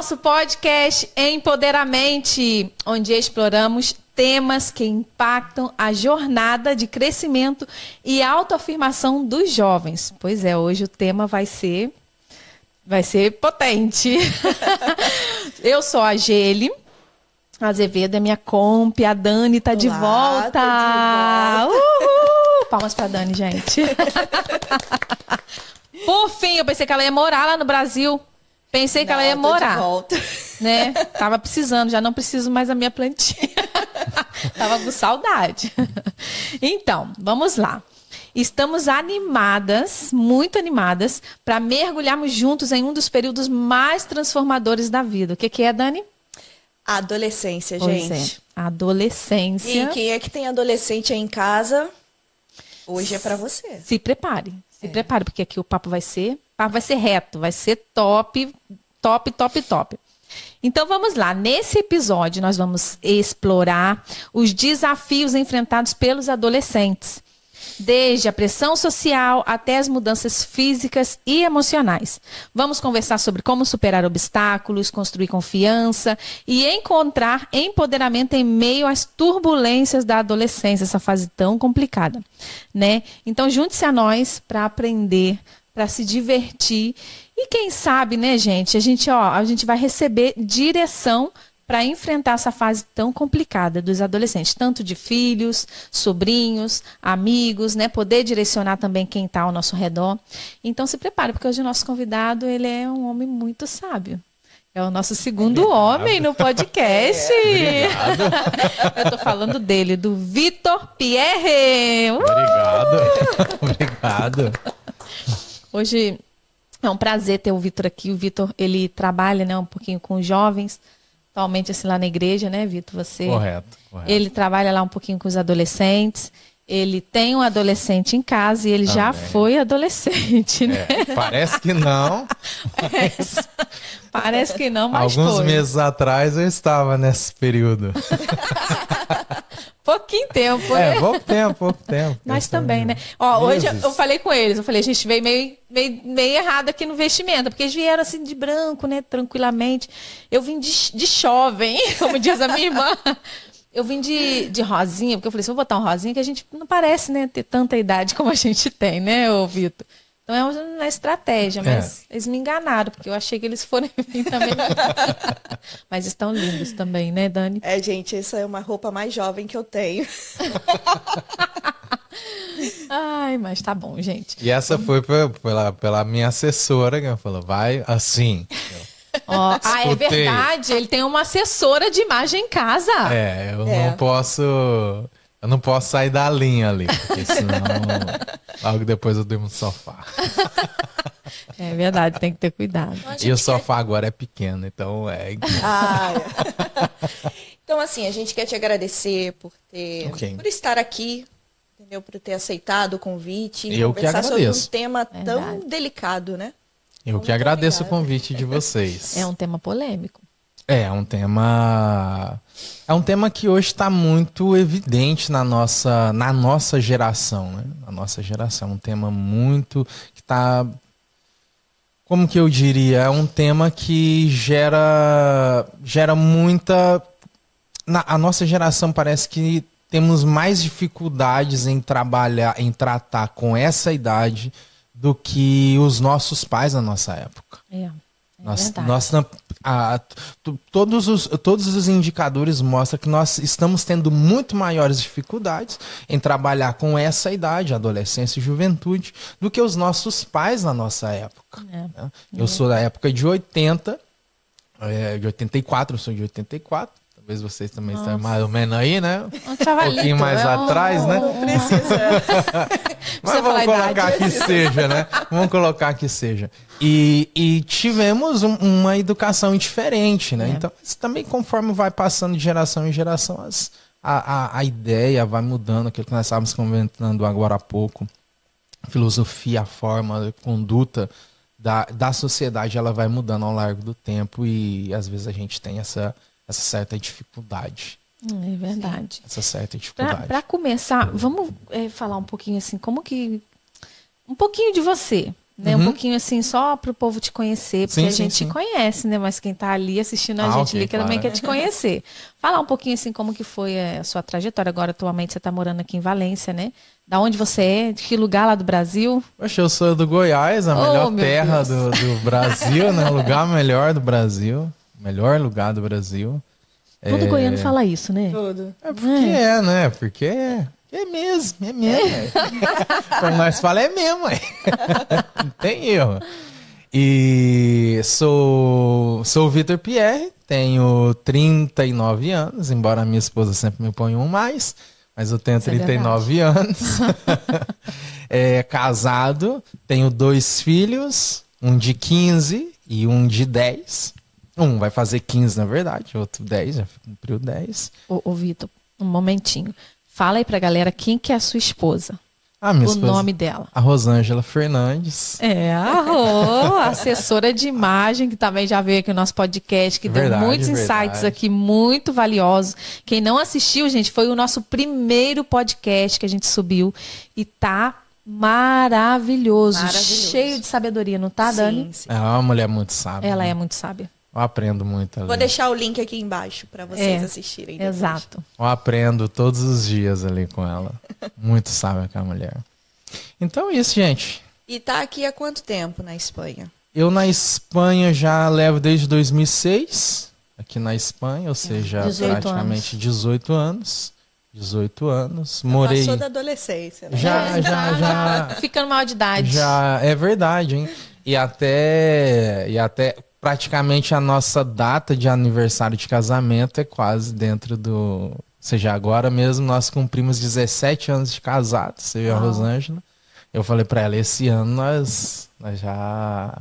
nosso podcast Empoderamente, onde exploramos temas que impactam a jornada de crescimento e autoafirmação dos jovens. Pois é, hoje o tema vai ser vai ser potente. Eu sou a Gele. Azevedo é minha comp, a Dani está de volta. de volta. Uhul! Palmas pra Dani, gente. Por fim, eu pensei que ela ia morar lá no Brasil. Pensei não, que ela ia morar. Né? Tava precisando, já não preciso mais da minha plantinha. Tava com saudade. Então, vamos lá. Estamos animadas, muito animadas, para mergulharmos juntos em um dos períodos mais transformadores da vida. O que, que é, Dani? adolescência, pois gente. É. Adolescência. E quem é que tem adolescente aí em casa? Hoje é para você. Se prepare, se é. prepare, porque aqui o papo vai ser papo ah, vai ser reto, vai ser top, top, top, top. Então vamos lá, nesse episódio nós vamos explorar os desafios enfrentados pelos adolescentes, desde a pressão social até as mudanças físicas e emocionais. Vamos conversar sobre como superar obstáculos, construir confiança e encontrar empoderamento em meio às turbulências da adolescência, essa fase tão complicada, né? Então junte-se a nós para aprender para se divertir. E quem sabe, né, gente? A gente, ó, a gente vai receber direção para enfrentar essa fase tão complicada dos adolescentes, tanto de filhos, sobrinhos, amigos, né? Poder direcionar também quem está ao nosso redor. Então se prepare, porque hoje o nosso convidado ele é um homem muito sábio. É o nosso segundo obrigado. homem no podcast. É, Eu estou falando dele, do Vitor Pierre. Uh! Obrigado. Obrigado. Hoje é um prazer ter o Vitor aqui. O Vitor, ele trabalha, né, um pouquinho com jovens, atualmente assim lá na igreja, né, Vitor, você? Correto, correto. Ele trabalha lá um pouquinho com os adolescentes ele tem um adolescente em casa e ele Também. já foi adolescente, é, né? É, parece que não. Mas... É, parece que não, mas Alguns foi. meses atrás eu estava nesse período. Pouquinho tempo, é, né? É, pouco tempo, pouco tempo. Mas também, é né? Ó, hoje eu, falei com eles, eu falei, a gente veio meio, meio, meio errado aqui no vestimento, porque eles vieram assim de branco, né? Tranquilamente. Eu vim de, de jovem, como diz a minha irmã. Eu vim de, de rosinha, porque eu falei, se assim, eu botar um rosinha, que a gente não parece né, ter tanta idade como a gente tem, né, Vitor? Então é uma estratégia, é. mas é. eles me enganaram, porque eu achei que eles foram vir também. mas estão lindos também, né, Dani? É, gente, essa é uma roupa mais jovem que eu tenho. Ai, mas tá bom, gente. E essa foi pela, pela minha assessora, que falou, vai assim. Eu... Oh, ah, é verdade. Ele tem uma assessora de imagem em casa. É, eu é. não posso. Eu não posso sair da linha ali, porque senão logo depois eu durmo no sofá. É verdade, tem que ter cuidado. Então, e o sofá agora é pequeno, então é. Ah, é. então, assim, a gente quer te agradecer por ter okay. por estar aqui, entendeu? Por ter aceitado o convite e eu conversar sobre um tema verdade. tão delicado, né? Eu que agradeço obrigada. o convite de vocês. É um tema polêmico. É, é um tema. É um tema que hoje está muito evidente na nossa, na nossa geração, né? Na nossa geração. Um tema muito. que está. Como que eu diria? É um tema que gera. gera muita. Na, a nossa geração parece que temos mais dificuldades em trabalhar, em tratar com essa idade do que os nossos pais na nossa época. É. é nós, nós a, todos, os, todos os indicadores mostram que nós estamos tendo muito maiores dificuldades em trabalhar com essa idade, adolescência e juventude, do que os nossos pais na nossa época. É. Né? É eu é. sou da época de 80, é, de 84, eu sou de 84. Talvez vocês também estão mais ou menos aí, né? Um, um pouquinho mais é atrás, um, né? Precisa. Mas vamos colocar que seja, né? Vamos colocar que seja. E, e tivemos uma educação diferente, né? É. Então, também conforme vai passando de geração em geração, as, a, a, a ideia vai mudando, aquilo que nós estávamos comentando agora há pouco. A filosofia, a forma, a conduta da, da sociedade, ela vai mudando ao largo do tempo e às vezes a gente tem essa essa certa dificuldade. Hum, é verdade. Essa certa dificuldade. Para começar, vamos é, falar um pouquinho assim, como que. Um pouquinho de você, né? Uhum. Um pouquinho assim, só para o povo te conhecer, porque sim, a sim, gente te conhece, né? Mas quem está ali assistindo a ah, gente okay, ali, claro. também quer te conhecer. Falar um pouquinho assim, como que foi eh, a sua trajetória. Agora, atualmente, você está morando aqui em Valência, né? Da onde você é? De que lugar lá do Brasil? Poxa, eu sou do Goiás, a oh, melhor terra do, do Brasil, né? O lugar melhor do Brasil melhor lugar do Brasil. Todo é... goiano fala isso, né? Todo. É porque é, é né? Porque é. É mesmo, é mesmo. Como é. nós falamos, é mesmo. É. Não tem erro. E sou, sou o Vitor Pierre, tenho 39 anos, embora minha esposa sempre me ponha um mais, mas eu tenho Isso 39 é anos. é, casado, tenho dois filhos, um de 15 e um de 10. Um vai fazer 15, na verdade, outro 10, já cumpriu 10. Ô, ô Vitor, um momentinho. Fala aí pra galera quem que é a sua esposa. Ah, minha o esposa, nome dela. A Rosângela Fernandes. É, a Rô, assessora de imagem, que também já veio aqui no nosso podcast, que verdade, deu muitos verdade. insights aqui, muito valiosos. Quem não assistiu, gente, foi o nosso primeiro podcast que a gente subiu e tá maravilhoso, maravilhoso. cheio de sabedoria, não tá, sim, Dani? Sim. Ela é uma mulher muito sábia. Ela né? é muito sábia. Eu aprendo muito ali. Vou deixar o link aqui embaixo para vocês é, assistirem. Depois. Exato. Eu aprendo todos os dias ali com ela. muito sábia aquela mulher. Então é isso, gente. E tá aqui há quanto tempo na Espanha? Eu na Espanha já levo desde 2006, aqui na Espanha, ou seja, 18 é, praticamente anos. 18 anos. 18 anos, eu morei. Passou da adolescência, né? Já, já, já. Ficando mal de idade. Já, é verdade, hein? E até, e até praticamente a nossa data de aniversário de casamento é quase dentro do. Ou seja, agora mesmo nós cumprimos 17 anos de casados, você e a Rosângela. Eu falei para ela, esse ano nós, nós já,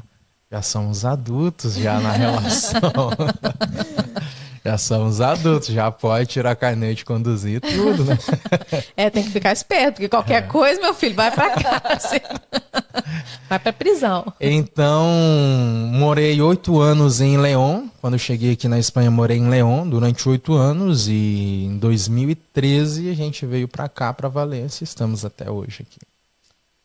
já somos adultos já na relação. Já somos adultos, já pode tirar carnet de conduzir e tudo, né? É, tem que ficar esperto, porque qualquer é. coisa, meu filho, vai para casa. vai para prisão. Então, morei oito anos em León. Quando eu cheguei aqui na Espanha, morei em León durante oito anos. E em 2013, a gente veio para cá, para Valência. Estamos até hoje aqui.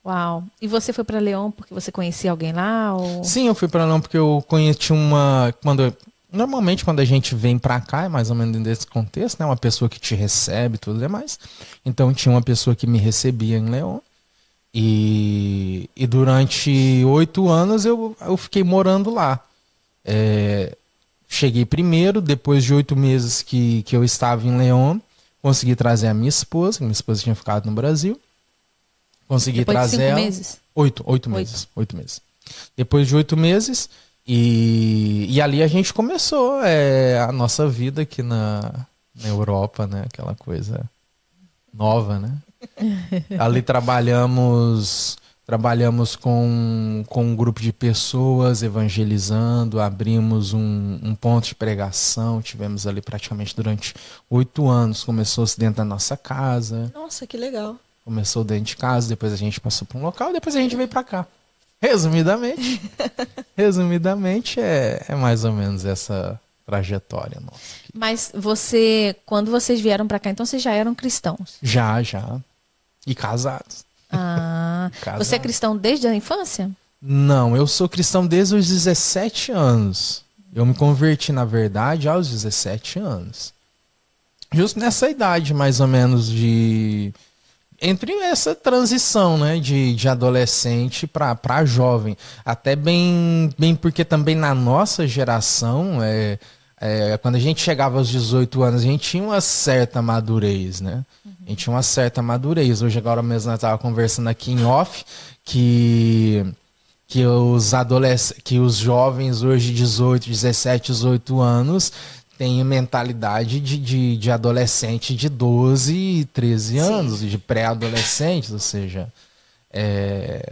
Uau. E você foi para Leão porque você conhecia alguém lá? Ou... Sim, eu fui para Leão porque eu conheci uma. Quando eu Normalmente, quando a gente vem para cá, é mais ou menos nesse contexto, né? Uma pessoa que te recebe tudo demais. Então, tinha uma pessoa que me recebia em Leão. E, e durante oito anos eu, eu fiquei morando lá. É, cheguei primeiro, depois de oito meses que, que eu estava em Leão, consegui trazer a minha esposa, minha esposa tinha ficado no Brasil. Consegui depois trazer. De cinco ela. meses? Oito, oito, oito meses. Oito meses. Depois de oito meses, e, e ali a gente começou é, a nossa vida aqui na, na Europa, né? Aquela coisa nova, né? ali trabalhamos trabalhamos com, com um grupo de pessoas evangelizando, abrimos um, um ponto de pregação, tivemos ali praticamente durante oito anos, começou-se dentro da nossa casa. Nossa, que legal. Começou dentro de casa, depois a gente passou para um local, depois a gente veio para cá. Resumidamente, resumidamente é, é mais ou menos essa trajetória nossa. Aqui. Mas você, quando vocês vieram para cá, então vocês já eram cristãos? Já, já. E casados. Ah, casados. você é cristão desde a infância? Não, eu sou cristão desde os 17 anos. Eu me converti, na verdade, aos 17 anos. Justo nessa idade, mais ou menos, de entre essa transição né, de, de adolescente para jovem. Até bem, bem porque também na nossa geração, é, é, quando a gente chegava aos 18 anos, a gente tinha uma certa madurez, né? A gente tinha uma certa madurez. Hoje, agora mesmo, nós estávamos conversando aqui em off que que os adolesc que os jovens hoje 18, 17, 18 anos tem mentalidade de, de, de, adolescente de 12, 13 anos, Sim. de pré adolescente ou seja, é,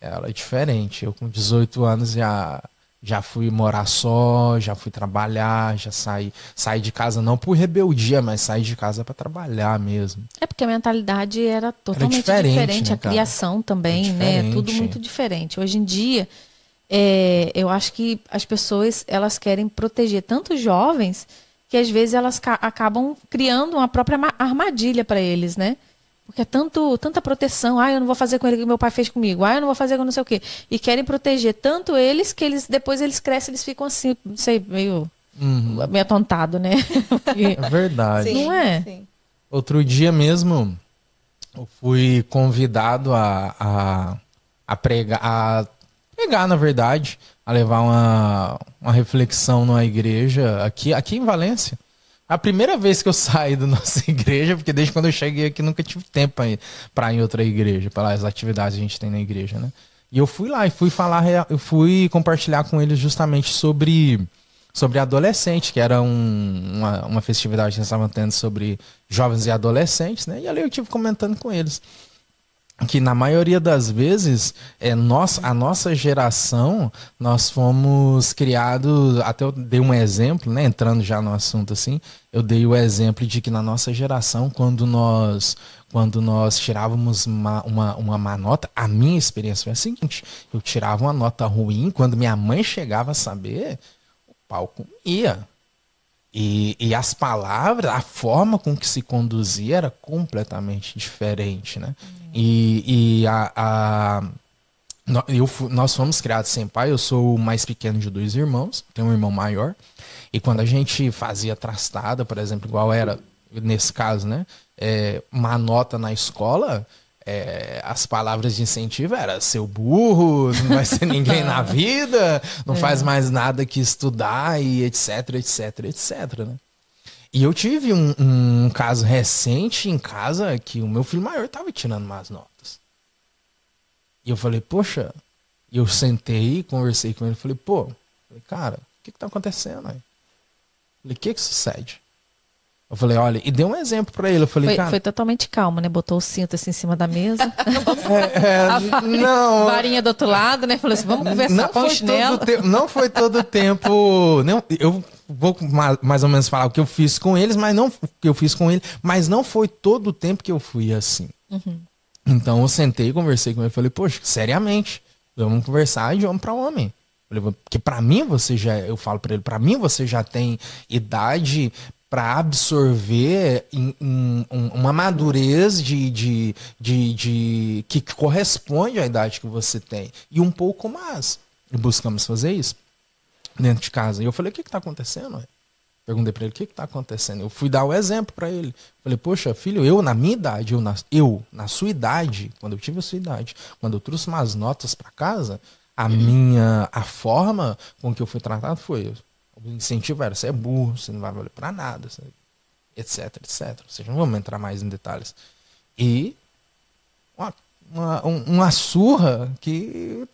ela é diferente. Eu com 18 anos já, já fui morar só, já fui trabalhar, já saí, saí de casa não por rebeldia, mas saí de casa para trabalhar mesmo. É porque a mentalidade era totalmente era diferente, diferente né, a criação também, né? É tudo muito diferente. Hoje em dia, é, eu acho que as pessoas elas querem proteger tanto os jovens que às vezes elas acabam criando uma própria armadilha para eles, né? Porque é tanto, tanta proteção. Ah, eu não vou fazer com ele o que meu pai fez comigo. Ah, eu não vou fazer com não sei o quê. E querem proteger tanto eles que eles depois eles crescem, eles ficam assim, não sei, meio, uhum. meio atontado, né? é verdade. Sim, não é? Sim. Outro dia mesmo, eu fui convidado a, a, a pregar, a obrigar, na verdade, a levar uma, uma reflexão numa igreja aqui, aqui em Valência. A primeira vez que eu saí da nossa igreja, porque desde quando eu cheguei aqui nunca tive tempo para ir, ir em outra igreja, para as atividades que a gente tem na igreja, né? E eu fui lá e fui falar, eu fui compartilhar com eles justamente sobre sobre adolescente, que era um, uma, uma festividade que eles estavam tendo sobre jovens e adolescentes, né? E ali eu tive comentando com eles que na maioria das vezes é nós, a nossa geração nós fomos criados até eu dei um exemplo né entrando já no assunto assim eu dei o exemplo de que na nossa geração quando nós quando nós tirávamos uma, uma, uma má nota a minha experiência foi a seguinte eu tirava uma nota ruim quando minha mãe chegava a saber o pau comia e, e, as palavras, a forma com que se conduzia era completamente diferente, né? Uhum. E, e a, a eu, nós fomos criados sem pai. Eu sou o mais pequeno de dois irmãos. Tenho um irmão maior. E quando a gente fazia trastada, por exemplo, igual era nesse caso, né? É, uma nota na escola, é, as palavras de incentivo era seu burro, não vai ser ninguém na é. vida, não é. faz mais nada que estudar e etc, etc, etc, né? E eu tive um, um, caso recente em casa que o meu filho maior estava tirando más notas. E eu falei, poxa, e eu sentei, conversei com ele, falei, pô, cara, o que que tá acontecendo aí? Falei, o que que sucede? Eu falei, olha, e dei um exemplo para ele. Eu falei, foi, cara. Foi totalmente calmo, né? Botou o cinto assim em cima da mesa. é, é, a varinha, não. Varinha do outro lado, né? Falou assim, vamos conversar não com o chinelo. Tempo, não foi todo o tempo. Não, eu vou mais ou menos falar o que eu fiz com eles, mas não que eu fiz com ele, mas não foi todo o tempo que eu fui assim. Uhum. Então eu sentei, conversei com ele, falei, poxa, seriamente, vamos conversar de homem para homem. Porque para mim você já, eu falo para ele, para mim você já tem idade para absorver uma madurez de, de, de, de, que corresponde à idade que você tem e um pouco mais. E buscamos fazer isso dentro de casa. E eu falei, o que está acontecendo? Perguntei para ele, o que está acontecendo? Eu fui dar o exemplo para ele. Falei, poxa, filho, eu na minha idade, eu na, eu na sua idade, quando eu tive a sua idade, quando eu trouxe umas notas para casa, a uhum. minha, a forma com que eu fui tratado foi, o incentivo era, você é burro, você não vai valer para nada, você, etc, etc. Ou seja, não vamos entrar mais em detalhes. E uma, uma, uma surra que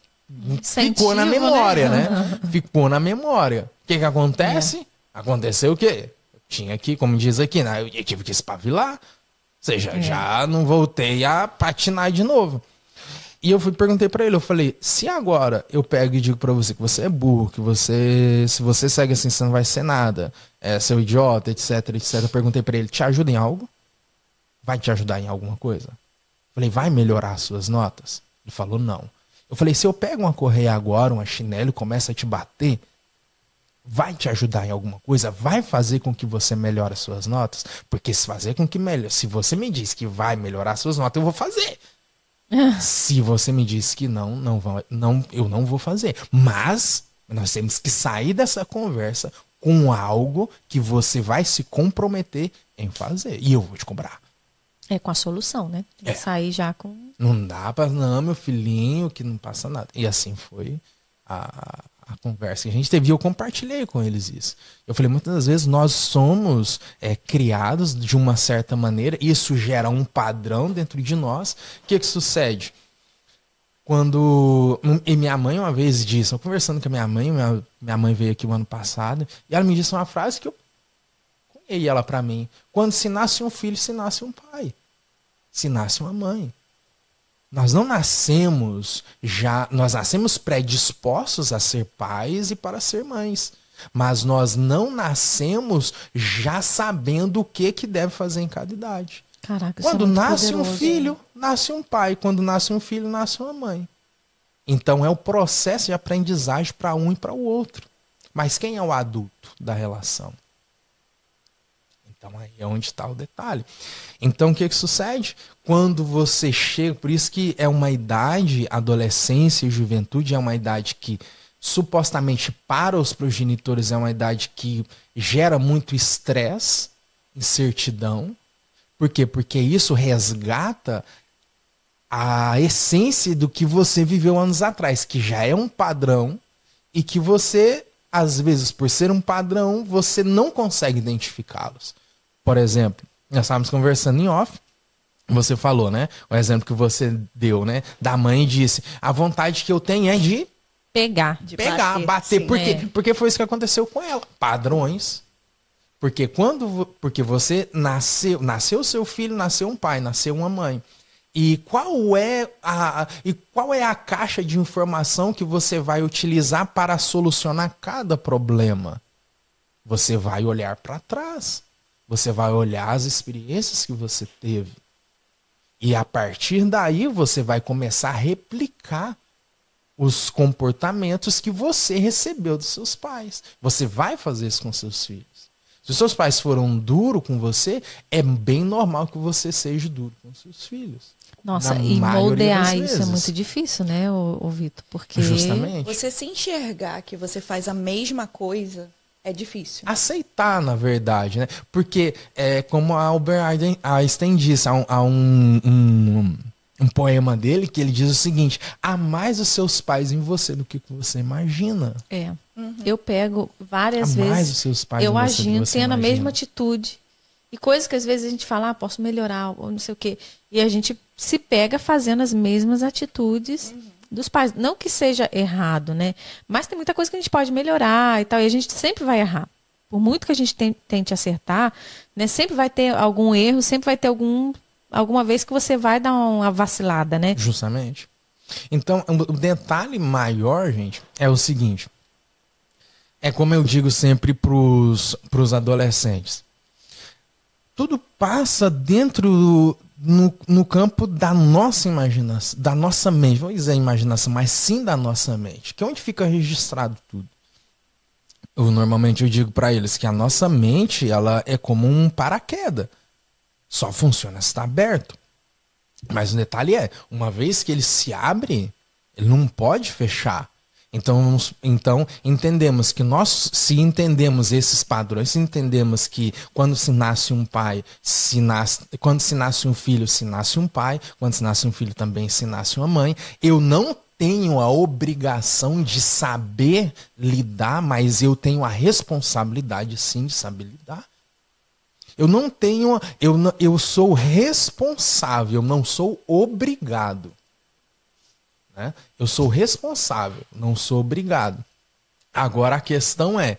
Sentiu, ficou na memória, né? né? Ficou na memória. O que que acontece? É. Aconteceu o quê? Eu tinha que, como diz aqui, né? eu tive que espavilar. Ou seja, é. já não voltei a patinar de novo. E eu fui perguntei para ele, eu falei: "Se agora eu pego e digo para você que você é burro, que você, se você segue assim, você não vai ser nada, é seu idiota, etc, etc". Eu perguntei para ele: "Te ajuda em algo? Vai te ajudar em alguma coisa?" Eu falei: "Vai melhorar as suas notas?" Ele falou: "Não". Eu falei, se eu pego uma correia agora, uma chinelo, começa a te bater, vai te ajudar em alguma coisa, vai fazer com que você melhore as suas notas, porque se fazer com que melhore, se você me diz que vai melhorar as suas notas, eu vou fazer. se você me diz que não, não vai, não, eu não vou fazer. Mas nós temos que sair dessa conversa com algo que você vai se comprometer em fazer e eu vou te cobrar. É com a solução, né? É. Sair já com não dá para não, meu filhinho, que não passa nada. E assim foi a, a conversa que a gente teve. E eu compartilhei com eles isso. Eu falei, muitas das vezes nós somos é, criados de uma certa maneira, isso gera um padrão dentro de nós. O que, que sucede? Quando. Hum, e minha mãe uma vez disse, eu conversando com a minha mãe, minha, minha mãe veio aqui o um ano passado, e ela me disse uma frase que eu cunhei ela para mim. Quando se nasce um filho, se nasce um pai. Se nasce uma mãe. Nós não nascemos já, nós nascemos predispostos a ser pais e para ser mães, mas nós não nascemos já sabendo o que que deve fazer em cada idade. Caraca, é Quando é nasce poderoso, um filho, nasce um pai. Quando nasce um filho, nasce uma mãe. Então é o processo de aprendizagem para um e para o outro. Mas quem é o adulto da relação? Então aí é onde está o detalhe. Então o que, que sucede? Quando você chega, por isso que é uma idade, adolescência e juventude é uma idade que supostamente para os progenitores é uma idade que gera muito estresse, incertidão. Por quê? Porque isso resgata a essência do que você viveu anos atrás, que já é um padrão e que você, às vezes, por ser um padrão, você não consegue identificá-los. Por exemplo, nós estávamos conversando em off, você falou, né? O exemplo que você deu, né? Da mãe disse: a vontade que eu tenho é de pegar, de pegar, bater. bater. Sim, Por quê? É. Porque foi isso que aconteceu com ela. Padrões. Porque quando porque você nasceu, nasceu seu filho, nasceu um pai, nasceu uma mãe. E qual é a e qual é a caixa de informação que você vai utilizar para solucionar cada problema? Você vai olhar para trás. Você vai olhar as experiências que você teve. E a partir daí você vai começar a replicar os comportamentos que você recebeu dos seus pais. Você vai fazer isso com seus filhos. Se os seus pais foram duros com você, é bem normal que você seja duro com seus filhos. Nossa, Na e moldear isso é muito difícil, né, o, Vitor? Porque Justamente. você se enxergar que você faz a mesma coisa é difícil. Aceitar, na verdade, né? Porque, é, como a Albert Einstein disse, há, um, um, um, um, poema dele que ele diz o seguinte: há mais os seus pais em você do que você imagina. É. Uhum. Eu pego várias há vezes. mais os seus pais eu em você. Eu agindo, tendo a mesma atitude. E coisas que às vezes a gente fala, ah, posso melhorar, ou não sei o quê. E a gente se pega fazendo as mesmas atitudes. Uhum dos pais. Não que seja errado, né? Mas tem muita coisa que a gente pode melhorar e tal. E a gente sempre vai errar. Por muito que a gente tente acertar, né? Sempre vai ter algum erro, sempre vai ter algum, alguma vez que você vai dar uma vacilada, né? Justamente. Então, o detalhe maior, gente, é o seguinte. É como eu digo sempre pros, pros adolescentes. Tudo passa dentro no, no campo da nossa imaginação, da nossa mente, vamos dizer imaginação, mas sim da nossa mente, que é onde fica registrado tudo. Eu normalmente eu digo para eles que a nossa mente ela é como um paraquedas, só funciona se está aberto. Mas o detalhe é, uma vez que ele se abre, ele não pode fechar. Então, então entendemos que nós, se entendemos esses padrões, se entendemos que quando se nasce um pai, se nasce, quando se nasce um filho, se nasce um pai, quando se nasce um filho também se nasce uma mãe, eu não tenho a obrigação de saber lidar, mas eu tenho a responsabilidade sim de saber lidar. Eu não tenho, eu, eu sou responsável, não sou obrigado. Né? Eu sou responsável, não sou obrigado. Agora a questão é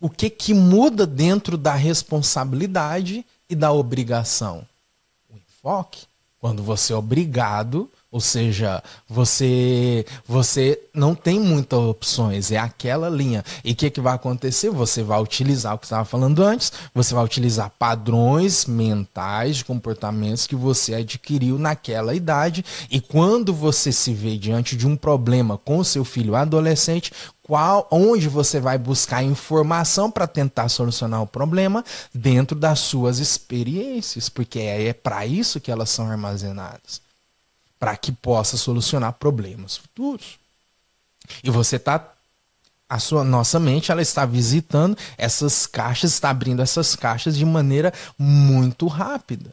o que, que muda dentro da responsabilidade e da obrigação? O enfoque. Quando você é obrigado, ou seja, você você não tem muitas opções, é aquela linha. E o que, que vai acontecer? Você vai utilizar o que estava falando antes, você vai utilizar padrões mentais comportamentos que você adquiriu naquela idade. E quando você se vê diante de um problema com seu filho adolescente, qual, onde você vai buscar informação para tentar solucionar o problema dentro das suas experiências, porque é, é para isso que elas são armazenadas para que possa solucionar problemas futuros. E você está a sua nossa mente ela está visitando essas caixas, está abrindo essas caixas de maneira muito rápida.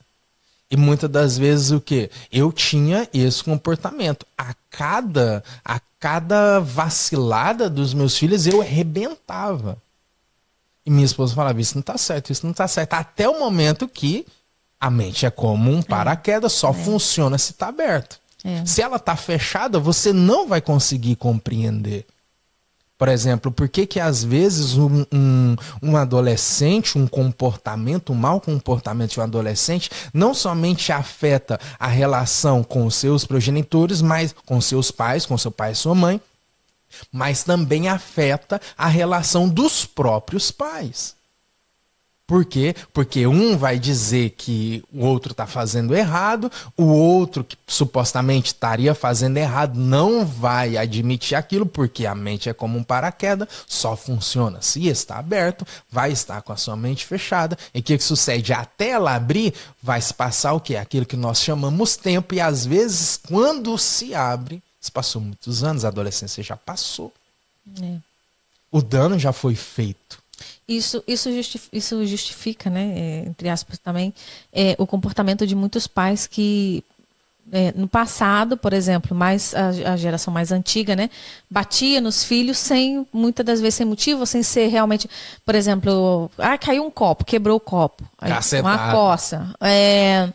E muitas das vezes o que eu tinha esse comportamento. A cada a cada vacilada dos meus filhos eu arrebentava. E minha esposa falava isso não está certo, isso não está certo, até o momento que a mente é como um é. paraquedas, só é. funciona se está aberto. É. Se ela está fechada, você não vai conseguir compreender. Por exemplo, por que, que às vezes um, um, um, adolescente, um comportamento, um mau comportamento de um adolescente, não somente afeta a relação com seus progenitores, mas com seus pais, com seu pai e sua mãe, mas também afeta a relação dos próprios pais. Por quê? Porque um vai dizer que o outro está fazendo errado, o outro que supostamente estaria fazendo errado não vai admitir aquilo, porque a mente é como um paraquedas, só funciona se está aberto, vai estar com a sua mente fechada. E o que, que sucede? Até ela abrir, vai se passar o que? Aquilo que nós chamamos tempo, e às vezes, quando se abre, se passou muitos anos, a adolescência já passou. É. O dano já foi feito isso, isso, justifica, isso justifica né, é, entre aspas também, é, o comportamento de muitos pais que é, no passado, por exemplo, mais a, a, geração mais antiga, né, batia nos filhos sem muitas das vezes sem motivo, sem ser realmente, por exemplo, ah, caiu um copo, quebrou o copo, uma coça, é,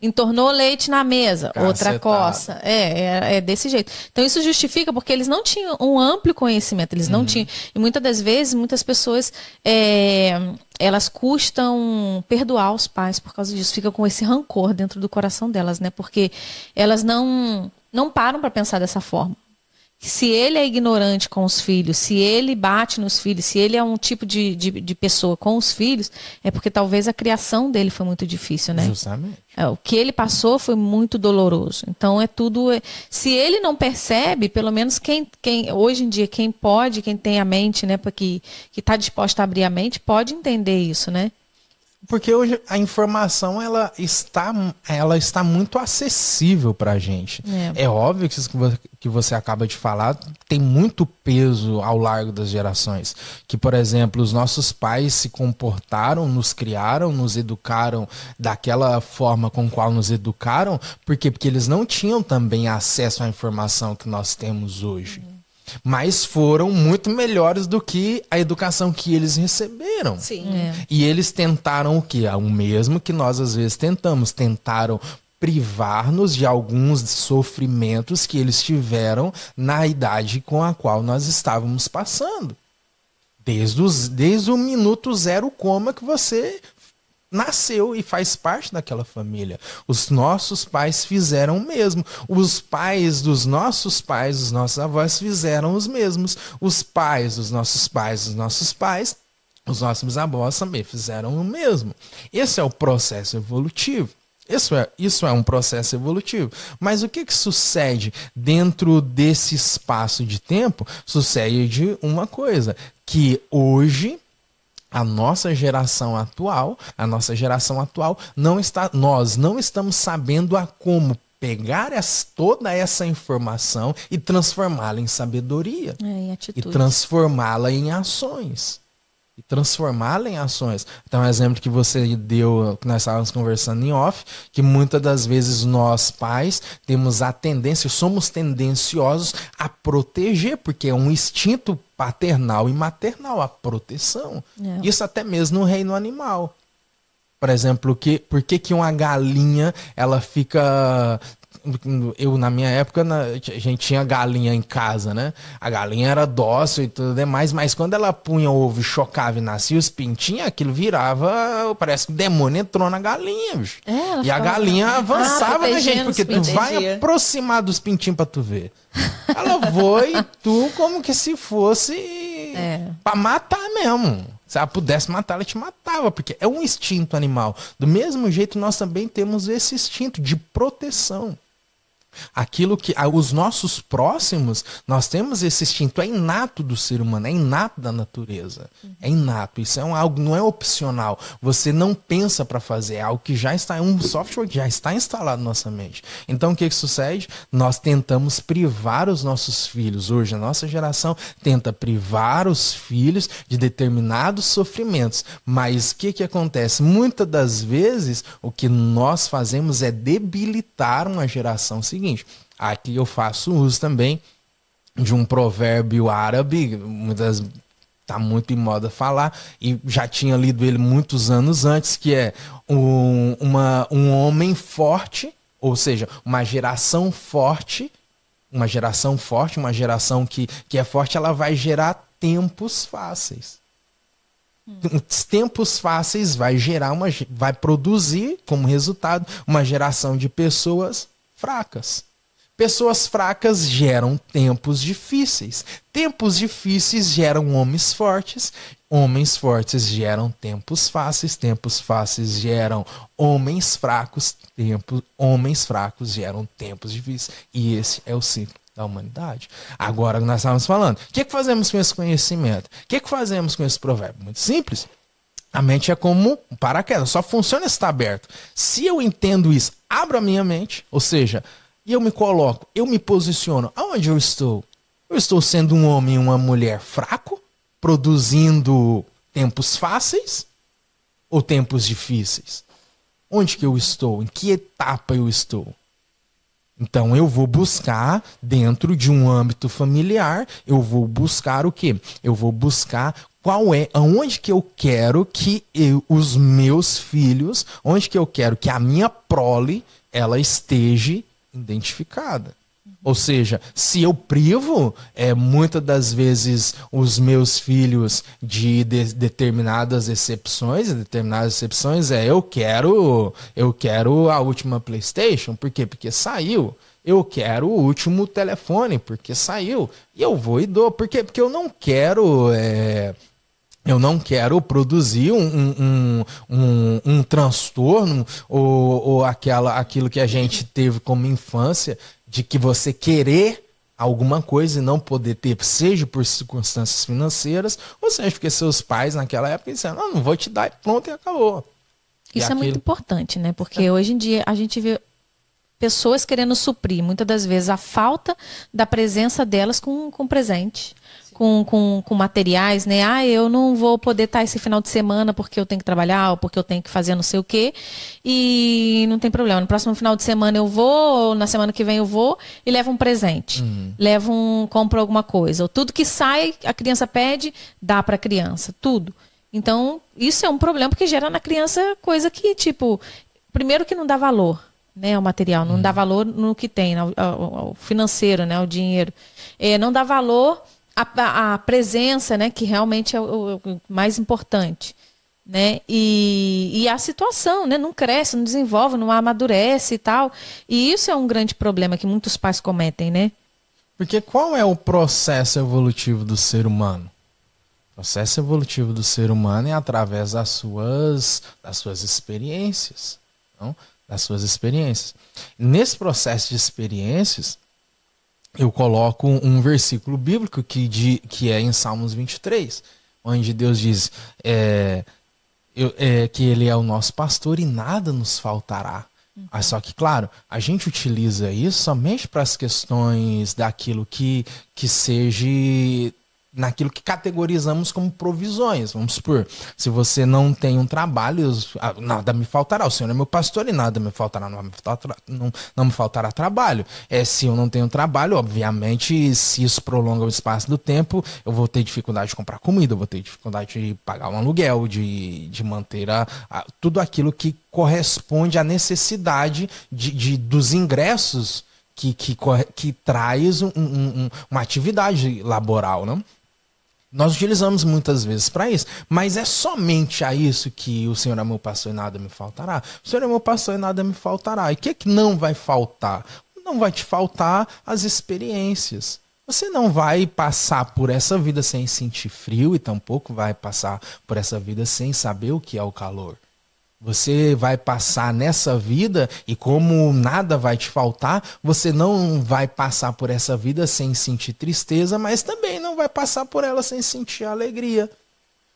Entornou leite na mesa, outra coça. É, é, é, desse jeito. Então isso justifica porque eles não tinham um amplo conhecimento, eles uhum. não tinham. E muitas das vezes, muitas pessoas é, elas custam perdoar os pais por causa disso. Fica com esse rancor dentro do coração delas, né? Porque elas não, não param para pensar dessa forma se ele é ignorante com os filhos, se ele bate nos filhos, se ele é um tipo de, de, de pessoa com os filhos, é porque talvez a criação dele foi muito difícil, né? Justamente. É, o que ele passou foi muito doloroso. Então é tudo. É, se ele não percebe, pelo menos quem, quem hoje em dia, quem pode, quem tem a mente, né? Porque que está disposta a abrir a mente, pode entender isso, né? Porque hoje a informação ela está, ela está muito acessível para a gente. É. é. óbvio que isso que você acaba de falar tem muito peso ao largo das gerações. Que, por exemplo, os nossos pais se comportaram, nos criaram, nos educaram daquela forma com qual nos educaram, porque, porque eles não tinham também acesso à informação que nós temos hoje mas foram muito melhores do que a educação que eles receberam. Sim. É. E eles tentaram o que? O mesmo que nós às vezes tentamos, tentaram privar-nos de alguns sofrimentos que eles tiveram na idade com a qual nós estávamos passando. Desde, os, desde o minuto zero coma que você nasceu e faz parte daquela família. Os nossos pais fizeram o mesmo. Os pais dos nossos pais, dos nossos avós fizeram os mesmos. Os pais dos nossos pais, dos nossos pais, os nossos avós também fizeram o mesmo. Esse é o processo evolutivo. Isso é, isso é um processo evolutivo. Mas o que, que sucede dentro desse espaço de tempo? Sucede uma coisa: que hoje a nossa geração atual, a nossa geração atual não está, nós não estamos sabendo a como pegar as, toda essa informação e transformá-la em sabedoria é, em e transformá-la em ações e transformá-la em ações. Então, é um exemplo que você deu, que nós estávamos conversando em off, que muitas das vezes nós pais temos a tendência, somos tendenciosos a proteger, porque é um instinto paternal e maternal, a proteção. É. Isso até mesmo no reino animal. Por exemplo, que, por que, que uma galinha ela fica eu na minha época na, a gente tinha galinha em casa, né? A galinha era dócil e tudo demais, mas quando ela punha ovo, chocava e nascia os pintinhos, aquilo virava, parece que o demônio entrou na galinha, bicho. É, e a galinha avançava ah, né, na gente, porque tu vai aproximar dos pintinhos para tu ver. Ela foi tu como que se fosse é. para matar mesmo. Se ela pudesse matar, ela te matava, porque é um instinto animal. Do mesmo jeito, nós também temos esse instinto de proteção. Aquilo que os nossos próximos, nós temos esse instinto, é inato do ser humano, é inato da natureza. Uhum. É inato, isso é um, algo não é opcional. Você não pensa para fazer, é algo que já está é um software que já está instalado na nossa mente. Então o que, que sucede? Nós tentamos privar os nossos filhos. Hoje a nossa geração tenta privar os filhos de determinados sofrimentos, mas o que que acontece? Muitas das vezes o que nós fazemos é debilitar uma geração seguinte seguinte: aqui eu faço uso também de um provérbio árabe, muitas tá muito em moda falar e já tinha lido ele muitos anos antes que é um, uma, um homem forte, ou seja, uma geração forte, uma geração forte, uma geração que, que é forte, ela vai gerar tempos fáceis. Hum. Tempos fáceis vai gerar uma vai produzir como resultado uma geração de pessoas fracas. Pessoas fracas geram tempos difíceis. Tempos difíceis geram homens fortes. Homens fortes geram tempos fáceis. Tempos fáceis geram homens fracos. Tempos, homens fracos geram tempos difíceis. E esse é o ciclo da humanidade. Agora nós estamos falando. O que, é que fazemos com esse conhecimento? O que, é que fazemos com esse provérbio? Muito simples. A mente é como um paraquedas, só funciona se está aberto. Se eu entendo isso, abro a minha mente, ou seja, e eu me coloco, eu me posiciono. Aonde eu estou? Eu estou sendo um homem e uma mulher fraco, produzindo tempos fáceis ou tempos difíceis? Onde que eu estou? Em que etapa eu estou? Então eu vou buscar dentro de um âmbito familiar, eu vou buscar o quê? Eu vou buscar qual é, aonde que eu quero que eu, os meus filhos, onde que eu quero que a minha prole, ela esteja identificada. Ou seja, se eu privo é, muitas das vezes os meus filhos de, de determinadas excepções, determinadas excepções é eu quero eu quero a última PlayStation, por quê? Porque saiu. Eu quero o último telefone, porque saiu. E eu vou e dou. Por quê? Porque eu não quero. É... Eu não quero produzir um, um, um, um, um transtorno ou, ou aquela, aquilo que a gente teve como infância, de que você querer alguma coisa e não poder ter, seja por circunstâncias financeiras, ou seja, porque seus pais naquela época disseram, não, não vou te dar e pronto e acabou. Isso e é aquilo... muito importante, né? Porque é. hoje em dia a gente vê pessoas querendo suprir, muitas das vezes, a falta da presença delas com, com presente. Com, com, com, materiais, né? Ah, eu não vou poder estar esse final de semana porque eu tenho que trabalhar ou porque eu tenho que fazer não sei o quê. E não tem problema. No próximo final de semana eu vou, ou na semana que vem eu vou e levo um presente. Uhum. Levo um, compro alguma coisa. Ou tudo que sai, a criança pede, dá para a criança. Tudo. Então, isso é um problema porque gera na criança coisa que, tipo, primeiro que não dá valor né, o material, não hum. dá uhum. valor no que tem, né, o financeiro, né, o dinheiro. É, não dá valor à, à, presença, né, que realmente é o, o mais importante. Né? E, e, a situação, né? Não cresce, não desenvolve, não amadurece e tal. E isso é um grande problema que muitos pais cometem, né? Porque qual é o processo evolutivo do ser humano? O processo evolutivo do ser humano é através das suas, das suas experiências. Então, das suas experiências. Nesse processo de experiências, eu coloco um versículo bíblico que, de, que é em Salmos 23, onde Deus diz é, eu, é, que Ele é o nosso pastor e nada nos faltará. Uhum. Ah, só que, claro, a gente utiliza isso somente para as questões daquilo que, que seja naquilo que categorizamos como provisões. Vamos supor, se você não tem um trabalho, ah, nada me faltará. O Senhor é meu pastor e nada me faltará, não me faltará, não, não me faltará trabalho. É, se eu não tenho trabalho, obviamente, se isso prolonga o espaço do tempo, eu vou ter dificuldade de comprar comida, eu vou ter dificuldade de pagar um aluguel, de, de manter a, a tudo aquilo que corresponde à necessidade de, de dos ingressos que, que, que traz um, um, uma atividade laboral, não? Né? Nós utilizamos muitas vezes para isso, mas é somente a isso que o Senhor é meu pastor e nada me faltará. O Senhor é meu pastor e nada me faltará. E o que, é que não vai faltar? Não vai te faltar as experiências. Você não vai passar por essa vida sem sentir frio e tampouco vai passar por essa vida sem saber o que é o calor. Você vai passar nessa vida e como nada vai te faltar, você não vai passar por essa vida sem sentir tristeza, mas também não vai passar por ela sem sentir alegria.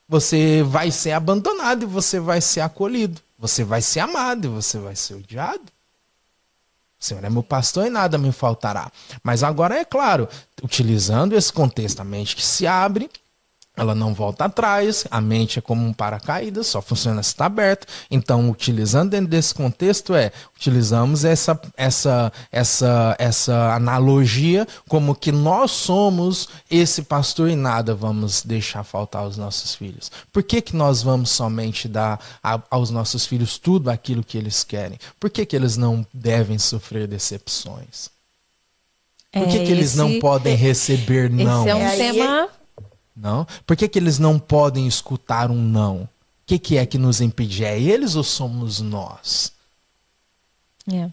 Você vai ser abandonado e você vai ser acolhido. Você vai ser amado e você vai ser odiado. O Senhor é meu pastor e nada me faltará. Mas agora é claro, utilizando esse contexto, a mente que se abre, ela não volta atrás, a mente é como um paracaídas, só funciona se está aberto. Então, utilizando dentro desse contexto é, utilizamos essa essa essa essa analogia como que nós somos esse pastor e nada vamos deixar faltar aos nossos filhos. Por que que nós vamos somente dar a, aos nossos filhos tudo aquilo que eles querem? Por que que eles não devem sofrer decepções? Por que, é, que eles esse, não podem receber não? É, esse é um tema é não? Por que, que eles não podem escutar um não? O que, que é que nos impede? É eles ou somos nós? É,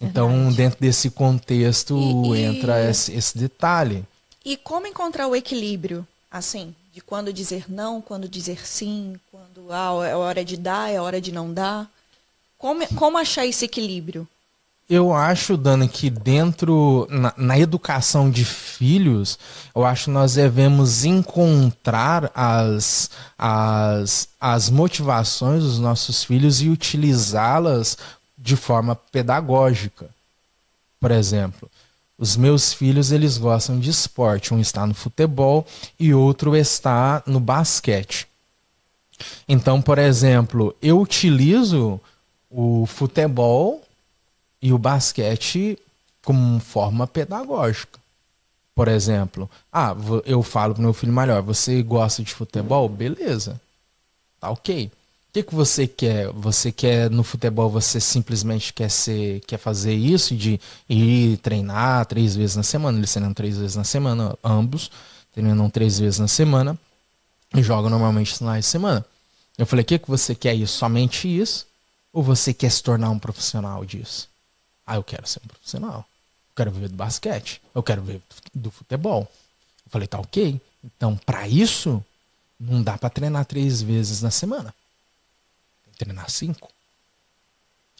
então, verdade. dentro desse contexto, e, e... entra esse, esse detalhe. E como encontrar o equilíbrio, assim, de quando dizer não, quando dizer sim, quando ah, é hora de dar, é hora de não dar? Como, como achar esse equilíbrio? Eu acho, Dana, que dentro, na, na, educação de filhos, eu acho que nós devemos encontrar as, as, as motivações dos nossos filhos e utilizá-las de forma pedagógica. Por exemplo, os meus filhos eles gostam de esporte. Um está no futebol e outro está no basquete. Então, por exemplo, eu utilizo o futebol e o basquete como forma pedagógica. Por exemplo, ah, eu falo pro meu filho melhor, você gosta de futebol? Beleza. Tá ok. O que, que você quer? Você quer no futebol, você simplesmente quer ser, quer fazer isso de ir treinar três vezes na semana, eles treinam três vezes na semana, ambos treinam três vezes na semana e jogam normalmente no de semana. Eu falei, o que, que você quer isso? Somente isso? Ou você quer se tornar um profissional disso? Ah, eu quero ser um profissional. Eu quero viver do basquete. Eu quero viver do futebol. Eu falei, tá ok. Então, para isso, não dá para treinar três vezes na semana. Tem que treinar cinco.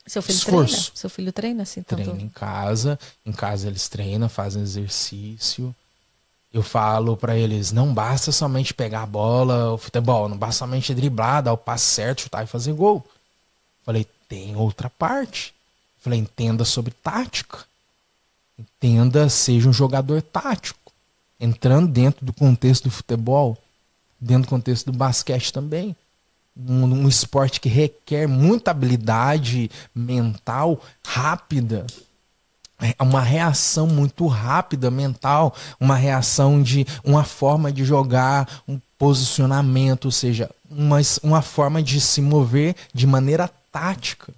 Seu filho Esforço. treina? Seu filho treina assim então Treina em casa. Em casa eles treinam, fazem exercício. Eu falo para eles, não basta somente pegar a bola, o futebol, não basta somente driblar, dar o passe certo, chutar e fazer gol. Falei, tem outra parte. Falei, entenda sobre tática. Entenda, seja um jogador tático. Entrando dentro do contexto do futebol, dentro do contexto do basquete também. Um, um esporte que requer muita habilidade mental rápida, é uma reação muito rápida mental, uma reação de uma forma de jogar, um posicionamento, ou seja, uma, uma forma de se mover de maneira tática.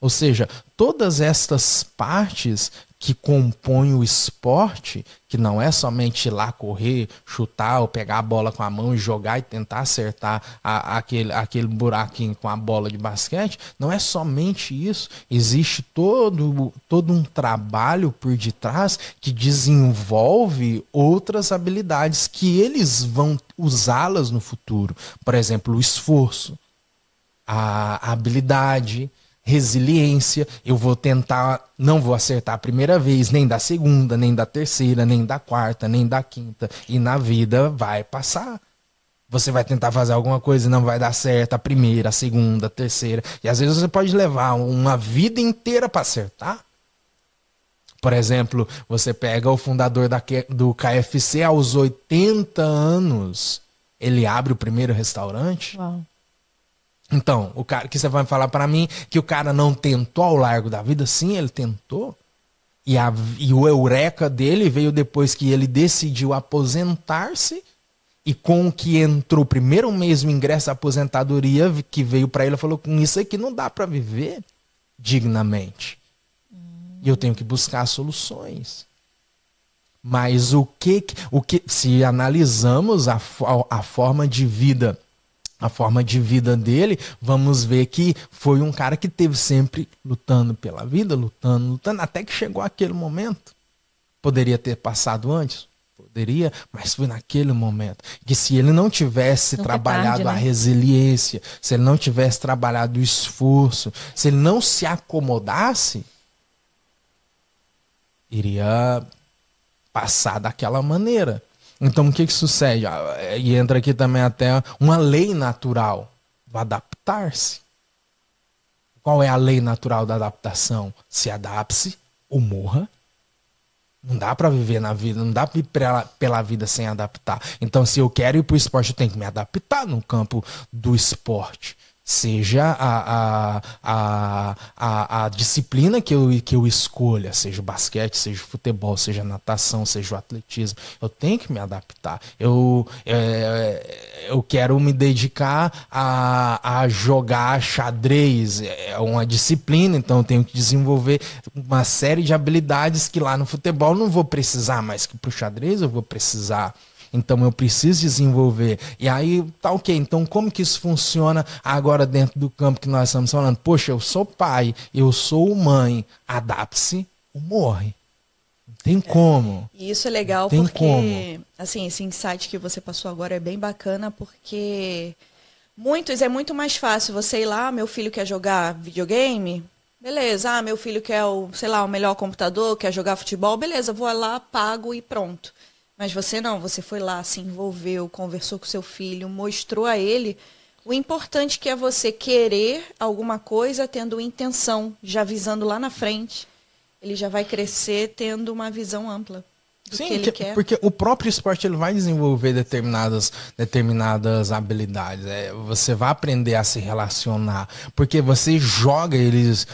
Ou seja, todas estas partes que compõem o esporte, que não é somente ir lá correr, chutar ou pegar a bola com a mão e jogar e tentar acertar a, aquele, aquele buraquinho com a bola de basquete, não é somente isso. Existe todo, todo um trabalho por detrás que desenvolve outras habilidades que eles vão usá-las no futuro. Por exemplo, o esforço, a habilidade resiliência, eu vou tentar, não vou acertar a primeira vez, nem da segunda, nem da terceira, nem da quarta, nem da quinta. E na vida vai passar. Você vai tentar fazer alguma coisa e não vai dar certo a primeira, a segunda, a terceira. E às vezes você pode levar uma vida inteira para acertar. Por exemplo, você pega o fundador da, do KFC aos 80 anos, ele abre o primeiro restaurante. Uau então, o cara que você vai falar para mim que o cara não tentou ao largo da vida, sim, ele tentou. E, a, e o eureka dele veio depois que ele decidiu aposentar-se e com o que entrou primeiro mês o ingresso à aposentadoria que veio para ele, falou com isso aqui não dá para viver dignamente. Hum. E eu tenho que buscar soluções. Mas o que, o que se analisamos a, a, a forma de vida a forma de vida dele, vamos ver que foi um cara que teve sempre lutando pela vida, lutando, lutando, até que chegou aquele momento. Poderia ter passado antes? Poderia, mas foi naquele momento. Que se ele não tivesse não é trabalhado tarde, né? a resiliência, se ele não tivesse trabalhado o esforço, se ele não se acomodasse, iria passar daquela maneira. Então o que, que sucede? Ah, e entra aqui também até uma lei natural do adaptar-se. Qual é a lei natural da adaptação? Se adapte ou morra. Não dá para viver na vida, não dá para ir pela, pela vida sem adaptar. Então, se eu quero ir para o esporte, eu tenho que me adaptar no campo do esporte seja a, a, a, a, a disciplina que eu, que eu escolha, seja o basquete, seja o futebol, seja a natação, seja o atletismo, eu tenho que me adaptar. Eu, é, é eu quero me dedicar a, a jogar xadrez, é uma disciplina, então eu tenho que desenvolver uma série de habilidades que lá no futebol não vou precisar, mas que para o xadrez eu vou precisar. Então eu preciso desenvolver. E aí tá ok. Então como que isso funciona agora dentro do campo que nós estamos falando? Poxa, eu sou pai, eu sou mãe. Adapte-se ou morre. Não tem é. como. É, e isso é legal tem porque, como. assim, esse insight que você passou agora é bem bacana porque muitos é muito mais fácil você ir lá, ah, meu filho quer jogar videogame, beleza. Ah, meu filho quer o, sei lá, o melhor computador, quer jogar futebol, beleza. Vou lá, pago e pronto. Mas você não, você foi lá, se envolveu, conversou com seu filho, mostrou a ele o importante que é você querer alguma coisa tendo intenção, já visando lá na frente. Ele já vai crescer tendo uma visão ampla. Sim, que que, porque o próprio esporte ele vai desenvolver determinadas, determinadas habilidades. É, você vai aprender a se relacionar, porque você joga eles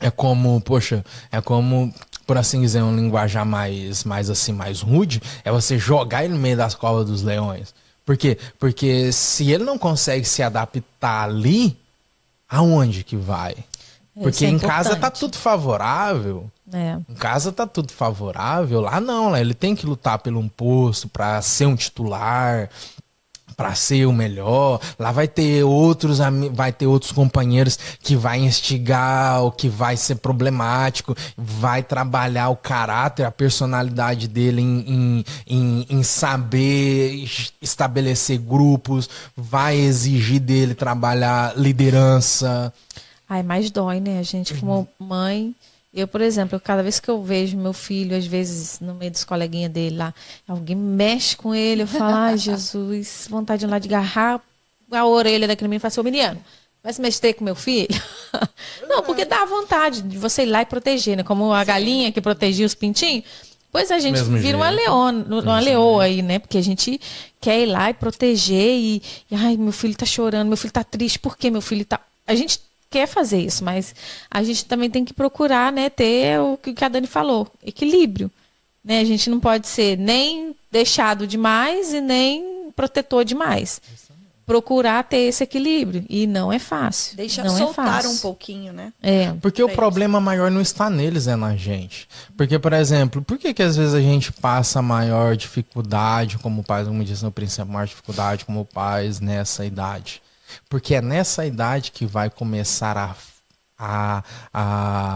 é como, poxa, é como por assim dizer, um linguajar mais, mais assim, mais rude, é você jogar ele no meio das covas dos leões. Por quê? Porque se ele não consegue se adaptar ali, aonde que vai? É, Porque é em casa tá tudo favorável. É. Em casa tá tudo favorável. Lá não, lá ele tem que lutar pelo um posto para ser um titular, para ser o melhor. Lá vai ter outros, vai ter outros companheiros que vai instigar, o que vai ser problemático, vai trabalhar o caráter, a personalidade dele em, em, em, saber estabelecer grupos, vai exigir dele trabalhar liderança. Ai, mais dói, né? A gente como mãe eu, por exemplo, cada vez que eu vejo meu filho, às vezes no meio dos coleguinhas dele lá, alguém mexe com ele, eu falo, ai Jesus, vontade de ir lá de agarrar a orelha daquele menino e falar assim, ô menino, vai se mexer com meu filho? Não, porque é. dá vontade de você ir lá e proteger, né? Como a Sim. galinha que protegia os pintinhos. Pois a gente Mesmo vira uma leona, uma leoa aí, né? Porque a gente quer ir lá e proteger e, e ai, meu filho tá chorando, meu filho tá triste, por que meu filho tá... A gente quer fazer isso, mas a gente também tem que procurar, né, ter o que a Dani falou, equilíbrio. Né? A gente não pode ser nem deixado demais e nem protetor demais. Procurar ter esse equilíbrio. E não é fácil. Deixa não é soltar é fácil. um pouquinho, né? É. Porque o problema maior não está neles, é na gente. Porque, por exemplo, por que, que às vezes a gente passa maior dificuldade como pais, como diz no princípio, maior dificuldade como pais nessa idade? Porque é nessa idade que vai começar a, a,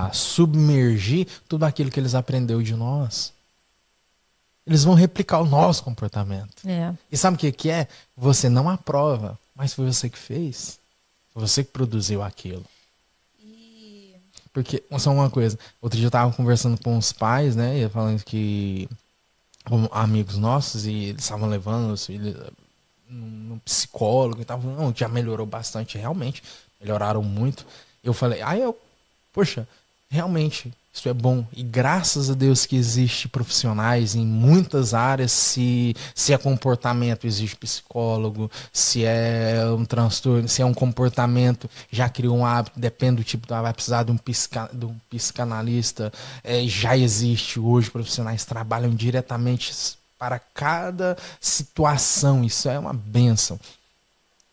a submergir tudo aquilo que eles aprenderam de nós. Eles vão replicar o nosso comportamento. É. E sabe o que, que é? Você não aprova, mas foi você que fez. Foi você que produziu aquilo. E... Porque, só uma coisa, outro dia eu tava conversando com os pais, né? E falando que com amigos nossos e eles estavam levando os filhos num psicólogo e tal. Não, já melhorou bastante, realmente. Melhoraram muito. Eu falei, aí eu, poxa, realmente, isso é bom. E graças a Deus que existe profissionais em muitas áreas, se, se é comportamento, existe psicólogo, se é um transtorno, se é um comportamento, já criou um hábito, depende do tipo, vai precisar de um, psica, de um psicanalista, é, já existe hoje, profissionais trabalham diretamente para cada situação. Isso é uma benção.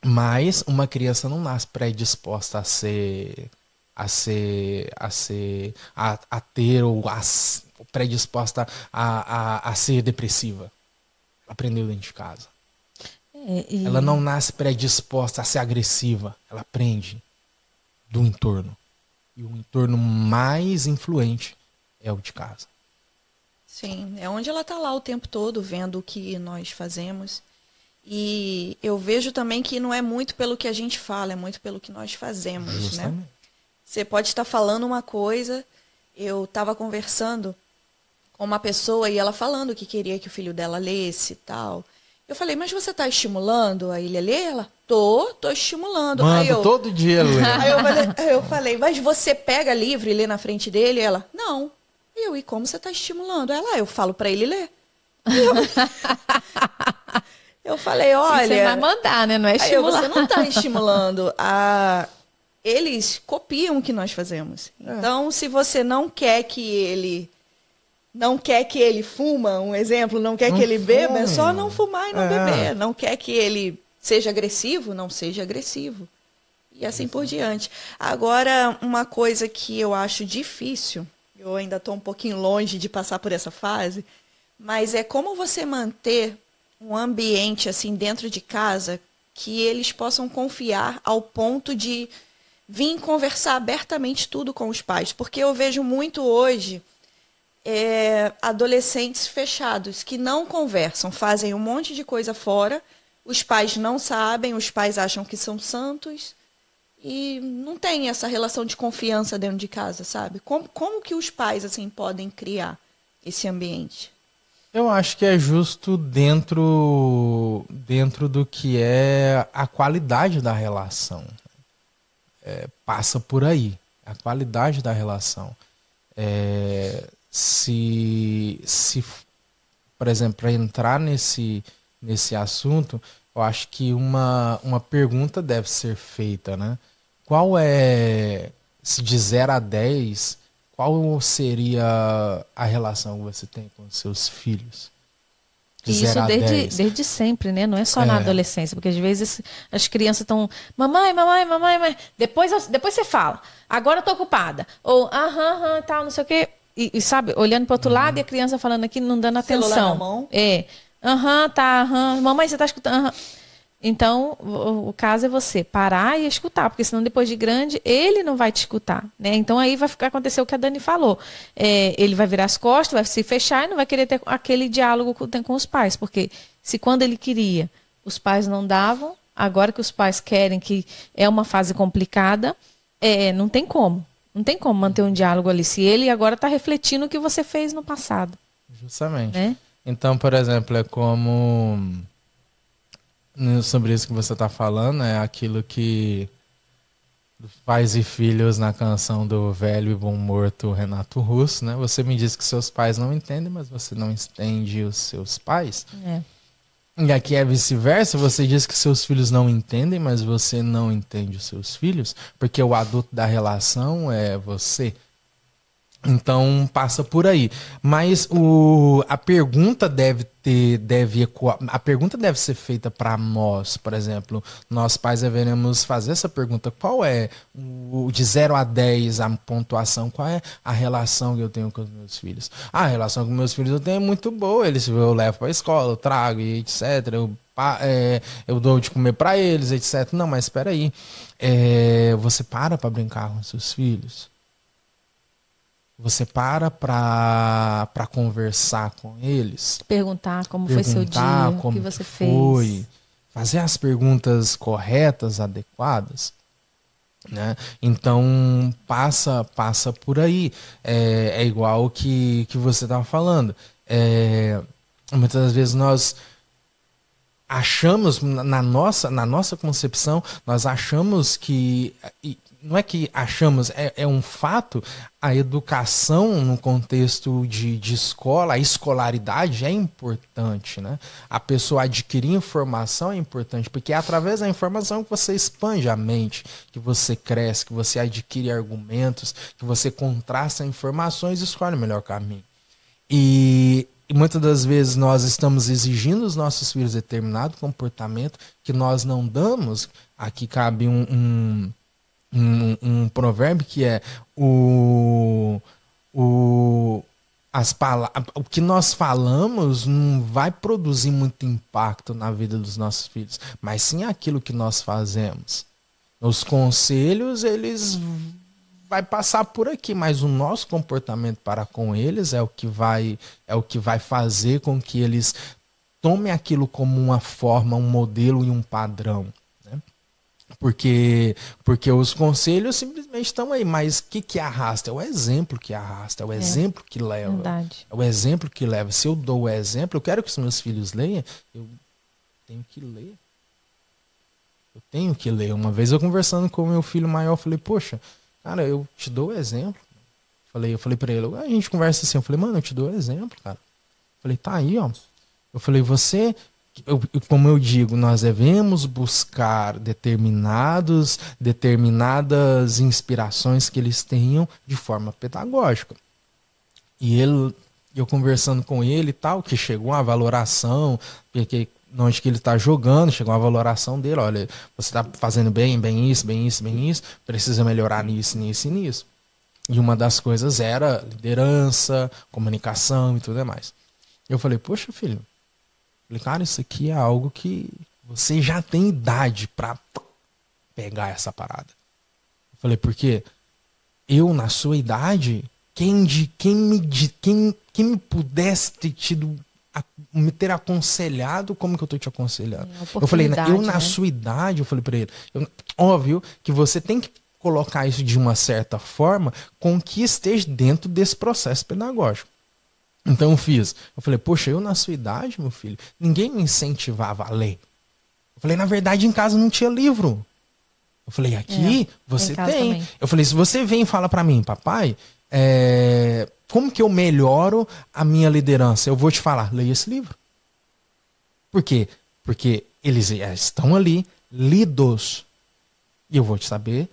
Mas uma criança não nasce predisposta a ser a ser a ser a, a ter ou a, predisposta a, a, a ser depressiva. Aprendeu dentro de casa. É, e... Ela não nasce predisposta a ser agressiva. Ela aprende do entorno. E o entorno mais influente é o de casa. Sim, é onde ela está lá o tempo todo, vendo o que nós fazemos. E eu vejo também que não é muito pelo que a gente fala, é muito pelo que nós fazemos, né? Justamente. né? Você pode estar tá falando uma coisa, eu estava conversando com uma pessoa e ela falando que queria que o filho dela lesse e tal. Eu falei, mas você está estimulando a ele ler? Ela, tô, tô estimulando. Mando aí eu, todo dia ler. aí eu falei, eu falei, mas você pega livro e lê na frente dele? Ela, não. E eu, e como você está estimulando? Ela, ah, eu falo para ele ler. Eu, eu, falei, é olha. você vai mandar, né? Não é estimular. Eu, você não está estimulando. A... Ah, eles copiam o que nós fazemos. É. Então, se você não quer que ele não quer que ele fuma, um exemplo, não quer não que ele fume. beba, é só não fumar e não é. beber. Não quer que ele seja agressivo, não seja agressivo. E assim por diante. Agora, uma coisa que eu acho difícil eu ainda estou um pouquinho longe de passar por essa fase, mas é como você manter um ambiente assim dentro de casa que eles possam confiar ao ponto de vir conversar abertamente tudo com os pais, porque eu vejo muito hoje é, adolescentes fechados que não conversam, fazem um monte de coisa fora, os pais não sabem, os pais acham que são santos e não tem essa relação de confiança dentro de casa, sabe? Como, como que os pais assim podem criar esse ambiente? Eu acho que é justo dentro dentro do que é a qualidade da relação. É, passa por aí a qualidade da relação. É, se se por exemplo para entrar nesse nesse assunto, eu acho que uma uma pergunta deve ser feita, né? Qual é, se de 0 a 10, qual seria a relação que você tem com seus filhos? Isso desde, desde sempre, né? Não é só é. na adolescência, porque às vezes as crianças estão, mamãe, mamãe, mamãe, mamãe. Depois, depois você fala, agora eu tô ocupada. Ou, aham, aham, tal, não sei o quê. E, e sabe, olhando para outro uhum. lado e a criança falando aqui, não dando atenção. Celular na mão. É. Aham, tá, aham. Mamãe, você tá escutando? Aham. Então, o, o caso é você parar e escutar, porque senão depois de grande ele não vai te escutar, né? Então aí vai ficar acontecer o que a Dani falou. É, ele vai virar as costas, vai se fechar e não vai querer ter aquele diálogo que tem com os pais, porque se quando ele queria, os pais não davam, agora que os pais querem, que é uma fase complicada, é, não tem como. Não tem como manter um diálogo ali se ele agora está refletindo o que você fez no passado. Justamente. Né? Então, por exemplo, é como né, sobre isso que você está falando, é aquilo que pais e filhos na canção do velho e bom morto Renato Russo, né? Você me diz que seus pais não entendem, mas você não entende os seus pais. É. E aqui é vice-versa, você diz que seus filhos não entendem, mas você não entende os seus filhos, porque o adulto da relação é você. Então passa por aí. Mas o, a pergunta deve ter, deve ecoar, a pergunta deve ser feita para nós, por exemplo. Nós pais devemos fazer essa pergunta: qual é o, de 0 a 10 a pontuação, qual é a relação que eu tenho com os meus filhos? Ah, a relação com meus filhos eu tenho é muito boa. Eles eu levo para a escola, eu trago e etc. Eu, é, eu dou de comer para eles, etc. Não, mas espera aí. É, você para para brincar com seus filhos? Você para para conversar com eles. Perguntar como perguntar foi seu dia, o que você fez. Foi, fazer as perguntas corretas, adequadas. Né? Então passa passa por aí. É, é igual que, que você estava falando. É, muitas das vezes nós achamos na nossa na nossa concepção nós achamos que não é que achamos, é, é, um fato, a educação no contexto de, de escola, a escolaridade é importante, né? A pessoa adquirir informação é importante, porque é através da informação que você expande a mente, que você cresce, que você adquire argumentos, que você contrasta informações e escolhe o melhor caminho. E e muitas das vezes nós estamos exigindo os nossos filhos determinado comportamento que nós não damos. Aqui cabe um, um um, um provérbio que é o, o, as palavras, o que nós falamos não vai produzir muito impacto na vida dos nossos filhos, mas sim aquilo que nós fazemos. Os conselhos, eles vai passar por aqui, mas o nosso comportamento para com eles é o que vai é o que vai fazer com que eles tomem aquilo como uma forma, um modelo e um padrão. Porque, porque os conselhos simplesmente estão aí, mas o que, que arrasta? É o exemplo que arrasta, é o é, exemplo que leva. Verdade. É o exemplo que leva. Se eu dou o exemplo, eu quero que os meus filhos leiam, eu tenho que ler. Eu tenho que ler. Uma vez eu conversando com o meu filho maior, falei, poxa, cara, eu te dou o exemplo. Falei, eu falei para ele, a gente conversa assim, eu falei, mano, eu te dou o exemplo, cara. Eu falei, tá aí, ó. Eu falei, você como eu digo, nós devemos buscar determinados, determinadas inspirações que eles tenham de forma pedagógica. E ele, eu conversando com ele e tal, que chegou a valoração, porque onde que ele está jogando, chegou a valoração dele, olha, você está fazendo bem, bem isso, bem isso, bem isso, precisa melhorar nisso, nisso e nisso. E uma das coisas era liderança, comunicação e tudo mais. Eu falei, poxa filho, Falei, cara, isso aqui é algo que você já tem idade para pegar essa parada. Eu falei, porque eu, na sua idade, quem, de, quem, me, de, quem, quem me pudesse ter tido, a, me ter aconselhado, como que eu tô te aconselhando? Eu falei, eu na né? sua idade, eu falei para ele, eu, óbvio que você tem que colocar isso de uma certa forma com que esteja dentro desse processo pedagógico. Então eu fiz. Eu falei, poxa, eu na sua idade, meu filho, ninguém me incentivava a ler. Eu falei, na verdade, em casa não tinha livro. Eu falei, é, aqui é, você tem. Também. Eu falei, se você vem e fala para mim, papai, é... como que eu melhoro a minha liderança? Eu vou te falar, leia esse livro. Por quê? Porque eles é, estão ali, lidos. E eu vou te saber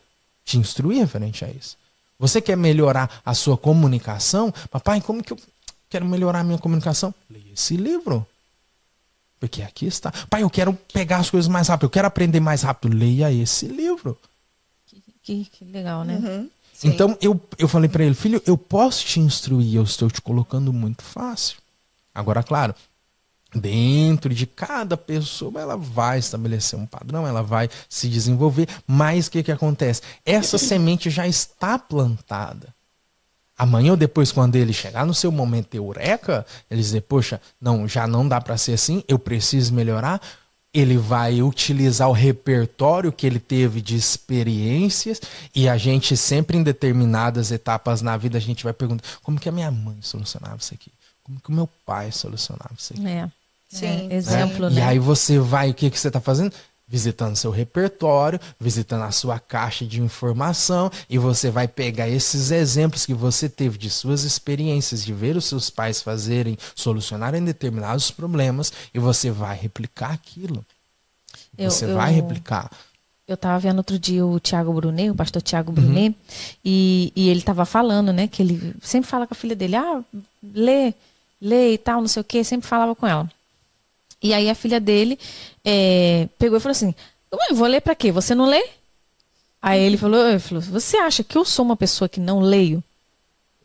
te instruir referente a isso. Você quer melhorar a sua comunicação? Papai, como que eu Quero melhorar a minha comunicação? Leia esse livro. Porque aqui está. Pai, eu quero pegar as coisas mais rápido, eu quero aprender mais rápido. Leia esse livro. Que, que legal, né? Uhum. Então eu, eu falei para ele, filho, eu posso te instruir, eu estou te colocando muito fácil. Agora, claro, dentro de cada pessoa ela vai estabelecer um padrão, ela vai se desenvolver, mas o que, que acontece? Essa semente já está plantada. Amanhã ou depois, quando ele chegar no seu momento de eureka, ele dizer, poxa, não, já não dá para ser assim, eu preciso melhorar. Ele vai utilizar o repertório que ele teve de experiências e a gente sempre em determinadas etapas na vida a gente vai perguntar como que a minha mãe solucionava isso aqui, como que o meu pai solucionava isso aqui. É. Sim. É, né? exemplo, né? E aí você vai, o que, que você está fazendo? visitando seu repertório, visitando a sua caixa de informação e você vai pegar esses exemplos que você teve de suas experiências de ver os seus pais fazerem, solucionarem determinados problemas e você vai replicar aquilo. Eu, você eu, vai replicar. Eu estava vendo outro dia o Tiago Brunet, o pastor Tiago uhum. Brunet, uhum. e, e ele estava falando, né, que ele sempre fala com a filha dele, ah, lê, lê e tal, não sei o quê, sempre falava com ela. E aí a filha dele é, pegou e falou assim: eu vou ler para quê? Você não lê? Aí ele falou, ele falou: Você acha que eu sou uma pessoa que não leio?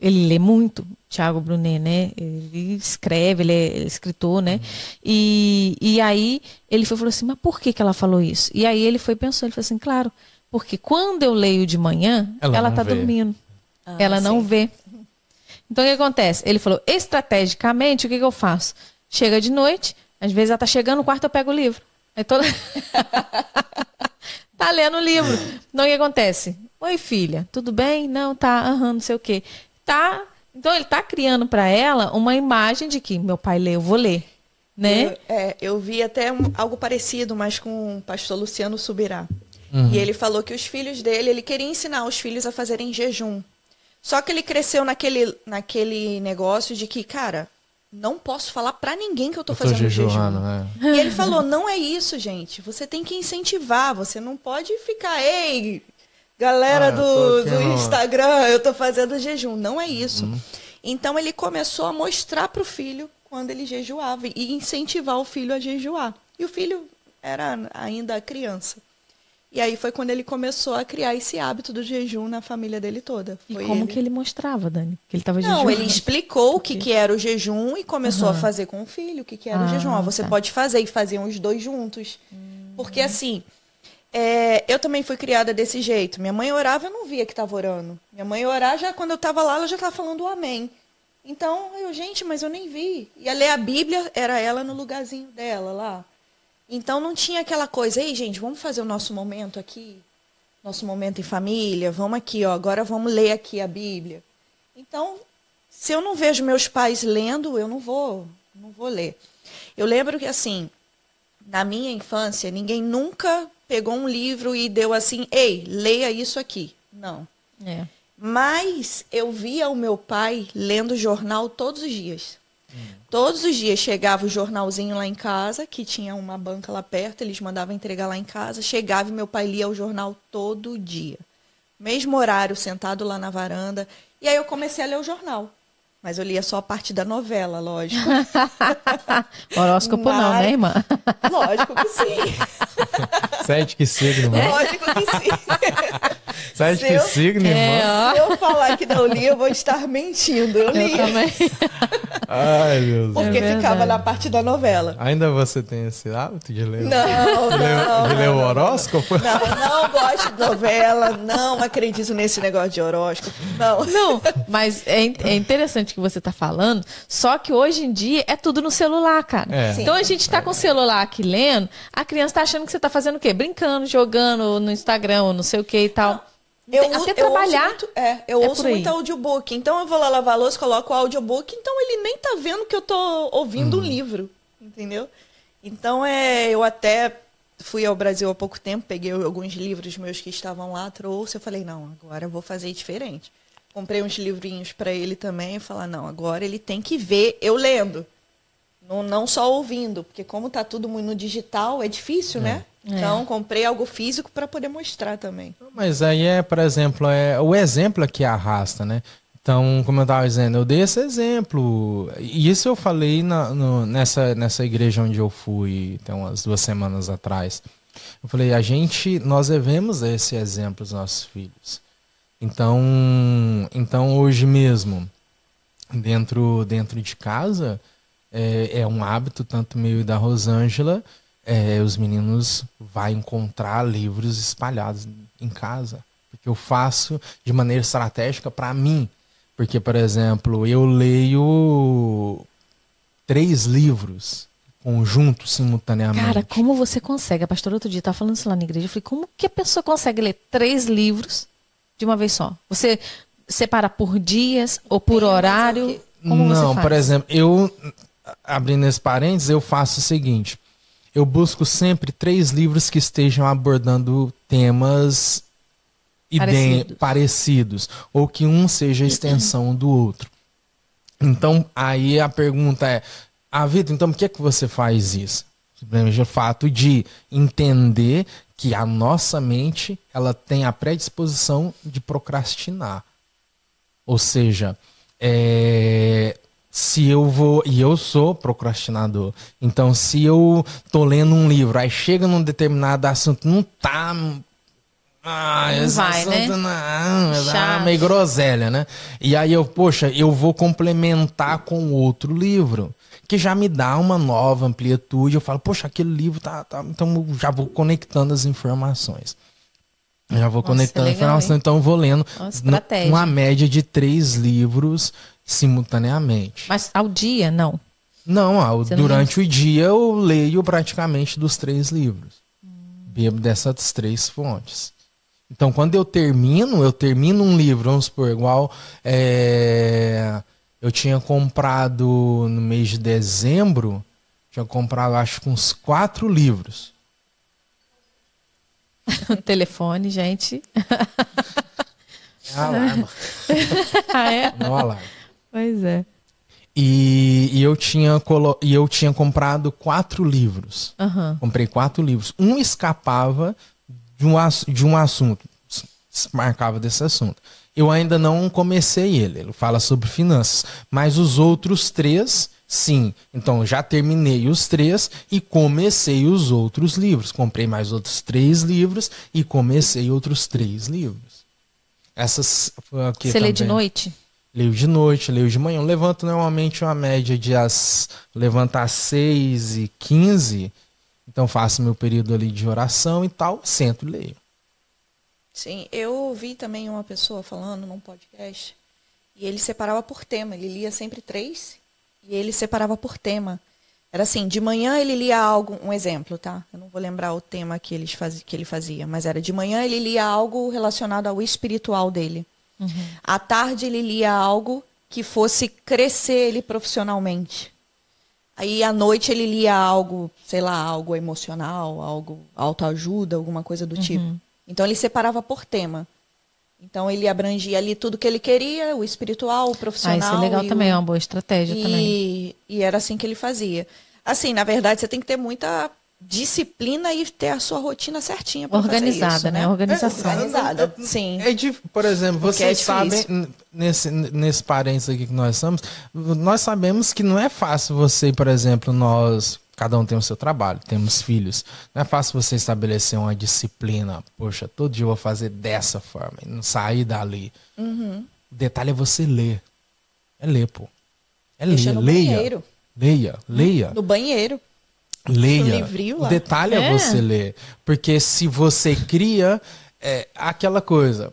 Ele lê muito, Tiago Brunet, né? Ele escreve, ele é, é escritor, né? Uhum. E, e aí ele foi, falou assim: Mas por que, que ela falou isso? E aí ele foi pensou: Ele falou assim, claro, porque quando eu leio de manhã, ela, está dormindo. Ah, ela sim. não vê. Então o que acontece? Ele falou: Estrategicamente, o que, que eu faço? Chega de noite, às vezes ela tá chegando no quarto, eu pego o livro. Aí toda. tá lendo o livro. Então o que acontece? Oi, filha, tudo bem? Não, tá, aham, não sei o quê. Tá. Então ele tá criando para ela uma imagem de que meu pai lê, eu vou ler. Né? Eu, é, eu vi até um, algo parecido, mas com o pastor Luciano Subirá. Uhum. E ele falou que os filhos dele, ele queria ensinar os filhos a fazerem jejum. Só que ele cresceu naquele, naquele negócio de que, cara, não posso falar para ninguém que eu tô, eu tô fazendo jejuando, jejum. Né? E ele falou: "Não é isso, gente. Você tem que incentivar, você não pode ficar, ei, galera ah, do, do Instagram, eu tô fazendo jejum. Não é isso. Uhum. Então ele começou a mostrar pro filho quando ele jejuava e incentivar o filho a jejuar. E o filho era ainda criança. E aí foi quando ele começou a criar esse hábito do jejum na família dele toda. Foi e como ele... que ele mostrava, Dani? Que ele tava Não, ele explicou o que, que era o jejum e começou uhum. a fazer com o filho o que, que era ah, o jejum. Ó, ah, você tá. pode fazer e faziam os dois juntos. Hum. Porque assim, é, eu também fui criada desse jeito. Minha mãe orava, eu não via que estava orando. Minha mãe orava já quando eu estava lá, ela já estava falando o amém. Então, eu, gente, mas eu nem vi. E a ler a Bíblia era ela no lugarzinho dela lá. Então não tinha aquela coisa, ei, gente, vamos fazer o nosso momento aqui, nosso momento em família, vamos aqui, ó, agora vamos ler aqui a Bíblia. Então, se eu não vejo meus pais lendo, eu não vou, não vou ler. Eu lembro que assim, na minha infância, ninguém nunca pegou um livro e deu assim, ei, leia isso aqui. Não. É. Mas eu via o meu pai lendo jornal todos os dias. Todos os dias chegava o jornalzinho lá em casa, que tinha uma banca lá perto, eles mandavam entregar lá em casa. Chegava e meu pai lia o jornal todo dia. Mesmo horário, sentado lá na varanda. E aí eu comecei a ler o jornal. Mas eu lia só a parte da novela, lógico. Horóscopo Mas... não, né, irmã? Lógico que sim. Sente que sim, irmã. É? Lógico que sim. Sai de eu... signo, é, irmão. Se eu falar que não li, eu vou estar mentindo. Eu li. Eu também. Ai, meu Deus. Porque é ficava na parte da novela. Ainda você tem esse hábito de ler? Não, de não. Ler, de ler o horóscopo? Não, não gosto de novela, não acredito nesse negócio de horóscopo. Não. Não, mas é, é interessante que você está falando, só que hoje em dia é tudo no celular, cara. É. Então a gente está com o celular aqui lendo, a criança está achando que você está fazendo o quê? Brincando, jogando no Instagram, ou não sei o que e tal. Não eu, até eu trabalhar. Muito, é, eu é ouço muito audiobook. Então eu vou lá lavar a louça, coloco o audiobook, então ele nem tá vendo que eu tô ouvindo uhum. um livro, entendeu? Então é, eu até fui ao Brasil há pouco tempo, peguei alguns livros meus que estavam lá, trouxe, eu falei, não, agora eu vou fazer diferente. Comprei uns livrinhos para ele também, e falar, não, agora ele tem que ver eu lendo. Não, não só ouvindo, porque como está tudo muito no digital, é difícil, é. né? É. Então, comprei algo físico para poder mostrar também. Mas aí é, por exemplo, é o exemplo que arrasta, né? Então, como eu estava dizendo, eu dei esse exemplo. E isso eu falei na, no, nessa, nessa igreja onde eu fui, tem então, umas duas semanas atrás. Eu falei, a gente, nós devemos esse exemplo aos nossos filhos. Então, então hoje mesmo, dentro, dentro de casa, é, é um hábito, tanto meio da Rosângela, é, os meninos vão encontrar livros espalhados em casa. Porque eu faço de maneira estratégica para mim. Porque, por exemplo, eu leio três livros conjunto simultaneamente. Cara, como você consegue? A pastora outro dia estava falando isso lá na igreja. Eu falei, como que a pessoa consegue ler três livros de uma vez só? Você separa por dias ou por é horário? Como Não, por exemplo, eu abrindo esse parênteses, eu faço o seguinte: eu busco sempre três livros que estejam abordando temas parecidos, parecidos ou que um seja a extensão do outro. Então, aí a pergunta é: a ah, vida, então por que, é que você faz isso? o fato de entender que a nossa mente ela tem a predisposição de procrastinar. Ou seja, é, se eu vou. E eu sou procrastinador. Então, se eu tô lendo um livro, aí chega num determinado assunto, não tá. Ah, não esse vai, assunto né? não, ah, ah, meio groselha, né? E aí eu, poxa, eu vou complementar com outro livro que já me dá uma nova amplitude. Eu falo, poxa, aquele livro tá, tá então já vou conectando as informações. já vou Nossa, é conectando legal, informações, informação, então eu vou lendo Nossa, uma média de três livros simultaneamente. Mas ao dia, não? Não, ao, não durante lê? o dia eu leio praticamente dos três livros. Hum. Bebo dessas três fontes. Então, quando eu termino, eu termino um livro, vamos supor, igual é, eu tinha comprado no mês de dezembro, tinha comprado acho que uns quatro livros. o telefone, gente. É alarma. ah, é? Não é alarma. Pois é. E, e eu, tinha colo... e eu tinha comprado quatro livros. Uhum. Comprei quatro livros. Um escapava de um, ass... de um assunto, marcava desse assunto. Eu ainda não comecei ele, ele fala sobre finanças. Mas os outros três, sim. Então já terminei os três e comecei os outros livros. Comprei mais outros três livros e comecei outros três livros. Essas. Aqui Você também. lê de noite? leio de noite, leio de manhã. Eu levanto normalmente uma média de as levantar às 6 e 15 então faço meu período ali de oração e tal, sento e leio. Sim, eu ouvi também uma pessoa falando num podcast e ele separava por tema. Ele lia sempre três e ele separava por tema. Era assim, de manhã ele lia algo, um exemplo, tá? Eu não vou lembrar o tema que, eles faz, que ele fazia, mas era de manhã ele lia algo relacionado ao espiritual dele. Uhum. À tarde ele lia algo que fosse crescer ele profissionalmente. Aí à noite ele lia algo, sei lá, algo emocional, algo autoajuda, alguma coisa do tipo. uhum. tipo. Então ele separava por tema. Então ele abrangia ali tudo que ele queria, o espiritual, o profissional. Ah, isso é legal também, o... é uma boa estratégia e... também. E era assim que ele fazia. Assim, na verdade, você tem que ter muita disciplina e ter a sua rotina certinha organizada isso, né? né organização é, organizada sim é de, por exemplo vocês é sabem nesse nesse parênteses aqui que nós somos nós sabemos que não é fácil você por exemplo nós cada um tem o seu trabalho temos filhos não é fácil você estabelecer uma disciplina poxa todo dia eu vou fazer dessa forma não sair dali uhum. o detalhe é você ler é ler pô é Deixa ler leia banheiro. leia leia no banheiro Leia. Um livrinho lá. O detalhe é. é você ler. Porque se você cria, é aquela coisa.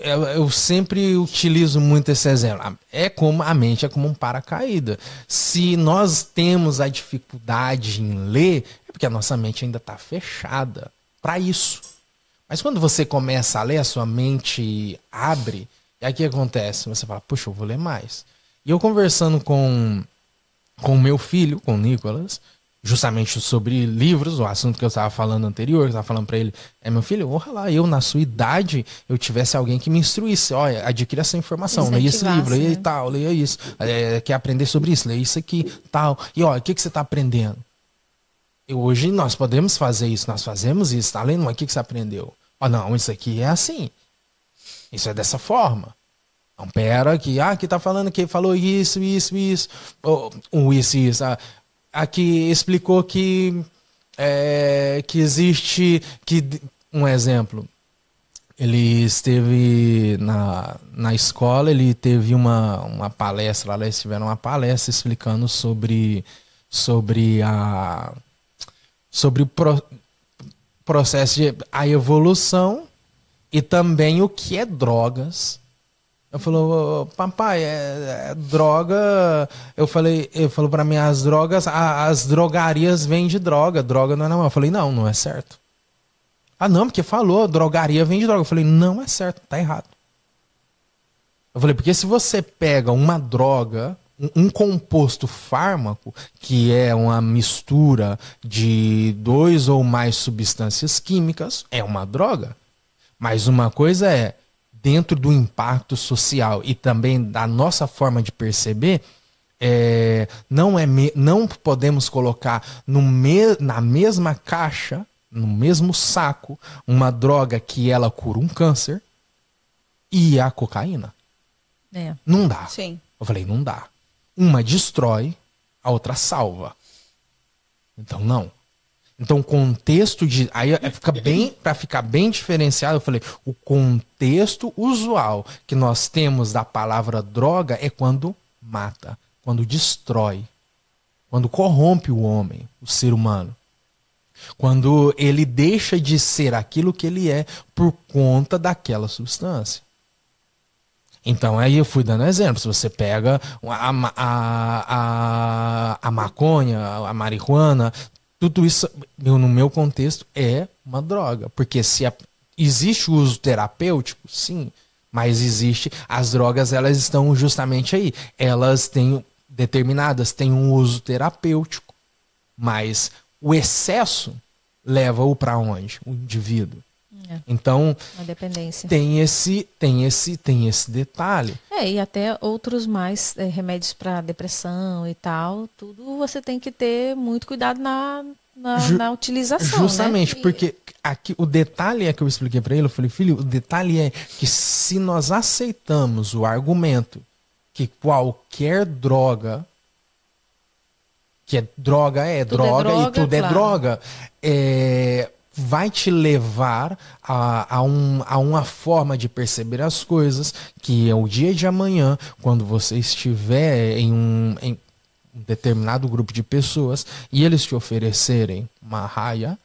Eu, eu, sempre utilizo muito esse exemplo. Ah, é como a mente é como um paracaída. Se nós temos a dificuldade em ler, é porque a nossa mente ainda está fechada para isso. Mas quando você começa a ler, a sua mente abre. E aí o que acontece? Você fala, puxa, eu vou ler mais. E eu conversando com o meu filho, com o Nicolas, justamente sobre livros, o assunto que eu estava falando anterior, eu estava falando para ele, é meu filho, honra lá, eu na sua idade, eu tivesse alguém que me instruísse, olha, adquira essa informação, leia esse livro, leia né? e tal, leia isso, é, quer aprender sobre isso, leia isso aqui, tal, e olha, o que, que você está aprendendo? E hoje nós podemos fazer isso, nós fazemos isso, tá lendo, mas o que, que você aprendeu? oh, não, isso aqui é assim, isso é dessa forma. Então, pera que, ah, que tá falando que falou isso, isso, isso, oh, um isso, isso, ah, aqui explicou que, é, que existe. que Um exemplo. Ele esteve na, na escola, ele teve uma, uma palestra, lá eles tiveram uma palestra explicando sobre, sobre a. sobre o pro, processo de a evolução e também o que é drogas ela falou, papai, é, é droga. Eu falei, eu falou para mim, as drogas, a, as drogarias vendem droga, droga não é normal. Eu falei, não, não é certo. Ah, não, porque falou, drogaria vende droga. Eu falei, não é certo, tá errado. Eu falei, porque se você pega uma droga, um, um composto fármaco, que é uma mistura de dois ou mais substâncias químicas, é uma droga. Mas uma coisa é dentro do impacto social e também da nossa forma de perceber, é, não, é não podemos colocar no me na mesma caixa, no mesmo saco, uma droga que ela cura um câncer e a cocaína. É. Não dá. Sim. Eu falei, não dá. Uma destrói, a outra salva. Então, não. Então, o contexto de. Aí é fica bem. Para ficar bem diferenciado, eu falei: o contexto usual que nós temos da palavra droga é quando mata, quando destrói, quando corrompe o homem, o ser humano. Quando ele deixa de ser aquilo que ele é por conta daquela substância. Então, aí eu fui dando exemplo. Se você pega a, a, a, a maconha, a marihuana, tudo isso, meu, no meu contexto, é uma droga. Porque se a, existe o uso terapêutico, sim, mas existe. As drogas, elas estão justamente aí. Elas têm determinadas, têm um uso terapêutico. Mas o excesso leva-o para onde? O indivíduo. É. Então, tem esse, tem esse, tem esse detalhe. É, e até outros mais é, remédios para depressão e tal, tudo você tem que ter muito cuidado na, na, Ju, na utilização. Né? Justamente, né? porque aqui o detalhe é que eu expliquei para ele, eu falei, filho, o detalhe é que se nós aceitamos o argumento que qualquer droga que é droga é, droga, é droga, e tudo é, claro. é droga. É, vai te levar a, a, um, a uma forma de perceber as coisas que é o dia de amanhã, quando você estiver em um, em um determinado grupo de pessoas e eles te oferecerem uma raia,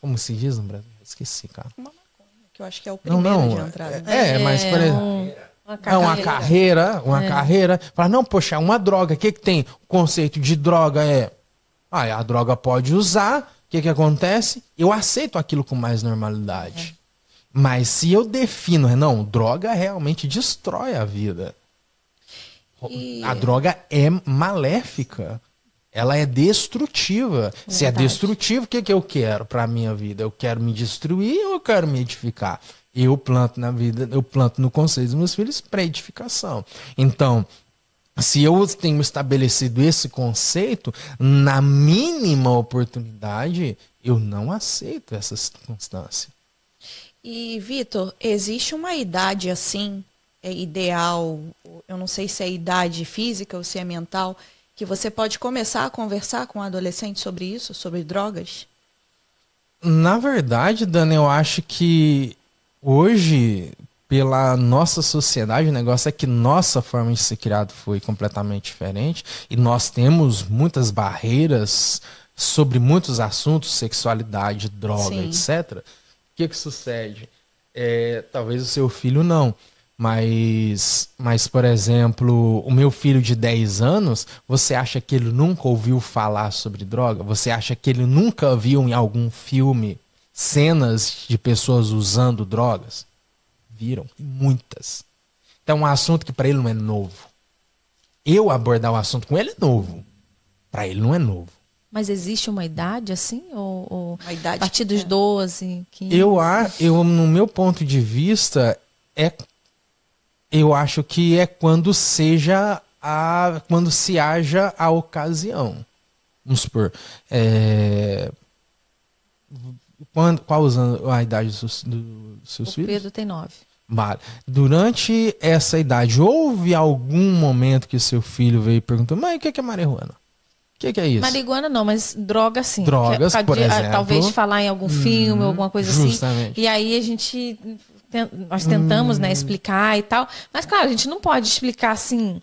como se diz no Brasil? Esqueci, cara. Uma maconha, que eu acho que é o primeiro não, não, de é, entrada. É, é mas por exemplo. Uma carreira. uma carreira, uma é. carreira. Fala, não, poxa, é uma droga. O que, que tem? O conceito de droga é ah, a droga pode usar, o que, que acontece? Eu aceito aquilo com mais normalidade. É. Mas se eu defino, não, droga realmente destrói a vida. E... A droga é maléfica. Ela é destrutiva. Se é destrutiva, o que, que eu quero para minha vida? Eu quero me destruir ou eu quero me edificar? Eu planto na vida, eu planto no conceito dos meus filhos para edificação. Então, se eu tenho estabelecido esse conceito, na mínima oportunidade, eu não aceito essa circunstância. E, Vitor, existe uma idade assim, é ideal, eu não sei se é idade física ou se é mental, que você pode começar a conversar com o um adolescente sobre isso, sobre drogas? Na verdade, Dana, eu acho que hoje, pela nossa sociedade, o negócio é que nossa forma de ser criado foi completamente diferente e nós temos muitas barreiras sobre muitos assuntos, sexualidade, droga, Sim. etc. O que que sucede? É, talvez o seu filho não, mas, mas, por exemplo, o meu filho de 10 anos, você acha que ele nunca ouviu falar sobre droga? Você acha que ele nunca viu em algum filme cenas de pessoas usando drogas? viram, muitas. Então, um assunto que para ele não é novo. Eu abordar o assunto com ele é novo. Para ele não é novo. Mas existe uma idade assim? Ou, ou uma idade a partir dos é. 12, 15? Eu, eu, no meu ponto de vista, é, eu acho que é quando seja a, quando se haja a ocasião. Vamos supor, é, quando, qual a idade dos, do, dos seus o filhos? Pedro tem nove. Durante essa idade, houve algum momento que seu filho veio e perguntou: mãe, o que é, que é marihuana? O que, que, é isso? Marihuana não, mas droga sim. Drogas, por de, exemplo. Talvez falar em algum filme, hum, alguma coisa assim. justamente. assim. E aí a gente, nós tentamos, né, hum. né, explicar e tal. Mas claro, a gente não pode explicar assim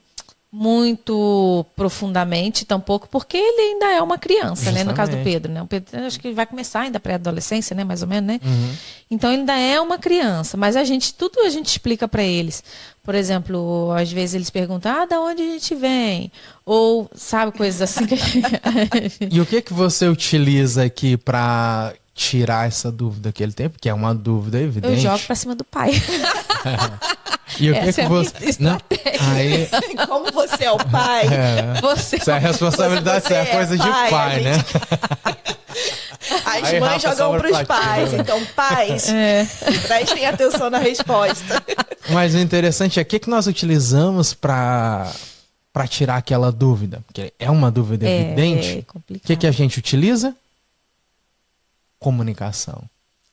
muito profundamente, tampouco, porque ele ainda é uma criança, Justamente. né? No caso do Pedro, né? O Pedro acho que vai começar ainda pré-adolescência, né? Mais ou menos, né? Uhum. Então ele ainda é uma criança, mas a gente, tudo a gente explica para eles. Por exemplo, às vezes eles perguntam, ah, da onde a gente vem? Ou, sabe, coisas assim. e o que que você utiliza aqui para tirar essa dúvida que ele tem, porque é uma dúvida evidente. Eu jogo pra cima do pai. e o que, que é você. Não, aí... Como você é o pai, é. você. É isso é responsabilidade, isso é, é, coisa de pai, né? gente... né? As aí, mães jogam pros pais, né? então pais, é. prestem atenção na resposta. Mas o interessante é o que, que nós utilizamos para para tirar aquela dúvida, porque é uma dúvida evidente. O que, que a gente utiliza? comunicação.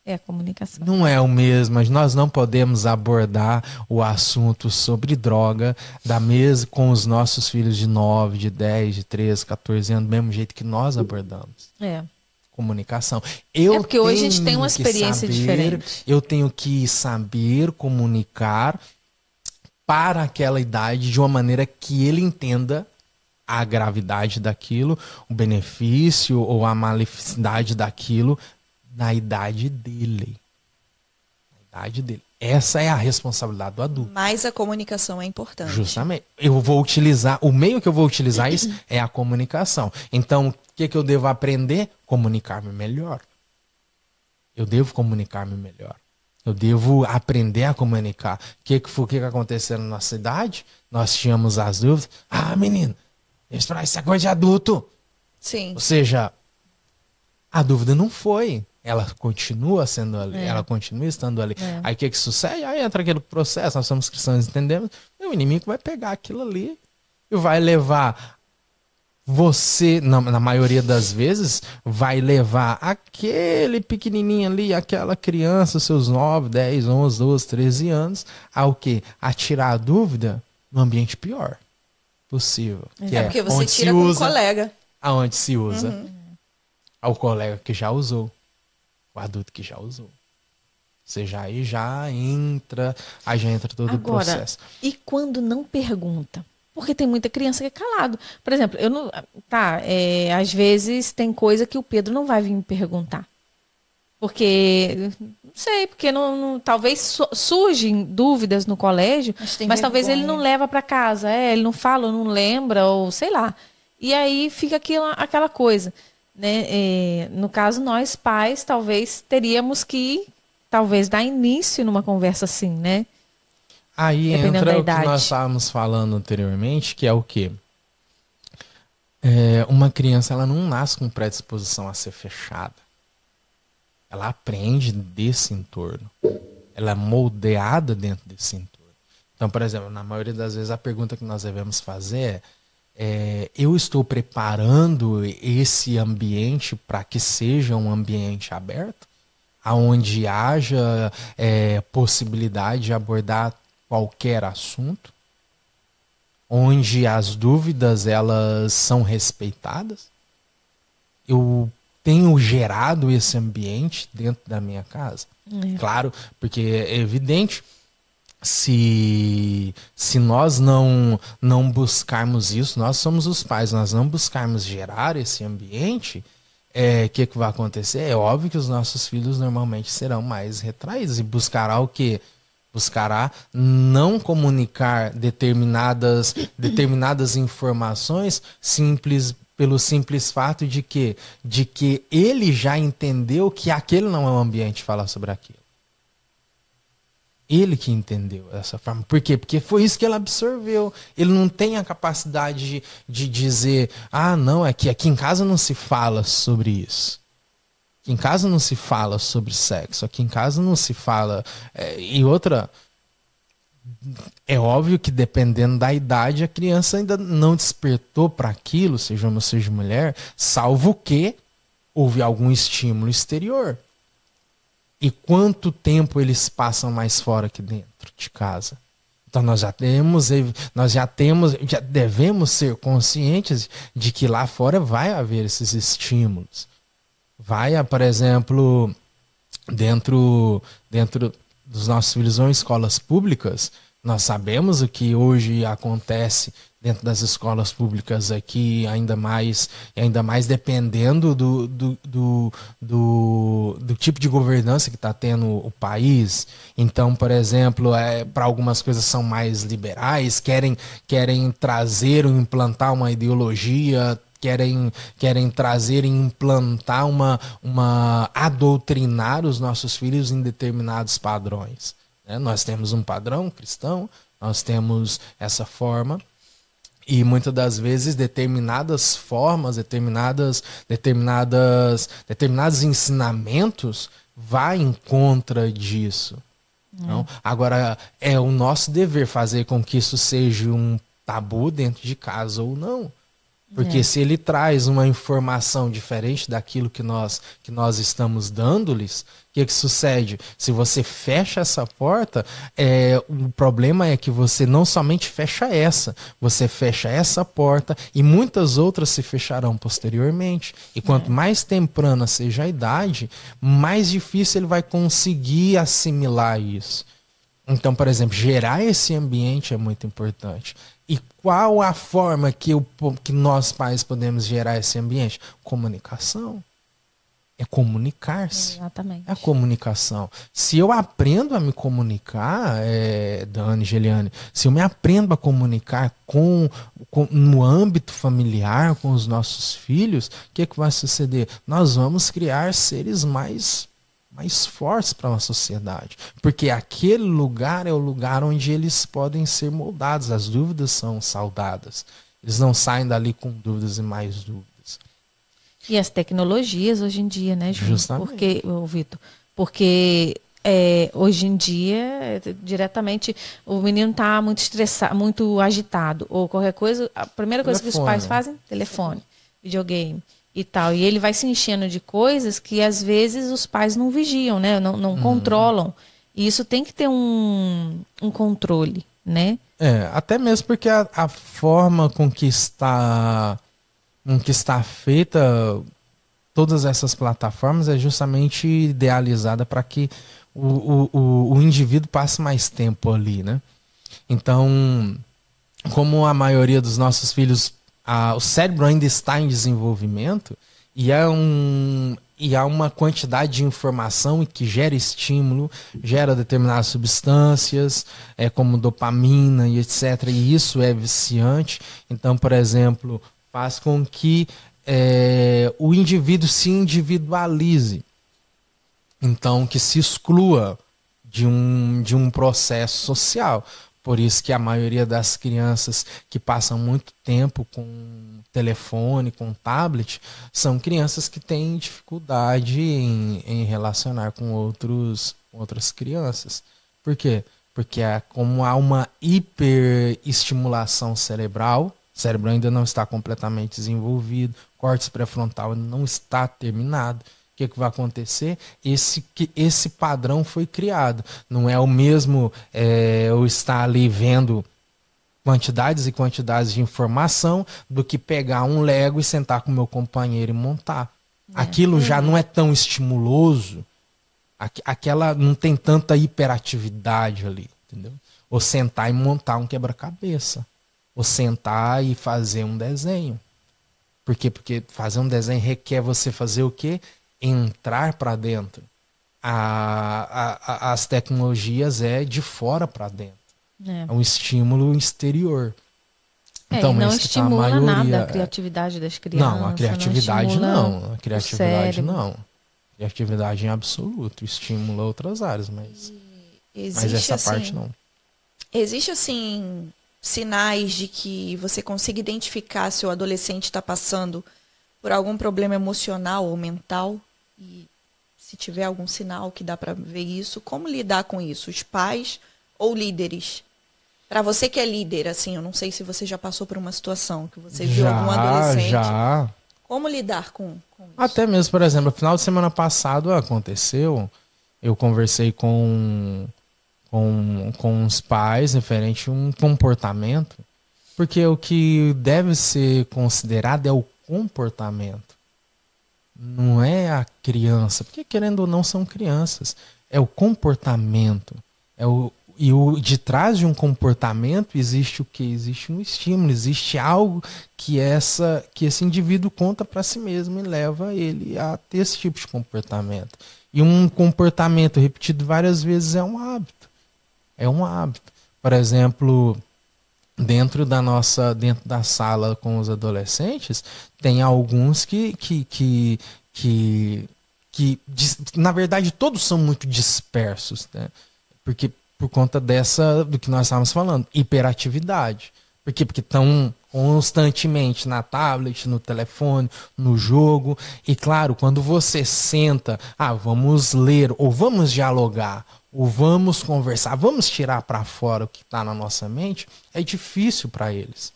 É a comunicação. Não é o mesmo, mas nós não podemos abordar o assunto sobre droga da mesa com os nossos filhos de 9, de 10, de 13, 14 anos, do mesmo jeito que nós abordamos. É. Comunicação. Eu é porque hoje a gente tem uma experiência saber, diferente. Eu tenho que saber comunicar para aquela idade de uma maneira que ele entenda a gravidade daquilo, o benefício ou a maleficidade daquilo na idade dele. Na idade dele. Essa é a responsabilidade do adulto. Mas a comunicação é importante. Justamente. Eu vou utilizar, o meio que eu vou utilizar isso é a comunicação. Então, o que, que eu devo aprender? Comunicar-me melhor. Eu devo comunicar-me melhor. Eu devo aprender a comunicar. O que, que foi que aconteceu na nossa cidade? Nós tínhamos as dúvidas. Ah, menino, isso é coisa de adulto. Sim. Ou seja, a dúvida não foi ela continua sendo ali, é. ela continua estando ali. É. Aí o que, que sucede? Aí entra aquele processo, nós somos cristãos, entendemos? E o inimigo vai pegar aquilo ali e vai levar você, na, na, maioria das vezes, vai levar aquele pequenininho ali, aquela criança, seus 9, 10, 11, 12, 13 anos, ao quê? A tirar a dúvida no ambiente pior possível. É, é porque você tira usa, com colega. Aonde se usa. Uhum. Ao colega que já usou o adulto que já usou. Você já aí já entra, aí já entra todo Agora, o processo. E quando não pergunta? Porque tem muita criança que é calado. Por exemplo, eu não. Tá, é, às vezes tem coisa que o Pedro não vai vir me perguntar. Porque. Não sei, porque não, não talvez su surgem dúvidas no colégio, mas, mas talvez ele não leva para casa. É, ele não fala, não lembra, ou sei lá. E aí fica aquela aquela coisa. Né? É, no caso, nós pais talvez teríamos que talvez dar início numa conversa assim, né? Aí entra o que nós estávamos falando anteriormente, que é o quê? É, uma criança ela não nasce com predisposição a ser fechada. Ela aprende desse entorno. Ela é moldeada dentro desse entorno. Então, por exemplo, na maioria das vezes a pergunta que nós devemos fazer é é, eu estou preparando esse ambiente para que seja um ambiente aberto, aonde haja é, possibilidade de abordar qualquer assunto, onde as dúvidas elas são respeitadas. Eu tenho gerado esse ambiente dentro da minha casa, é. claro, porque é evidente se, se nós não, não buscarmos isso, nós somos os pais, nós não buscarmos gerar esse ambiente, o é, que, que vai acontecer? É óbvio que os nossos filhos normalmente serão mais retraídos e buscará o quê? Buscará não comunicar determinadas, determinadas informações simples pelo simples fato de que, de que ele já entendeu que aquele não é o ambiente falar sobre aquilo. Ele que entendeu essa forma. Por quê? Porque foi isso que ele absorveu. Ele não tem a capacidade de, de dizer, ah, não, é que aqui em casa não se fala sobre isso. Aqui em casa não se fala sobre sexo. Aqui em casa não se fala. É, e outra, é óbvio que dependendo da idade, a criança ainda não despertou para aquilo, seja homem ou seja mulher, salvo que houve algum estímulo exterior. E quanto tempo eles passam mais fora que dentro de casa? Então nós já temos, nós já temos, já devemos ser conscientes de que lá fora vai haver esses estímulos. Vai, ah, por exemplo, dentro dentro dos nossos filhos vão escolas públicas, nós sabemos o que hoje acontece dentro das escolas públicas aqui, ainda mais, ainda mais dependendo do, do, do, do, do tipo de governança que está tendo o país. Então, por exemplo, é, para algumas coisas são mais liberais, querem, querem trazer ou implantar uma ideologia querem, querem trazer e implantar uma, uma adoutrinar os nossos filhos em determinados padrões. Né? Nós temos um padrão cristão, nós temos essa forma e muitas das vezes determinadas formas, determinadas, determinadas, determinados ensinamentos vai em contra disso. Hum. Então, agora é o nosso dever fazer com que isso seja um tabu dentro de casa ou não. Porque é. se ele traz uma informação diferente daquilo que nós, que nós estamos dando-lhes, o que, que sucede? Se você fecha essa porta, é, o problema é que você não somente fecha essa, você fecha essa porta e muitas outras se fecharão posteriormente. E quanto é. mais temprana seja a idade, mais difícil ele vai conseguir assimilar isso. Então, por exemplo, gerar esse ambiente é muito importante. E qual a forma que, que nós pais podemos gerar esse ambiente? Comunicação. É comunicar-se. Exatamente. É a comunicação. Se eu aprendo a me comunicar, é, Dani, Geliane, se eu me aprendo a comunicar com, com no âmbito familiar, com os nossos filhos, o que, é que vai suceder? Nós vamos criar seres mais mais fortes para uma sociedade, porque aquele lugar é o lugar onde eles podem ser moldados, as dúvidas são saudadas. Eles não saem dali com dúvidas e mais dúvidas. E as tecnologias hoje em dia, né, Ju? Justamente. Porque, oh, Vitor, porque é, hoje em dia, diretamente, o menino está muito estressado, muito agitado, ou qualquer coisa, a primeira coisa telefone. que os pais fazem, telefone, videogame e tal. E ele vai se enchendo de coisas que às vezes os pais não vigiam, né? Não, não uhum. controlam. E isso tem que ter um, um controle, né? É, até mesmo porque a, a forma com que está com que está feita todas essas plataformas é justamente idealizada para que o, o, o, o indivíduo passe mais tempo ali, né? Então, como a maioria dos nossos filhos a, o cérebro ainda está em desenvolvimento e é um e há uma quantidade de informação que gera estímulo, gera determinadas substâncias, é, como dopamina e etc. E isso é viciante. Então, por exemplo, faz com que é, o indivíduo se individualize. Então, que se exclua de um, de um processo social. Por isso que a maioria das crianças que passam muito tempo com telefone, com tablet, são crianças que têm dificuldade em, em relacionar com outros, outras crianças. Por quê? Porque é como há uma hiperestimulação cerebral, o cérebro ainda não está completamente desenvolvido, corte pré-frontal não está terminado que, que vai acontecer, esse, que, esse padrão foi criado. Não é o mesmo é, eu estar ali vendo quantidades e quantidades de informação do que pegar um Lego e sentar com meu companheiro e montar. É. Aquilo já uhum. não é tão estimuloso, aquela não tem tanta hiperatividade ali, entendeu? Ou sentar e montar um quebra-cabeça, ou sentar e fazer um desenho. Por quê? Porque fazer um desenho requer você fazer o quê? entrar para dentro. A, a, a, as tecnologias é de fora para dentro. É. é. um estímulo exterior. É, então, não estimula tá a maioria... nada a criatividade das crianças. Não, a criatividade não. não. A criatividade não. Criatividade em absoluto. Estimula outras áreas, mas, existe, mas essa assim, parte não. Existe, assim, sinais de que você consiga identificar se o adolescente está passando por algum problema emocional ou mental? e se tiver algum sinal que dá para ver isso, como lidar com isso? Os pais ou líderes? Para você que é líder, assim, eu não sei se você já passou por uma situação que você já, viu algum adolescente. Já. Como lidar com, com isso? Até mesmo, por exemplo, final de semana passado aconteceu, eu conversei com com, com os pais referente a um comportamento, porque o que deve ser considerado é o comportamento não é a criança, porque querendo ou não são crianças, é o comportamento. É o, e o, de trás de um comportamento existe o que? Existe um estímulo, existe algo que, essa, que esse indivíduo conta para si mesmo e leva ele a ter esse tipo de comportamento. E um comportamento repetido várias vezes é um hábito. É um hábito. Por exemplo, dentro da nossa dentro da sala com os adolescentes tem alguns que que que, que, que na verdade todos são muito dispersos né? porque por conta dessa do que nós estávamos falando hiperatividade porque porque estão constantemente na tablet, no telefone, no jogo. E claro, quando você senta, ah, vamos ler ou vamos dialogar ou vamos conversar, vamos tirar para fora o que está na nossa mente, é difícil para eles.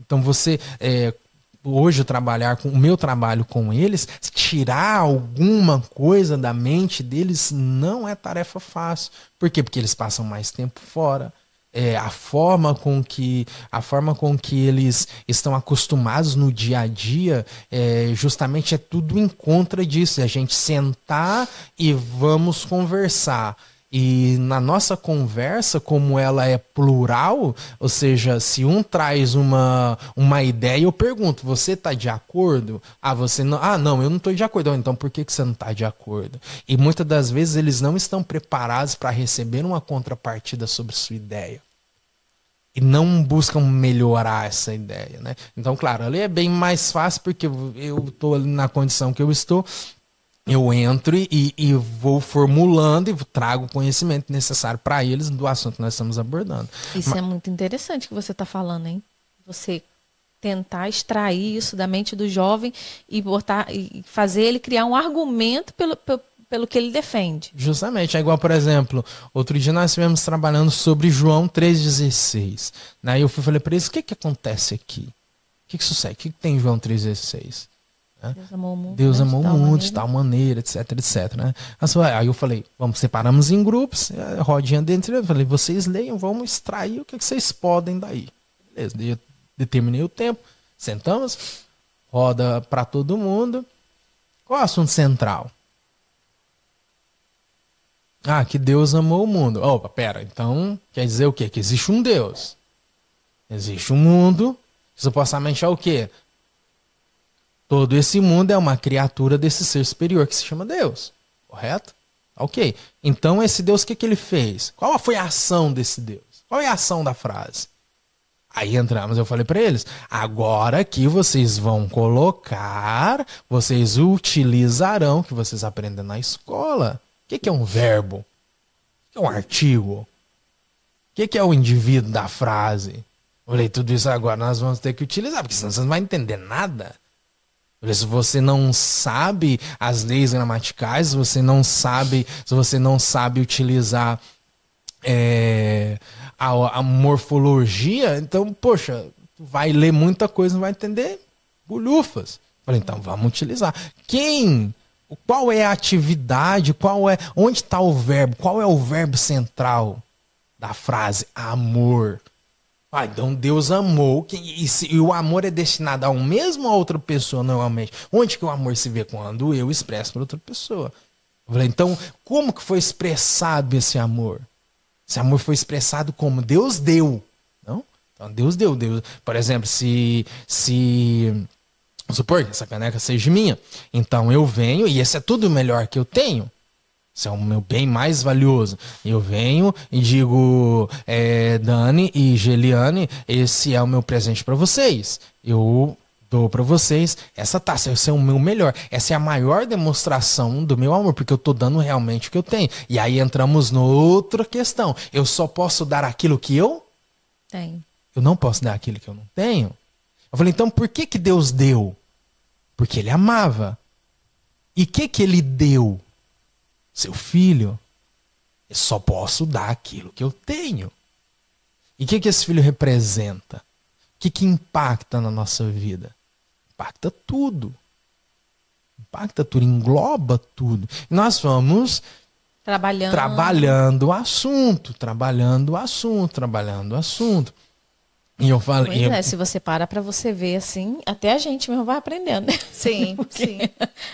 Então você é, hoje trabalhar com o meu trabalho com eles, tirar alguma coisa da mente deles não é tarefa fácil. Por quê? Porque eles passam mais tempo fora é, a forma com que a forma com que eles estão acostumados no dia a dia é, justamente é tudo em contra disso é a gente sentar e vamos conversar e na nossa conversa, como ela é plural, ou seja, se um traz uma, uma ideia, eu pergunto: você tá de acordo? Ah, você não. Ah, não, eu não tô de acordo. Oh, então por que, que você não tá de acordo? E muitas das vezes eles não estão preparados para receber uma contrapartida sobre sua ideia e não buscam melhorar essa ideia, né? Então, claro, ali é bem mais fácil porque eu estou na condição que eu estou, eu entro e, e, vou formulando e trago o conhecimento necessário para eles do assunto que nós estamos abordando. Isso Mas... é muito interessante que você está falando, hein? Você tentar extrair isso da mente do jovem e botar e fazer ele criar um argumento pelo, pelo, pelo que ele defende. Justamente, é igual, por exemplo, outro dia nós estivemos trabalhando sobre João 3,16. Aí né? eu fui falei para eles, o que, que acontece aqui? O que, que sucede? O que, que tem em João 3,16? Né? Deus amou o mundo, né, de, tal maneira. etc, etc. Né? Aí eu falei, vamos separamos em grupos, é, rodinha dentro. Eu falei, vocês leiam, vamos extrair o que, que vocês podem daí. Beleza, eu determinei o tempo, sentamos, roda para todo mundo. Qual é o assunto central? Ah, que Deus amou o mundo. Opa, pera, então quer dizer o quê? Que existe um Deus. Existe um mundo, supostamente é o quê? Todo esse mundo é uma criatura desse ser superior que se chama Deus, correto? Ok. Então, esse Deus, o que, que ele fez? Qual foi a ação desse Deus? Qual é a ação da frase? Aí entramos, eu falei para eles: agora que vocês vão colocar, vocês utilizarão que vocês aprendem na escola. O que, que é um verbo? O que é um artigo? O que, que é o indivíduo da frase? falei: tudo isso agora, nós vamos ter que utilizar, porque senão vocês não vão entender nada. Se você não sabe as leis gramaticais, se você não sabe, se você não sabe utilizar é, a, a, morfologia, então, poxa, vai ler muita coisa, não vai entender bolhufas. Falei, então vamos utilizar. Quem? Qual é a atividade? Qual é? Onde está o verbo? Qual é o verbo central da frase amor? então Deus amou. E, se, e, o amor é destinado a um mesmo ou a outra pessoa normalmente? Onde que o amor se vê? Quando eu expresso para outra pessoa. Falei, então, como que foi expressado esse amor? Esse amor foi expressado como Deus deu. Não? Então Deus deu. Deus. Por exemplo, se. se supor que essa caneca seja minha. Então eu venho, e esse é tudo o melhor que eu tenho. Isso é o meu bem mais valioso. Eu venho e digo, é, Dani e Geliane, esse é o meu presente para vocês. Eu dou para vocês essa taça. Esse é o meu melhor. Essa é a maior demonstração do meu amor, porque eu tô dando realmente o que eu tenho. E aí entramos noutra questão. Eu só posso dar aquilo que eu tenho. Eu não posso dar aquilo que eu não tenho. Eu falei, então por que que Deus deu? Porque ele amava. E que que ele deu? seu filho. Eu só posso dar aquilo que eu tenho. E o que, que esse filho representa? O que, que impacta na nossa vida? Impacta tudo. Impacta tudo, engloba tudo. E nós vamos trabalhando. trabalhando o assunto, trabalhando o assunto, trabalhando o assunto. E eu falo. Pois eu... É, se você para para você ver assim, até a gente mesmo vai aprendendo, né? Sim, sim.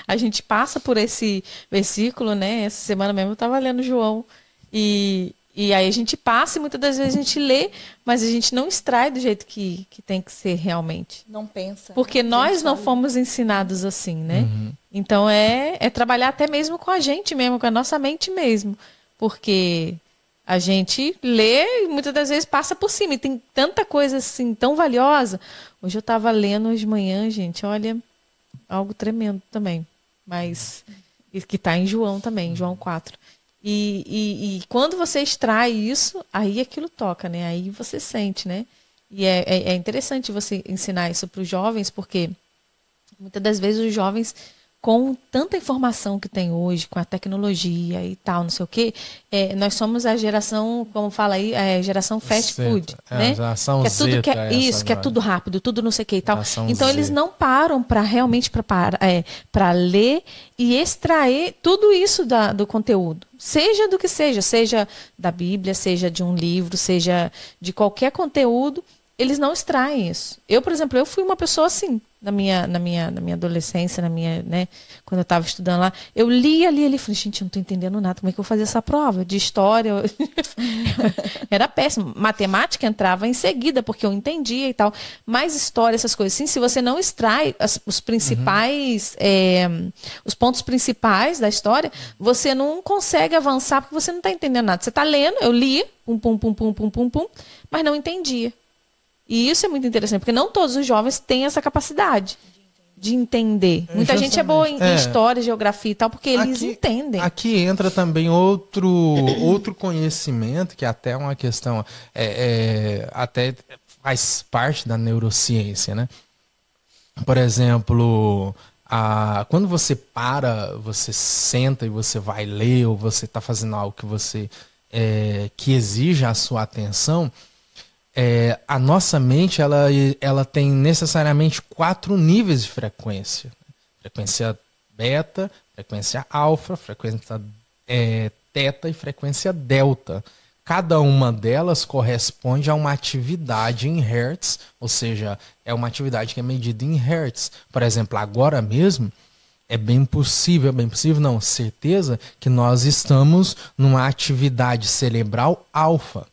A gente passa por esse versículo, né? Essa semana mesmo eu estava lendo João. E, e aí a gente passa e muitas das vezes a gente lê, mas a gente não extrai do jeito que, que tem que ser realmente. Não pensa. Porque nós não sabe. fomos ensinados assim, né? Uhum. Então é, é trabalhar até mesmo com a gente mesmo, com a nossa mente mesmo. Porque a gente lê e muitas das vezes passa por cima. E tem tanta coisa assim tão valiosa. Hoje eu estava lendo hoje de manhã, gente, olha, algo tremendo também. Mas que está em João também, João 4. E, e, e, quando você extrai isso, aí aquilo toca, né? Aí você sente, né? E é, é, é interessante você ensinar isso para os jovens, porque muitas das vezes os jovens com tanta informação que tem hoje, com a tecnologia e tal, não sei o quê, é, nós somos a geração, como fala aí, a é, geração fast Zeta, food, é, né? Geração que é tudo Zeta que é, é isso, agora. que é tudo rápido, tudo não sei o quê e tal. Geração então Z. eles não param para realmente para é, para ler e extrair tudo isso da, do conteúdo, seja do que seja, seja da Bíblia, seja de um livro, seja de qualquer conteúdo, eles não extraem isso. Eu, por exemplo, eu fui uma pessoa assim na minha, na minha, na minha adolescência, na minha, né, quando eu estava estudando lá, eu li ali ali falei, gente, eu não estou entendendo nada, como é que eu vou fazer essa prova de história? Era péssimo. Matemática entrava em seguida, porque eu entendia e tal. Mas história, essas coisas, sim, se você não extrai as, os principais, uhum. é, os pontos principais da história, você não consegue avançar porque você não está entendendo nada. Você está lendo, eu li, pum, pum, pum, pum, pum, pum, pum, mas não entendia. E isso é muito interessante, porque não todos os jovens têm essa capacidade de entender. É, Muita justamente. gente é boa em é. história, geografia e tal, porque eles aqui, entendem. Aqui entra também outro, outro conhecimento, que é até é uma questão, é, é, até faz parte da neurociência, né? Por exemplo, a, quando você para, você senta e você vai ler, ou você está fazendo algo que você é, que exija a sua atenção, é, a nossa mente ela, ela tem necessariamente quatro níveis de frequência: frequência beta, frequência alfa, frequência é, teta e frequência delta. Cada uma delas corresponde a uma atividade em hertz, ou seja, é uma atividade que é medida em hertz. Por exemplo, agora mesmo é bem possível, bem possível, não, certeza que nós estamos numa atividade cerebral alfa.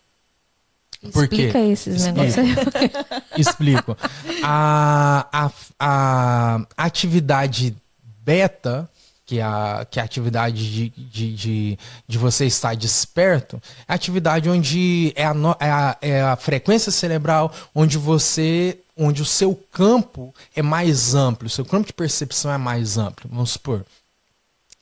Explica esses negócios aí. Explico. A, a, a atividade beta, que é a, que é a atividade de, de, de, de, você estar desperto, é a atividade onde é a, é a, é a frequência cerebral, onde você onde o seu campo é mais amplo, o seu campo de percepção é mais amplo. Vamos supor,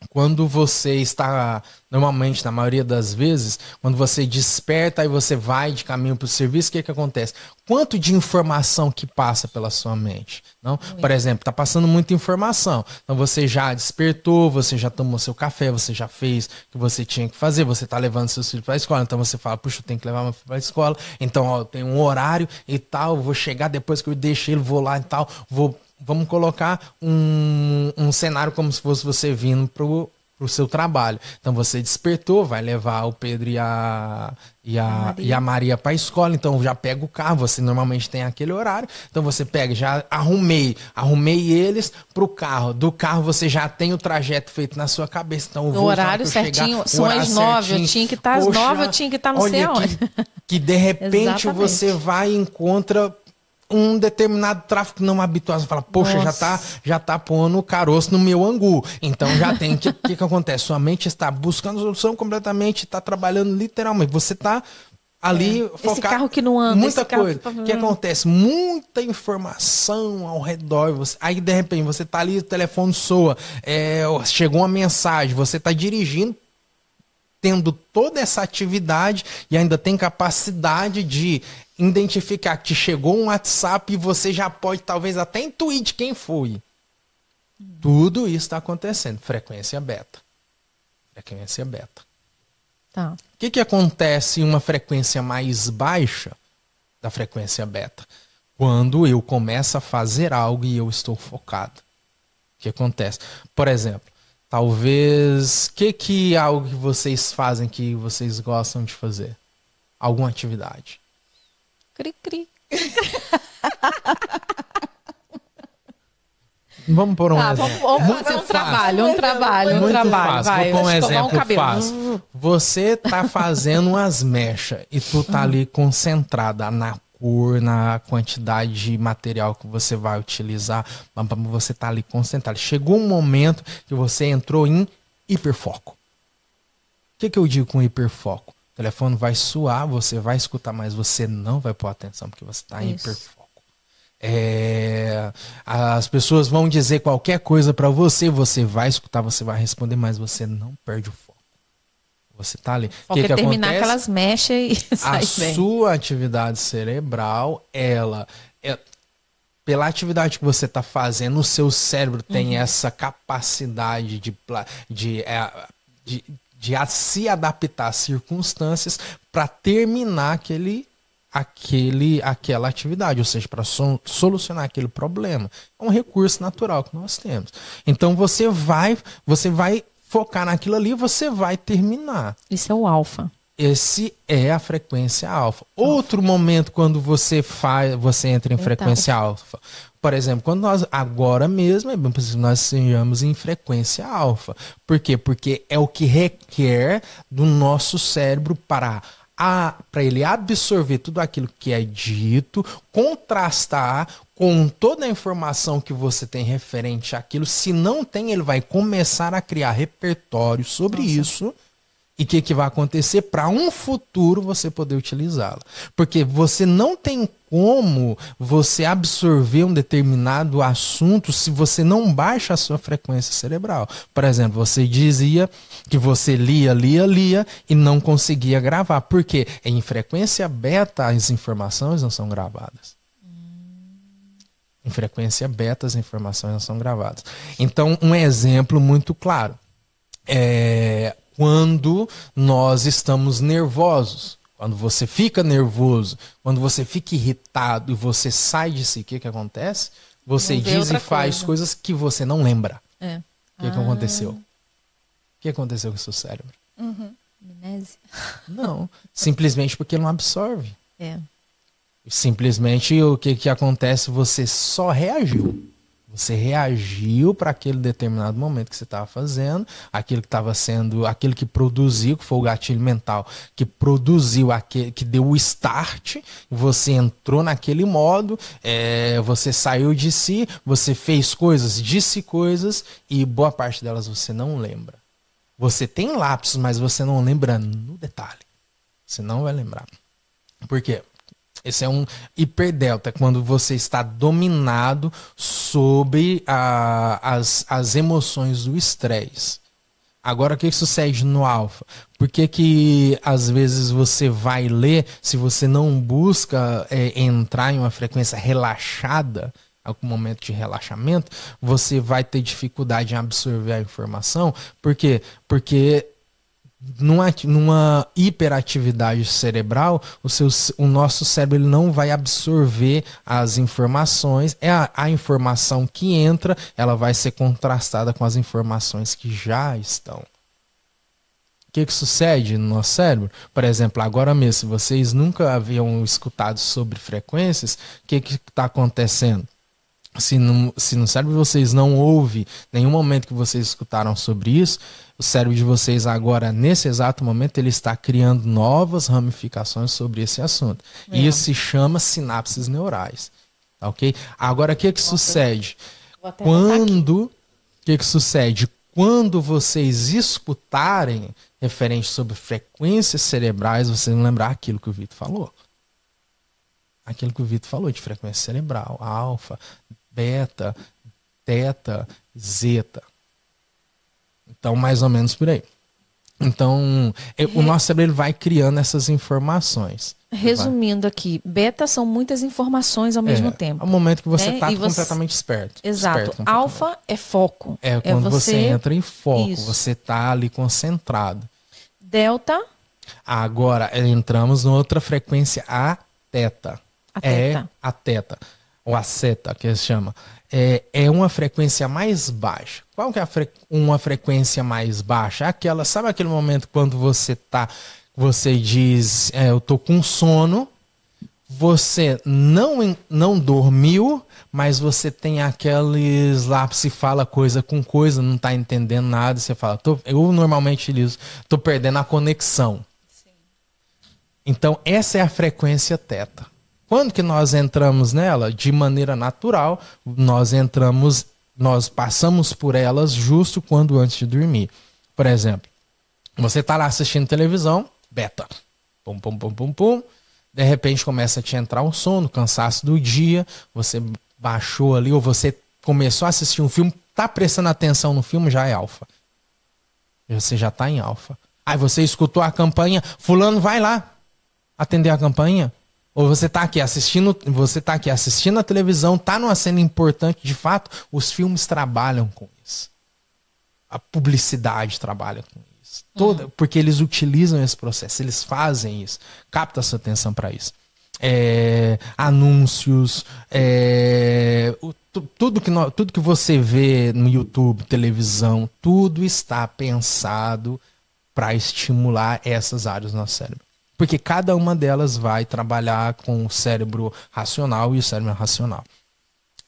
quando você está, normalmente, na maioria das vezes, quando você desperta e você vai de caminho para o serviço, o que, que acontece? Quanto de informação que passa pela sua mente? Não? Por exemplo, está passando muita informação. Então você já despertou, você já tomou seu café, você já fez o que você tinha que fazer, você está levando seus filhos para a escola, então você fala, puxa, eu tenho que levar meu filho para a escola, então ó, eu tenho um horário e tal, vou chegar depois que eu deixei ele, vou lá e tal, vou vamos colocar um, um cenário como se fosse você vindo pro, pro seu trabalho. Então você despertou, vai levar o Pedro e a, e a, Maria. e a Maria pra escola. Então já pega o carro, você normalmente tem aquele horário. Então você pega, já arrumei, arrumei eles pro carro. Do carro você já tem o trajeto feito na sua cabeça. Então o horário certinho, chegar, são as tá nove, eu tinha que estar tá às nove, eu tinha que estar tá não sei onde. Que, que de repente você vai e encontra um determinado tráfico não habitual. Você fala, poxa, tá, Nossa. já tá, já tá pondo caroço no meu angu. Então já tem. O que, que, que acontece? Sua mente está buscando solução completamente, está trabalhando literalmente. Você está ali é. Esse carro que não anda. Muita coisa. Tá o que... que... acontece? Muita informação ao redor. Você... Aí, de repente, você tá ali, o telefone soa, é... chegou uma mensagem, você está dirigindo, tendo toda essa atividade e ainda tem capacidade de identificar que te chegou um WhatsApp e você já pode talvez até intuir quem foi. Tudo isso está acontecendo. Frequência beta. Frequência beta. Tá. O que, que acontece em uma frequência mais baixa da frequência beta? Quando eu começo a fazer algo e eu estou focado. O que acontece? Por exemplo, talvez. O que, que é algo que vocês fazem que vocês gostam de fazer? Alguma atividade. Cri, cri. Vamos por um. Ah, vamos, vamos fazer um trabalho, um trabalho, um Muito trabalho. Fácil. Vai, Vou pôr um exemplo um fácil. Você tá fazendo umas mechas e tu tá ali concentrada na cor, na quantidade de material que você vai utilizar. Você tá ali concentrado. Chegou um momento que você entrou em hiperfoco. O que, que eu digo com hiperfoco? O telefone vai suar, você vai escutar, mas você não vai pôr atenção, porque você está em hiperfoco. É, as pessoas vão dizer qualquer coisa para você, você vai escutar, você vai responder, mas você não perde o foco. Você tá ali. O que, que é terminar acontece? que mexem e A sua atividade cerebral, ela, é, pela atividade que você está fazendo, o seu cérebro tem uhum. essa capacidade de, de, é, de de a se adaptar às circunstâncias para terminar aquele aquele aquela atividade, ou seja, para solucionar aquele problema. É um recurso natural que nós temos. Então você vai, você vai focar naquilo ali, você vai terminar. Isso é o alfa. Esse é a frequência alfa. Outro momento quando você faz, você entra em frequência alfa. Por exemplo, quando nós agora mesmo, é bem possível nós sejamos em frequência alfa. Por quê? Porque é o que requer do nosso cérebro para para ele absorver tudo aquilo que é dito, contrastar com toda a informação que você tem referente àquilo. Se não tem, ele vai começar a criar repertório sobre Nossa. isso e o que, que vai acontecer para um futuro você poder utilizá-la. Porque você não tem como você absorver um determinado assunto se você não baixa a sua frequência cerebral. Por exemplo, você dizia que você lia, lia, lia e não conseguia gravar. porque Em frequência beta as informações não são gravadas. Em frequência beta as informações não são gravadas. Então, um exemplo muito claro. É, quando nós estamos nervosos. Quando você fica nervoso, quando você fica irritado e você sai de si, o que, que acontece? Você diz e faz coisa. coisas que você não lembra. É. O que, ah. que aconteceu? Ah. O que aconteceu com o seu cérebro? Uhum. Não, simplesmente porque não absorve. É. Simplesmente o que, que acontece? Você só reagiu. Você reagiu para aquele determinado momento que você estava fazendo, aquilo que estava sendo, aquilo que produziu, que foi o gatilho mental, que produziu aquele, que deu o start, você entrou naquele modo, é, você saiu de si, você fez coisas, disse coisas e boa parte delas você não lembra. Você tem lapsos, mas você não lembra no detalhe. Você não vai lembrar. Por quê? Esse é um hiperdelta, quando você está dominado sobre a, as, as emoções do estresse. Agora, o que, que sucede no alfa? Por que, que às vezes você vai ler, se você não busca é, entrar em uma frequência relaxada, algum momento de relaxamento, você vai ter dificuldade em absorver a informação. Por quê? Porque numa, numa hiperatividade cerebral, o, seu, o nosso cérebro ele não vai absorver as informações. É a, a informação que entra, ela vai ser contrastada com as informações que já estão. O que, que sucede no nosso cérebro? Por exemplo, agora mesmo, se vocês nunca haviam escutado sobre frequências, o que está acontecendo? se no, se no cérebro de vocês não houve nenhum momento que vocês escutaram sobre isso, o cérebro de vocês agora, nesse exato momento, ele está criando novas ramificações sobre esse assunto. É. E isso se chama sinapses neurais. Tá ok? Agora, o que que sucede? Quando... O que que sucede? Quando vocês escutarem referente sobre frequências cerebrais, vocês vão lembrar aquilo que o Vitor falou. Aquilo que o Vitor falou de frequência cerebral, alfa, beta, teta, zeta. Então, mais ou menos por aí. Então, Re... o nosso cérebro ele vai criando essas informações. Resumindo aqui, beta são muitas informações ao é, mesmo é, tempo. É o momento que você está né? Tá completamente esperto. Exato. Alfa é foco. É, é quando você... você... entra em foco, Isso. você está ali concentrado. Delta. Agora entramos outra frequência, a teta. A teta. É a teta ou a seta que se chama, é, é uma frequência mais baixa. Qual que é fre uma frequência mais baixa? É aquela, sabe aquele momento quando você tá, você diz, é, eu tô com sono, você não, não dormiu, mas você tem aqueles lápis e fala coisa com coisa, não tá entendendo nada, você fala, tô, eu normalmente liso, tô perdendo a conexão. Sim. Então, essa é a frequência teta. Quando que nós entramos nela? De maneira natural, nós entramos, nós passamos por elas justo quando antes de dormir. Por exemplo, você está lá assistindo televisão, beta. Pum, pum, pum, pum, pum. De repente começa a te entrar o sono, cansaço do dia, você baixou ali ou você começou a assistir um filme, tá prestando atenção no filme, já é alfa. Você já tá em alfa. Aí você escutou a campanha, fulano vai lá atender a campanha. Ou você tá aqui assistindo, você tá aqui assistindo a televisão, tá numa cena importante de fato, os filmes trabalham com isso. A publicidade trabalha com isso. Toda, é. porque eles utilizam esse processo, eles fazem isso, capta a sua atenção para isso. É, anúncios, é, o, tudo que, no, tudo que você vê no YouTube, televisão, tudo está pensado para estimular essas áreas do nosso cérebro. Porque cada uma delas vai trabalhar com o cérebro racional e o cérebro racional.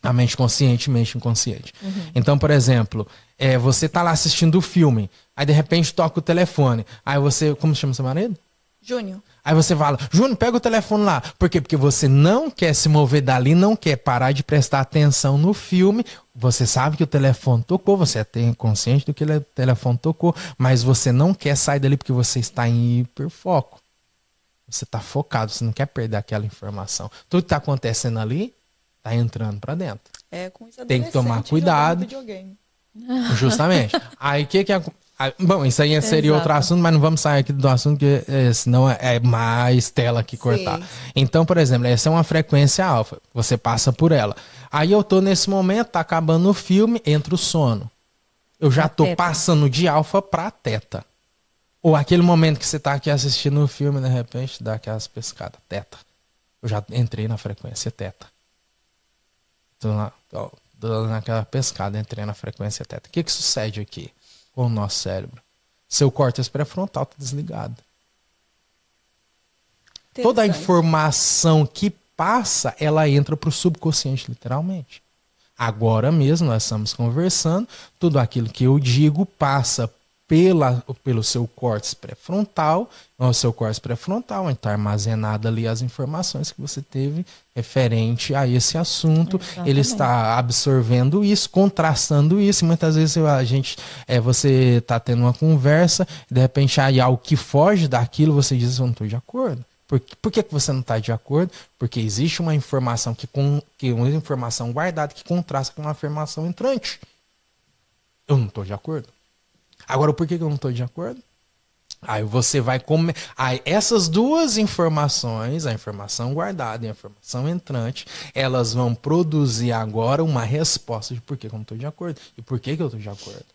A mente consciente, mente inconsciente. Uhum. Então, por exemplo, é, você tá lá assistindo o filme, aí de repente toca o telefone. Aí você. Como se chama seu marido? Júnior. Aí você fala, Júnior, pega o telefone lá. Por quê? Porque você não quer se mover dali, não quer parar de prestar atenção no filme. Você sabe que o telefone tocou, você é consciente do que o telefone tocou, mas você não quer sair dali porque você está em hiperfoco. Você está focado, você não quer perder aquela informação. Tudo que está acontecendo ali está entrando para dentro. É, com isso Tem que tomar cuidado. Justamente. Aí o que que Bom, isso aí seria Exato. outro assunto, mas não vamos sair aqui do assunto, porque é, senão é, é mais tela que cortar. Sim. Então, por exemplo, essa é uma frequência alfa, você passa por ela. Aí eu tô nesse momento, tá acabando o filme, entra o sono. Eu já pra tô teta. passando de alfa para teta. Ou aquele momento que você tá aqui assistindo o um filme, de repente dá aquelas pescadas, teta. Eu já entrei na frequência teta. Tô, na, dando aquela pescada, entrei na frequência teta. O que que sucede aqui com o nosso cérebro? Seu córtex pré-frontal tá desligado. Toda a informação que passa, ela entra pro subconsciente, literalmente. Agora mesmo nós estamos conversando, tudo aquilo que eu digo passa pela, pelo seu córtex pré-frontal, é o seu córtex pré-frontal, está então, armazenada ali as informações que você teve referente a esse assunto. Exatamente. Ele está absorvendo isso, contrastando isso. Muitas vezes a gente, é, você está tendo uma conversa, de repente aí algo que foge daquilo, você diz, eu não estou de acordo. Por, por que, que você não está de acordo? Porque existe uma informação que, com, que uma informação guardada que contrasta com uma afirmação entrante. Eu não estou de acordo. Agora, por que eu não estou de acordo? Aí você vai comer. Aí essas duas informações, a informação guardada e a informação entrante, elas vão produzir agora uma resposta de por que eu não estou de acordo e por que, que eu estou de acordo.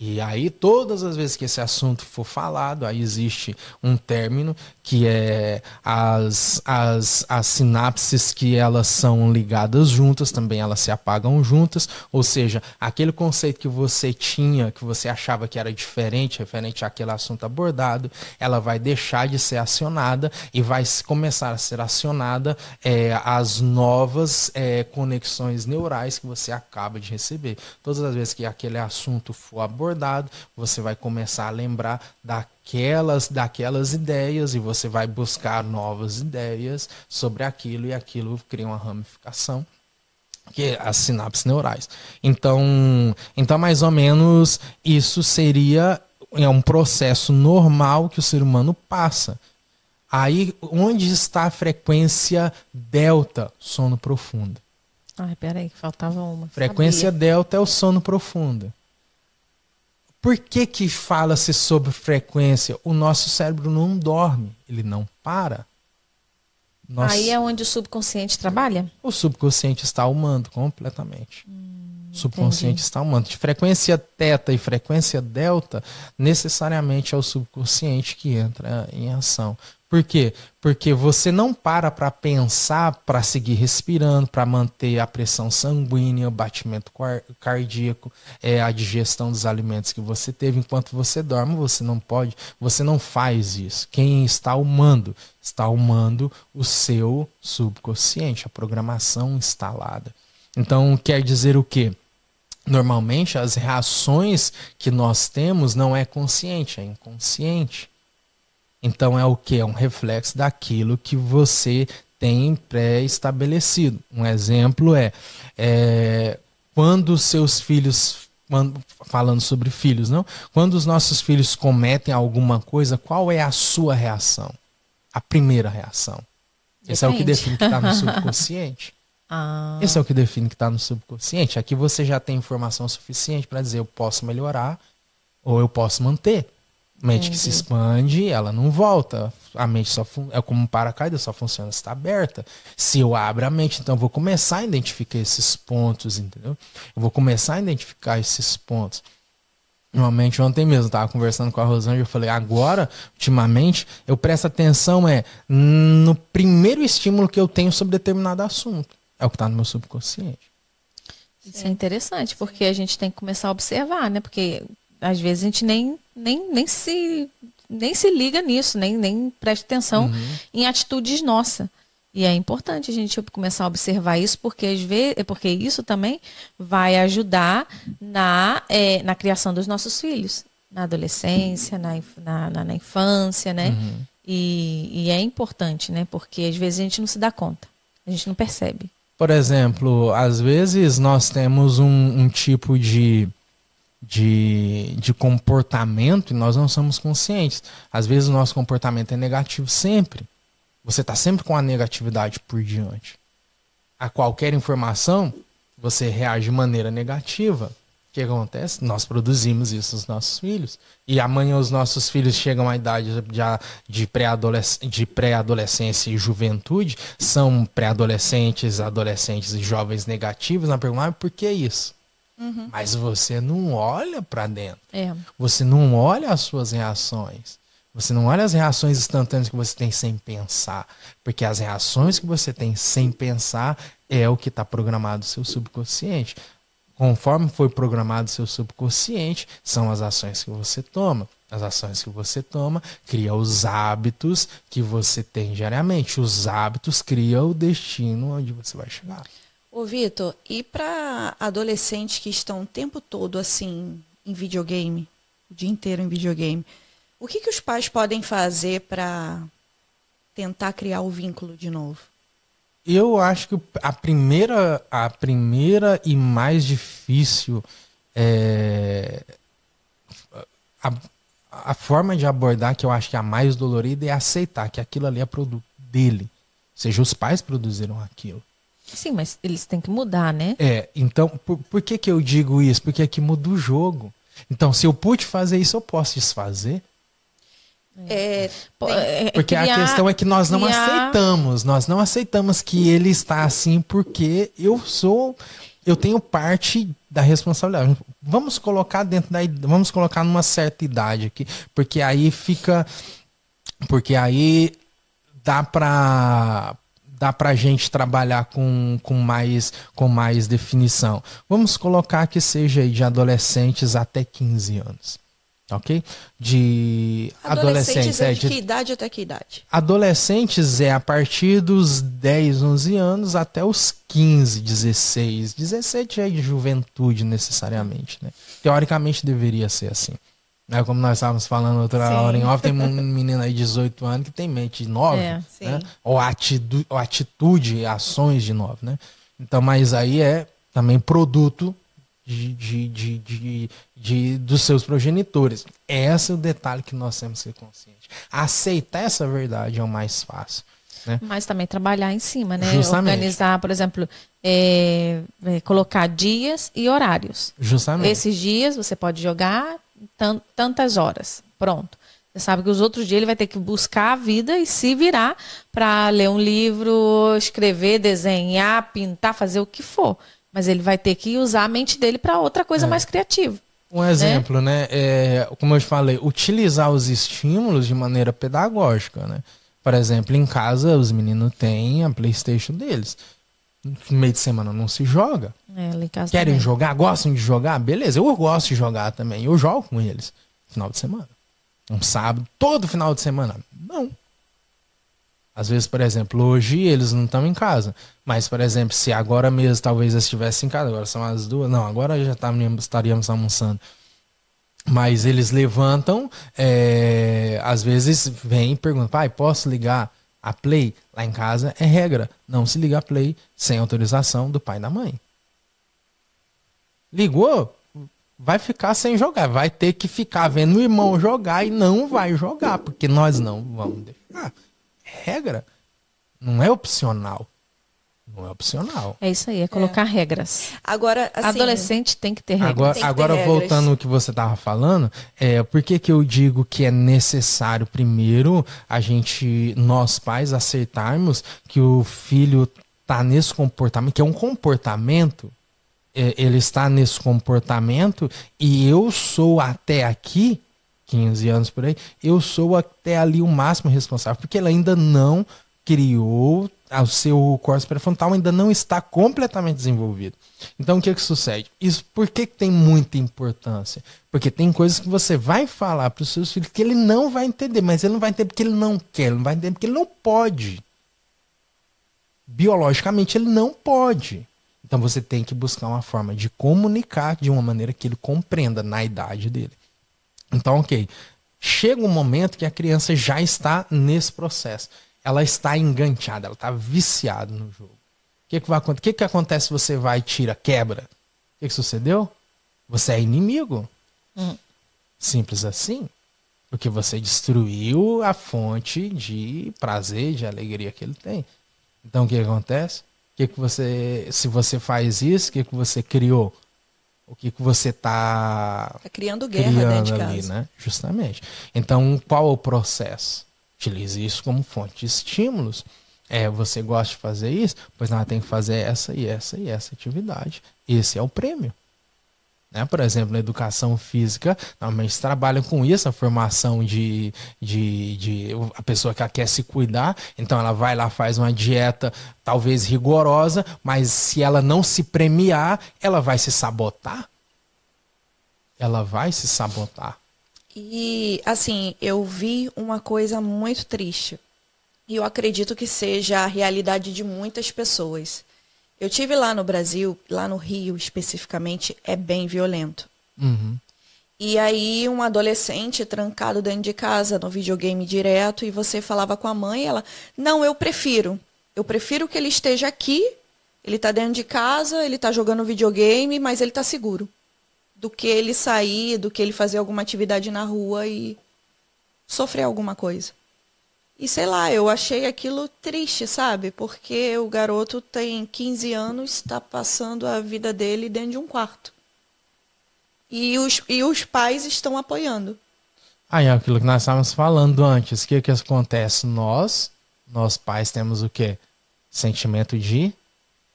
E aí, todas as vezes que esse assunto for falado, aí existe um término que é as, as, as sinapses que elas são ligadas juntas, também elas se apagam juntas, ou seja, aquele conceito que você tinha, que você achava que era diferente, referente àquele assunto abordado, ela vai deixar de ser acionada e vai começar a ser acionada é, as novas é, conexões neurais que você acaba de receber. Todas as vezes que aquele assunto for abordado, acordado, você vai começar a lembrar daquelas, daquelas ideias e você vai buscar novas ideias sobre aquilo e aquilo cria uma ramificação que é as sinapses neurais. Então, então mais ou menos isso seria é um processo normal que o ser humano passa. Aí, onde está a frequência delta, sono profundo? Ai, peraí, que faltava uma. Frequência Sabia. delta é o sono profundo. Por que, que fala-se sobre frequência? O nosso cérebro não dorme, ele não para. Aí é onde o subconsciente trabalha? O subconsciente está humando completamente. Hum, subconsciente entendi. está humando. De frequência teta e frequência delta, necessariamente é o subconsciente que entra em ação. Por quê? Porque você não para para pensar, para seguir respirando, para manter a pressão sanguínea, o batimento cardíaco, é, a digestão dos alimentos que você teve enquanto você dorme. Você não pode, você não faz isso. Quem está humando? Está humando o seu subconsciente, a programação instalada. Então, quer dizer o quê? Normalmente, as reações que nós temos não é consciente, é inconsciente. Então é o que? É um reflexo daquilo que você tem pré-estabelecido. Um exemplo é, é quando seus filhos quando, falando sobre filhos, não? Quando os nossos filhos cometem alguma coisa, qual é a sua reação? A primeira reação. Depende. Esse é o que define que está no subconsciente. ah. Esse é o que define que está no subconsciente. Aqui você já tem informação suficiente para dizer eu posso melhorar ou eu posso manter. Mente que se expande, ela não volta. A mente só é como um paracaídas, só funciona se está aberta. Se eu abro a mente, então eu vou começar a identificar esses pontos, entendeu? Eu vou começar a identificar esses pontos. Normalmente ontem mesmo, estava conversando com a Rosângela, eu falei, agora, ultimamente, eu presto atenção é no primeiro estímulo que eu tenho sobre determinado assunto. É o que está no meu subconsciente. Isso é interessante, porque a gente tem que começar a observar, né? Porque às vezes a gente nem, nem, nem, se, nem se liga nisso, nem, nem presta atenção uhum. em atitudes nossas. E é importante a gente começar a observar isso, porque às vezes, porque isso também vai ajudar na, é, na criação dos nossos filhos, na adolescência, na, na, na infância, né? Uhum. E, e, é importante, né? Porque às vezes a gente não se dá conta, a gente não percebe. Por exemplo, às vezes nós temos um, um tipo de de, de comportamento e nós não somos conscientes. Às vezes o nosso comportamento é negativo sempre. Você está sempre com a negatividade por diante. A qualquer informação, você reage de maneira negativa. O que acontece? Nós produzimos isso nos nossos filhos. E amanhã os nossos filhos chegam à idade de, de pré-adolescência e juventude, são pré-adolescentes, adolescentes e jovens negativos. Na pergunta, ah, por que isso? Uhum. Mas você não olha para dentro. É. Você não olha as suas reações. Você não olha as reações instantâneas que você tem sem pensar. Porque as reações que você tem sem pensar é o que está programado no seu subconsciente. Conforme foi programado o seu subconsciente, são as ações que você toma. As ações que você toma cria os hábitos que você tem diariamente. Os hábitos criam o destino onde você vai chegar. Ô, Vitor, e para adolescentes que estão o tempo todo assim em videogame, o dia inteiro em videogame, o que, que os pais podem fazer para tentar criar o vínculo de novo? Eu acho que a primeira, a primeira e mais difícil é a, a forma de abordar que eu acho que é a mais dolorida é aceitar que aquilo ali é produto dele. Ou seja, os pais produziram aquilo. Sim, mas eles têm que mudar, né? É, então, por, por que, que eu digo isso? Porque é que muda o jogo. Então, se eu pude fazer isso, eu posso desfazer. É, é, é, é porque criar, a questão é que nós não criar... aceitamos, nós não aceitamos que ele está assim porque eu sou, eu tenho parte da responsabilidade. Vamos colocar dentro da, vamos colocar numa certa idade aqui, porque aí fica, porque aí dá para dá para a gente trabalhar com, com, mais, com mais definição. Vamos colocar que seja de adolescentes até 15 anos. Ok? De adolescentes. É adolescentes é de, de que idade até que idade? Adolescentes é a partir dos 10, 11 anos até os 15, 16. 17 é de juventude, necessariamente. Né? Teoricamente deveria ser assim. É como nós estávamos falando outra Sim. hora em off, tem um menino aí de 18 anos que tem mente de 9, é, né? ou, ou atitude ações de 9, né? Então, mas aí é também produto de, de, de, de, de dos seus progenitores. Esse é o detalhe que nós temos que ser conscientes. Aceitar essa verdade é o mais fácil. Né? Mas também trabalhar em cima, né? Justamente. Organizar, por exemplo, é, é, colocar dias e horários. Justamente. Esses dias você pode jogar, tantas horas. Pronto. Você sabe que os outros dias ele vai ter que buscar a vida e se virar para ler um livro, escrever, desenhar, pintar, fazer o que for. Mas ele vai ter que usar a mente dele para outra coisa é. mais criativa. Um exemplo, né? né? É, como eu te falei, utilizar os estímulos de maneira pedagógica, né? Por exemplo, em casa os meninos têm a PlayStation deles. No meio de semana não se joga. É, Querem também. jogar? Gostam de jogar? Beleza, eu gosto de jogar também. Eu jogo com eles. Final de semana. Um sábado, todo final de semana. Não. Às vezes, por exemplo, hoje eles não estão em casa. Mas, por exemplo, se agora mesmo talvez eles estivessem em casa, agora são as duas. Não, agora já tá estaríamos almoçando. Mas eles levantam, é, às vezes vem e perguntam, pai, posso ligar? A Play lá em casa é regra. Não se liga a Play sem autorização do pai e da mãe. Ligou? Vai ficar sem jogar. Vai ter que ficar vendo o irmão jogar e não vai jogar, porque nós não vamos deixar. É regra. Não é opcional. Não é opcional. É isso aí, é colocar é. regras. Agora, assim, adolescente tem que ter regras. Agora, agora voltando ao que você estava falando, é, por que, que eu digo que é necessário primeiro a gente, nós pais, aceitarmos que o filho tá nesse comportamento, que é um comportamento, é, ele está nesse comportamento e eu sou até aqui 15 anos por aí, eu sou até ali o máximo responsável, porque ele ainda não criou ah, o seu córtex pré-frontal ainda não está completamente desenvolvido. Então, o que, é que sucede? Isso, por que, que tem muita importância? Porque tem coisas que você vai falar para os seus filhos que ele não vai entender, mas ele não vai entender porque ele não quer, ele não vai entender porque ele não pode. Biologicamente, ele não pode. Então, você tem que buscar uma forma de comunicar de uma maneira que ele compreenda na idade dele. Então, ok. Chega um momento que a criança já está nesse processo ela está enganchada, ela está viciada no jogo. O que, que vai acontecer? O que, que acontece se você vai tira, quebra? O que, que sucedeu? Você é inimigo. Hum. Simples assim. Porque você destruiu a fonte de prazer, de alegria que ele tem. Então o que, que acontece? O que, que você. Se você faz isso, o que, que você criou? o que, que você está tá criando guerra né, criando dentro de ali, casa. né? Justamente. Então, qual o processo? Utilize isso como fonte de estímulos. É, você gosta de fazer isso, pois ela tem que fazer essa e essa e essa atividade. Esse é o prêmio. Né? Por exemplo, na educação física, normalmente trabalham com isso, a formação de, de, de a pessoa que quer se cuidar, então ela vai lá, faz uma dieta talvez rigorosa, mas se ela não se premiar, ela vai se sabotar. Ela vai se sabotar. E, assim, eu vi uma coisa muito triste. E eu acredito que seja a realidade de muitas pessoas. Eu tive lá no Brasil, lá no Rio especificamente, é bem violento. Uhum. E aí, um adolescente trancado dentro de casa, no videogame direto, e você falava com a mãe, ela, não, eu prefiro. Eu prefiro que ele esteja aqui, ele está dentro de casa, ele está jogando videogame, mas ele está seguro do que ele sair, do que ele fazer alguma atividade na rua e sofrer alguma coisa. E sei lá, eu achei aquilo triste, sabe? Porque o garoto tem 15 anos, está passando a vida dele dentro de um quarto. E os, e os pais estão apoiando. Aí é aquilo que nós estávamos falando antes. O que, que acontece? Nós, nós pais, temos o quê? Sentimento de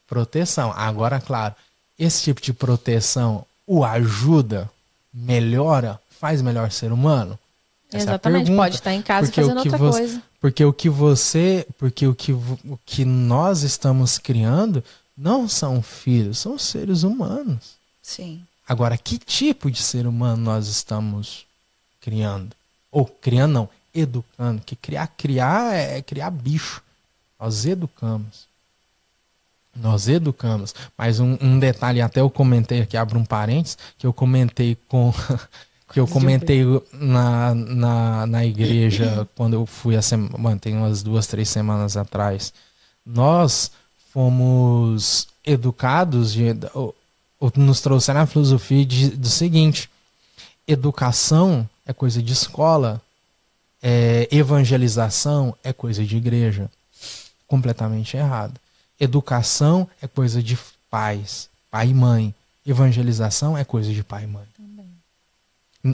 proteção. Agora, claro, esse tipo de proteção o ajuda, melhora, faz melhor ser humano? Essa é Exatamente, pergunta, pode estar em casa fazendo outra você, coisa. Porque o que você, porque o que, o que nós estamos criando não são filhos, são seres humanos. Sim. Agora, que tipo de ser humano nós estamos criando? Ou criando não, educando, que criar, criar é criar bicho. Nós educamos. Nós educamos. Mas um, um, detalhe, até eu comentei aqui, abro um parênteses, que eu comentei com. que eu comentei na, na, na igreja quando eu fui a semana. Tem umas duas, três semanas atrás. Nós fomos educados, de, ou, ou nos trouxeram a filosofia de, do seguinte: educação é coisa de escola, é, evangelização é coisa de igreja. Completamente errado Educação é coisa de pais, pai e mãe. Evangelização é coisa de pai e mãe. Também.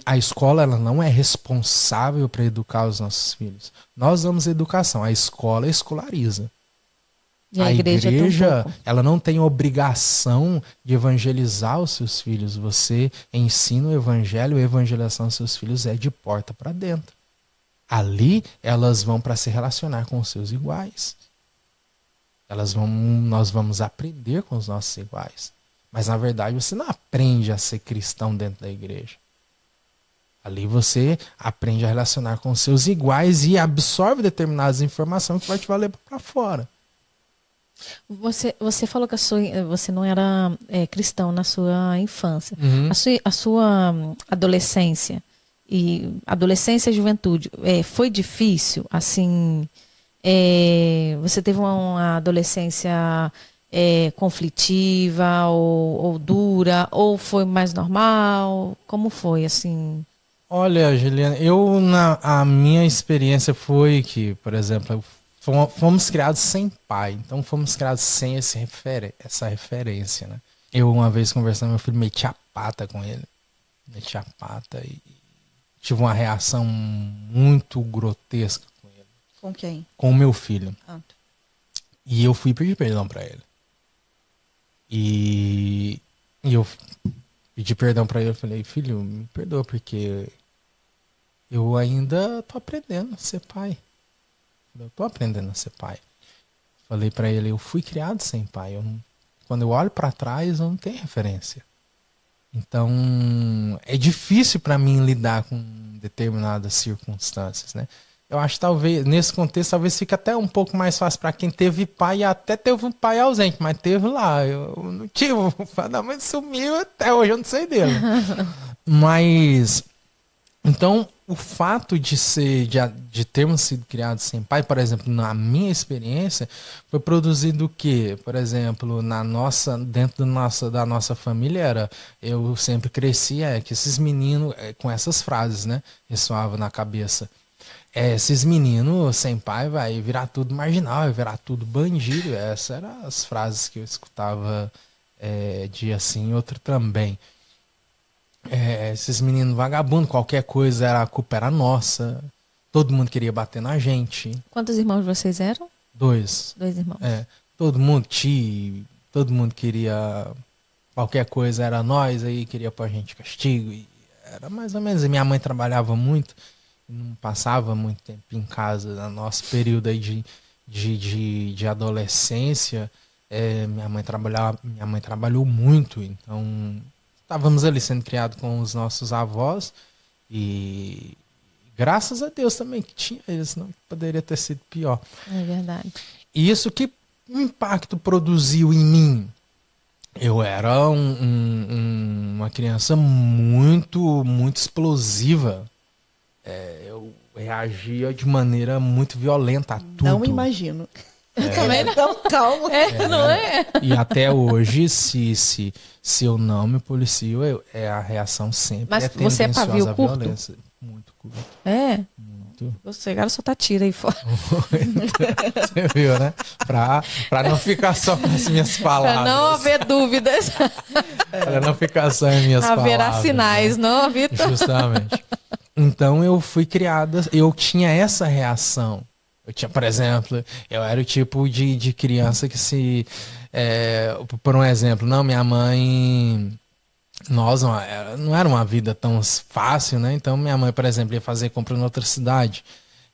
A escola ela não é responsável para educar os nossos filhos. Nós damos educação, a escola escolariza. E a, a igreja, igreja ela não tem obrigação de evangelizar os seus filhos. Você ensina o evangelho, a evangelização dos seus filhos é de porta para dentro. Ali elas vão para se relacionar com os seus iguais. Elas vão, nós vamos aprender com os nossos iguais. Mas na verdade você não aprende a ser cristão dentro da igreja. Ali você aprende a relacionar com seus iguais e absorve determinadas informações que vai te valer para fora. Você, você falou que sua, você não era é, cristão na sua infância. Uhum. A, sua, a sua hum, adolescência e adolescência e juventude é, foi difícil, assim, é, você teve uma, uma adolescência é, conflitiva ou, ou, dura, ou foi mais normal? Como foi, assim? Olha, Juliana, eu na a minha experiência foi que, por exemplo, fomos criados sem pai, então fomos criados sem esse refer essa referência, né? Eu uma vez conversando meu filho meti a pata com ele, meti a pata e tive uma reação muito grotesca com quem? Com o meu filho. Ah. Tá. E eu fui pedir perdão para ele. E, e eu pedi perdão para ele. Eu falei, filho, me perdoa, porque eu ainda tô aprendendo a ser pai. Eu tô aprendendo a ser pai. Falei para ele, eu fui criado sem pai. Eu não, quando eu olho para trás, eu não tenho referência. Então, é difícil para mim lidar com determinadas circunstâncias, né? Eu acho talvez, nesse contexto, talvez fique até um pouco mais fácil para quem teve pai e até teve um pai ausente, mas teve lá. Eu não tive, não, mãe sumiu até hoje, eu não sei dele. mas. Então, o fato de ser de, de termos sido criados sem pai, por exemplo, na minha experiência, foi produzido o quê? Por exemplo, na nossa dentro da nossa, da nossa família era eu sempre crescia é que esses meninos é, com essas frases, né, ressoavam na cabeça é, esses meninos sem pai vai virar tudo marginal, vai virar tudo bandido. Essas eram as frases que eu escutava é, de assim, outro também. É, esses meninos vagabundo, qualquer coisa, era, a culpa era nossa. Todo mundo queria bater na gente. Quantos irmãos vocês eram? Dois. Dois irmãos. É, todo mundo tia todo mundo queria qualquer coisa era nós aí queria pôr a gente castigo. era mais ou menos. E minha mãe trabalhava muito não passava muito tempo em casa, no nosso período aí de, de, de, de adolescência, é, minha, mãe trabalhava, minha mãe trabalhou muito, então estávamos ali sendo criados com os nossos avós e graças a Deus também que tinha eles, não poderia ter sido pior. É verdade. E isso que impacto produziu em mim? Eu era um, um, uma criança muito, muito explosiva é, eu reagia de maneira muito violenta a tudo. Não imagino. É, Também não. Tão calmo. É, é, não né? é? E até hoje, se, se, se eu não me policio, eu, é a reação sempre Mas é você é pavio à curto? violência. Muito curto. É? Muito. Você, cara, só tá tira aí fora. você viu, né? Pra, pra não ficar só com as minhas palavras. Pra não haver dúvidas. pra não ficar só em minhas Haverá palavras. Haverá né? sinais, né? não, Vitor? Justamente. Então eu fui criada, eu tinha essa reação. Eu tinha, por exemplo, eu era o tipo de, de criança que se. É, por um exemplo, não, minha mãe. Nós não era uma vida tão fácil, né? Então minha mãe, por exemplo, ia fazer compra em outra cidade.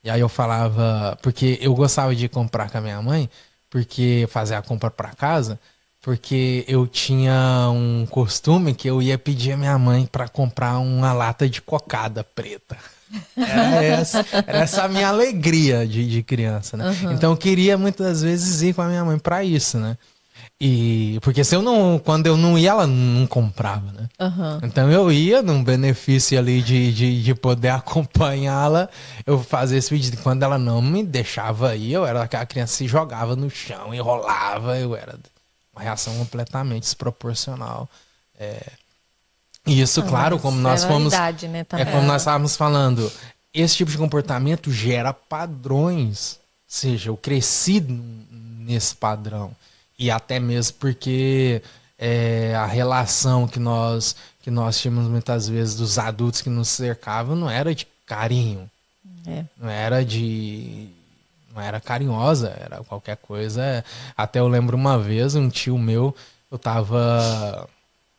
E aí eu falava, porque eu gostava de comprar com a minha mãe, porque fazer a compra para casa, porque eu tinha um costume que eu ia pedir a minha mãe para comprar uma lata de cocada preta. Era essa, era essa a minha alegria de, de criança, né? Uhum. Então eu queria muitas vezes ir com a minha mãe para isso, né? E porque se eu não, quando eu não ia, ela não comprava, né? Uhum. Então eu ia num benefício ali de, de, de poder acompanhá-la, eu fazia esse pedido. Quando ela não me deixava ir, eu era aquela criança que se jogava no chão, enrolava, eu era uma reação completamente desproporcional. É, e isso, ah, claro, é né, é, como nós é fomos. Né, é como nós estávamos falando. Esse tipo de comportamento gera padrões. Ou seja, eu cresci nesse padrão. E até mesmo porque é, a relação que nós, que nós tínhamos muitas vezes dos adultos que nos cercavam não era de carinho. É. Não era de não era carinhosa, era qualquer coisa. Até eu lembro uma vez, um tio meu, eu tava.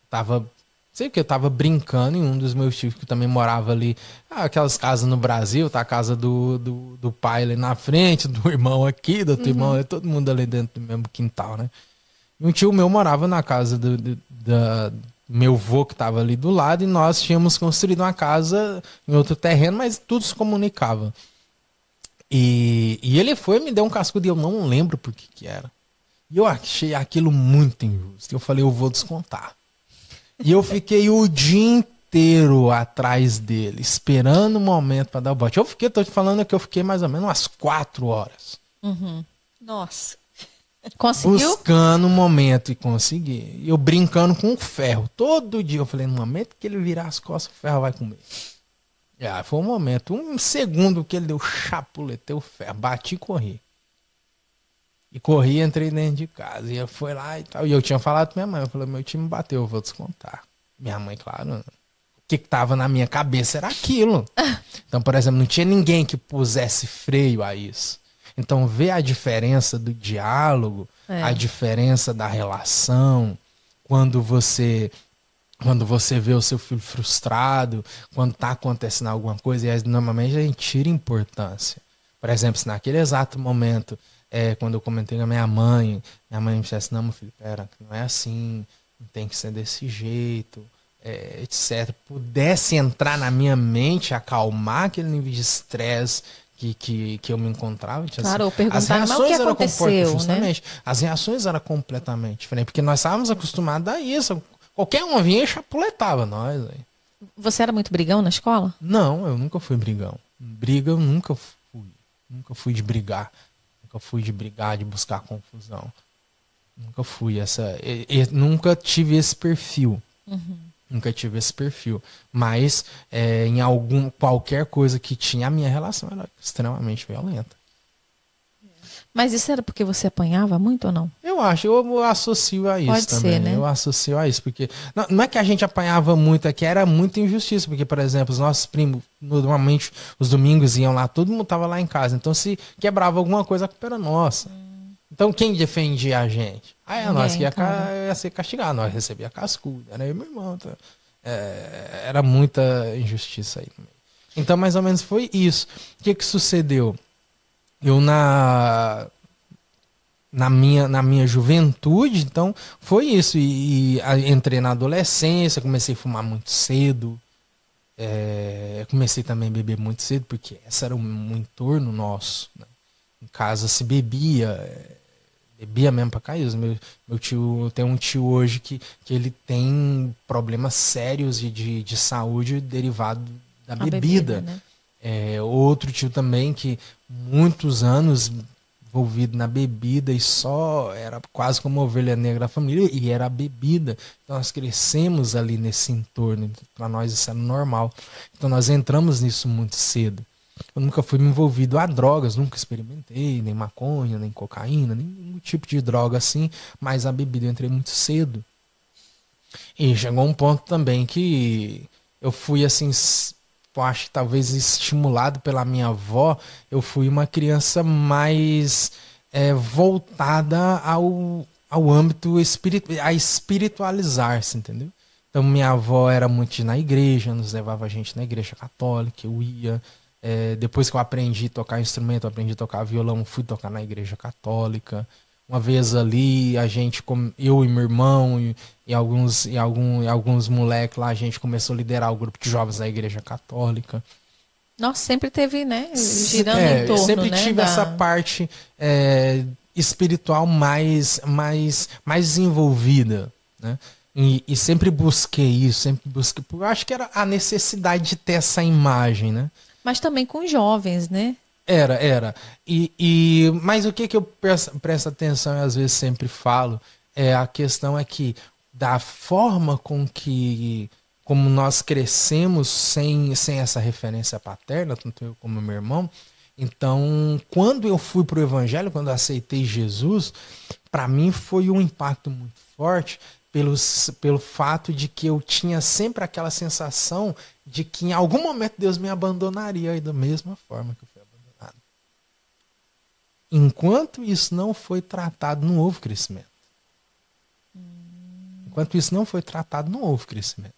Tava. Sei o que, eu tava brincando em um dos meus tios que também morava ali. Ah, aquelas casas no Brasil, tá? A casa do, do, do pai ali na frente, do irmão aqui, do outro uhum. irmão, todo mundo ali dentro do mesmo quintal, né? E um tio meu morava na casa do, do meu vô que estava ali do lado e nós tínhamos construído uma casa em outro terreno, mas tudo se comunicava. E, e ele foi me deu um cascudo e eu não lembro por que que era. E eu achei aquilo muito injusto. Eu falei, eu vou descontar. E eu fiquei o dia inteiro atrás dele, esperando o momento para dar o bote. Eu fiquei, tô te falando que eu fiquei mais ou menos umas quatro horas. Uhum. Nossa. Conseguiu? Buscando o momento e consegui. Eu brincando com o ferro. Todo dia eu falei, no momento que ele virar as costas, o ferro vai comer. Ah, foi um momento, um segundo que ele deu chapuletei o ferro, bati e corri. E corri, entrei dentro de casa. E eu foi lá e tal. E eu tinha falado pra minha mãe, eu falei, meu time bateu, eu vou descontar. Minha mãe, claro, o que, que tava na minha cabeça era aquilo. Então, por exemplo, não tinha ninguém que pusesse freio a isso. Então, ver a diferença do diálogo, é. a diferença da relação, quando você quando você vê o seu filho frustrado, quando tá acontecendo alguma coisa, e aí, normalmente a gente tira importância. Por exemplo, se naquele exato momento, é, quando eu comentei com a minha mãe, minha mãe me disse não, meu filho, pera, não é assim, não tem que ser desse jeito, é, etc. Pudesse entrar na minha mente, acalmar aquele nível de estresse que, que, que eu me encontrava. Tinha, claro, assim, perguntar, as reações mas o que aconteceu, eram né? As reações eram completamente diferentes, porque nós estávamos acostumados a isso, Qualquer um vinha e chapuletava nós. Você era muito brigão na escola? Não, eu nunca fui brigão. Briga eu nunca fui. Nunca fui de brigar. Nunca fui de brigar, de buscar confusão. Nunca fui essa. Eu, eu nunca tive esse perfil. Uhum. Nunca tive esse perfil. Mas é, em algum, qualquer coisa que tinha, a minha relação era extremamente violenta. Mas isso era porque você apanhava muito ou não? Eu acho, eu associo a isso Pode também. Ser, né? Eu associo a isso, porque. Não, não, é que a gente apanhava muito, é que era muita injustiça, porque, por exemplo, os nossos primos, normalmente, os domingos iam lá, todo mundo tava lá em casa. Então, se quebrava alguma coisa, a culpa era nossa. Hum. Então, quem defendia a gente? Ah, é, Ninguém, nós que ia, ia, ser castigado, nós recebia cascuda, né? e meu irmão. Tá? é, era muita injustiça aí também. Então, mais ou menos foi isso. O que, que sucedeu? eu na na minha, na minha juventude, então foi isso. E, e a, entrei na adolescência, comecei a fumar muito cedo. É, comecei também a beber muito cedo, porque esse era um, um entorno nosso. Né? Em casa se bebia, é, bebia mesmo pra cair. Meu, meu tio, eu tenho um tio hoje que, que ele tem problemas sérios de, de, de saúde derivado da a bebida. bebida né? é, outro tio também que muitos anos envolvido na bebida e só era quase como ovelha negra da família e era a bebida. Então nós crescemos ali nesse entorno, para nós isso era normal. Então nós entramos nisso muito cedo. Eu nunca fui envolvido a drogas, nunca experimentei nem maconha, nem cocaína, nenhum tipo de droga assim, mas a bebida eu entrei muito cedo. E chegou um ponto também que eu fui assim acho que talvez estimulado pela minha avó, eu fui uma criança mais é, voltada ao, ao âmbito espiritual, a espiritualizar-se, entendeu? Então minha avó era muito na igreja, nos levava a gente na igreja católica, eu ia. É, depois que eu aprendi a tocar instrumento, aprendi a tocar violão, fui tocar na igreja católica. Uma vez ali, a gente, eu e meu irmão e, e alguns, e algum, e alguns moleques lá, a gente começou a liderar o grupo de jovens da Igreja Católica. Nossa, sempre teve, né? Girando é, em torno, sempre né, tive da... essa parte é, espiritual mais, mais, mais envolvida, né? E, e, sempre busquei isso, sempre busquei. Eu acho que era a necessidade de ter essa imagem, né? Mas também com jovens, né? Era, era. E, e mas o que, que eu presto, atenção e às vezes sempre falo é a questão é que da forma com que como nós crescemos sem, sem essa referência paterna, tanto eu como meu irmão, então quando eu fui para o evangelho, quando eu aceitei Jesus, para mim foi um impacto muito forte pelo, pelo fato de que eu tinha sempre aquela sensação de que em algum momento Deus me abandonaria da mesma forma que eu Enquanto isso não foi tratado, não houve crescimento. Hum. Enquanto isso não foi tratado, não houve crescimento.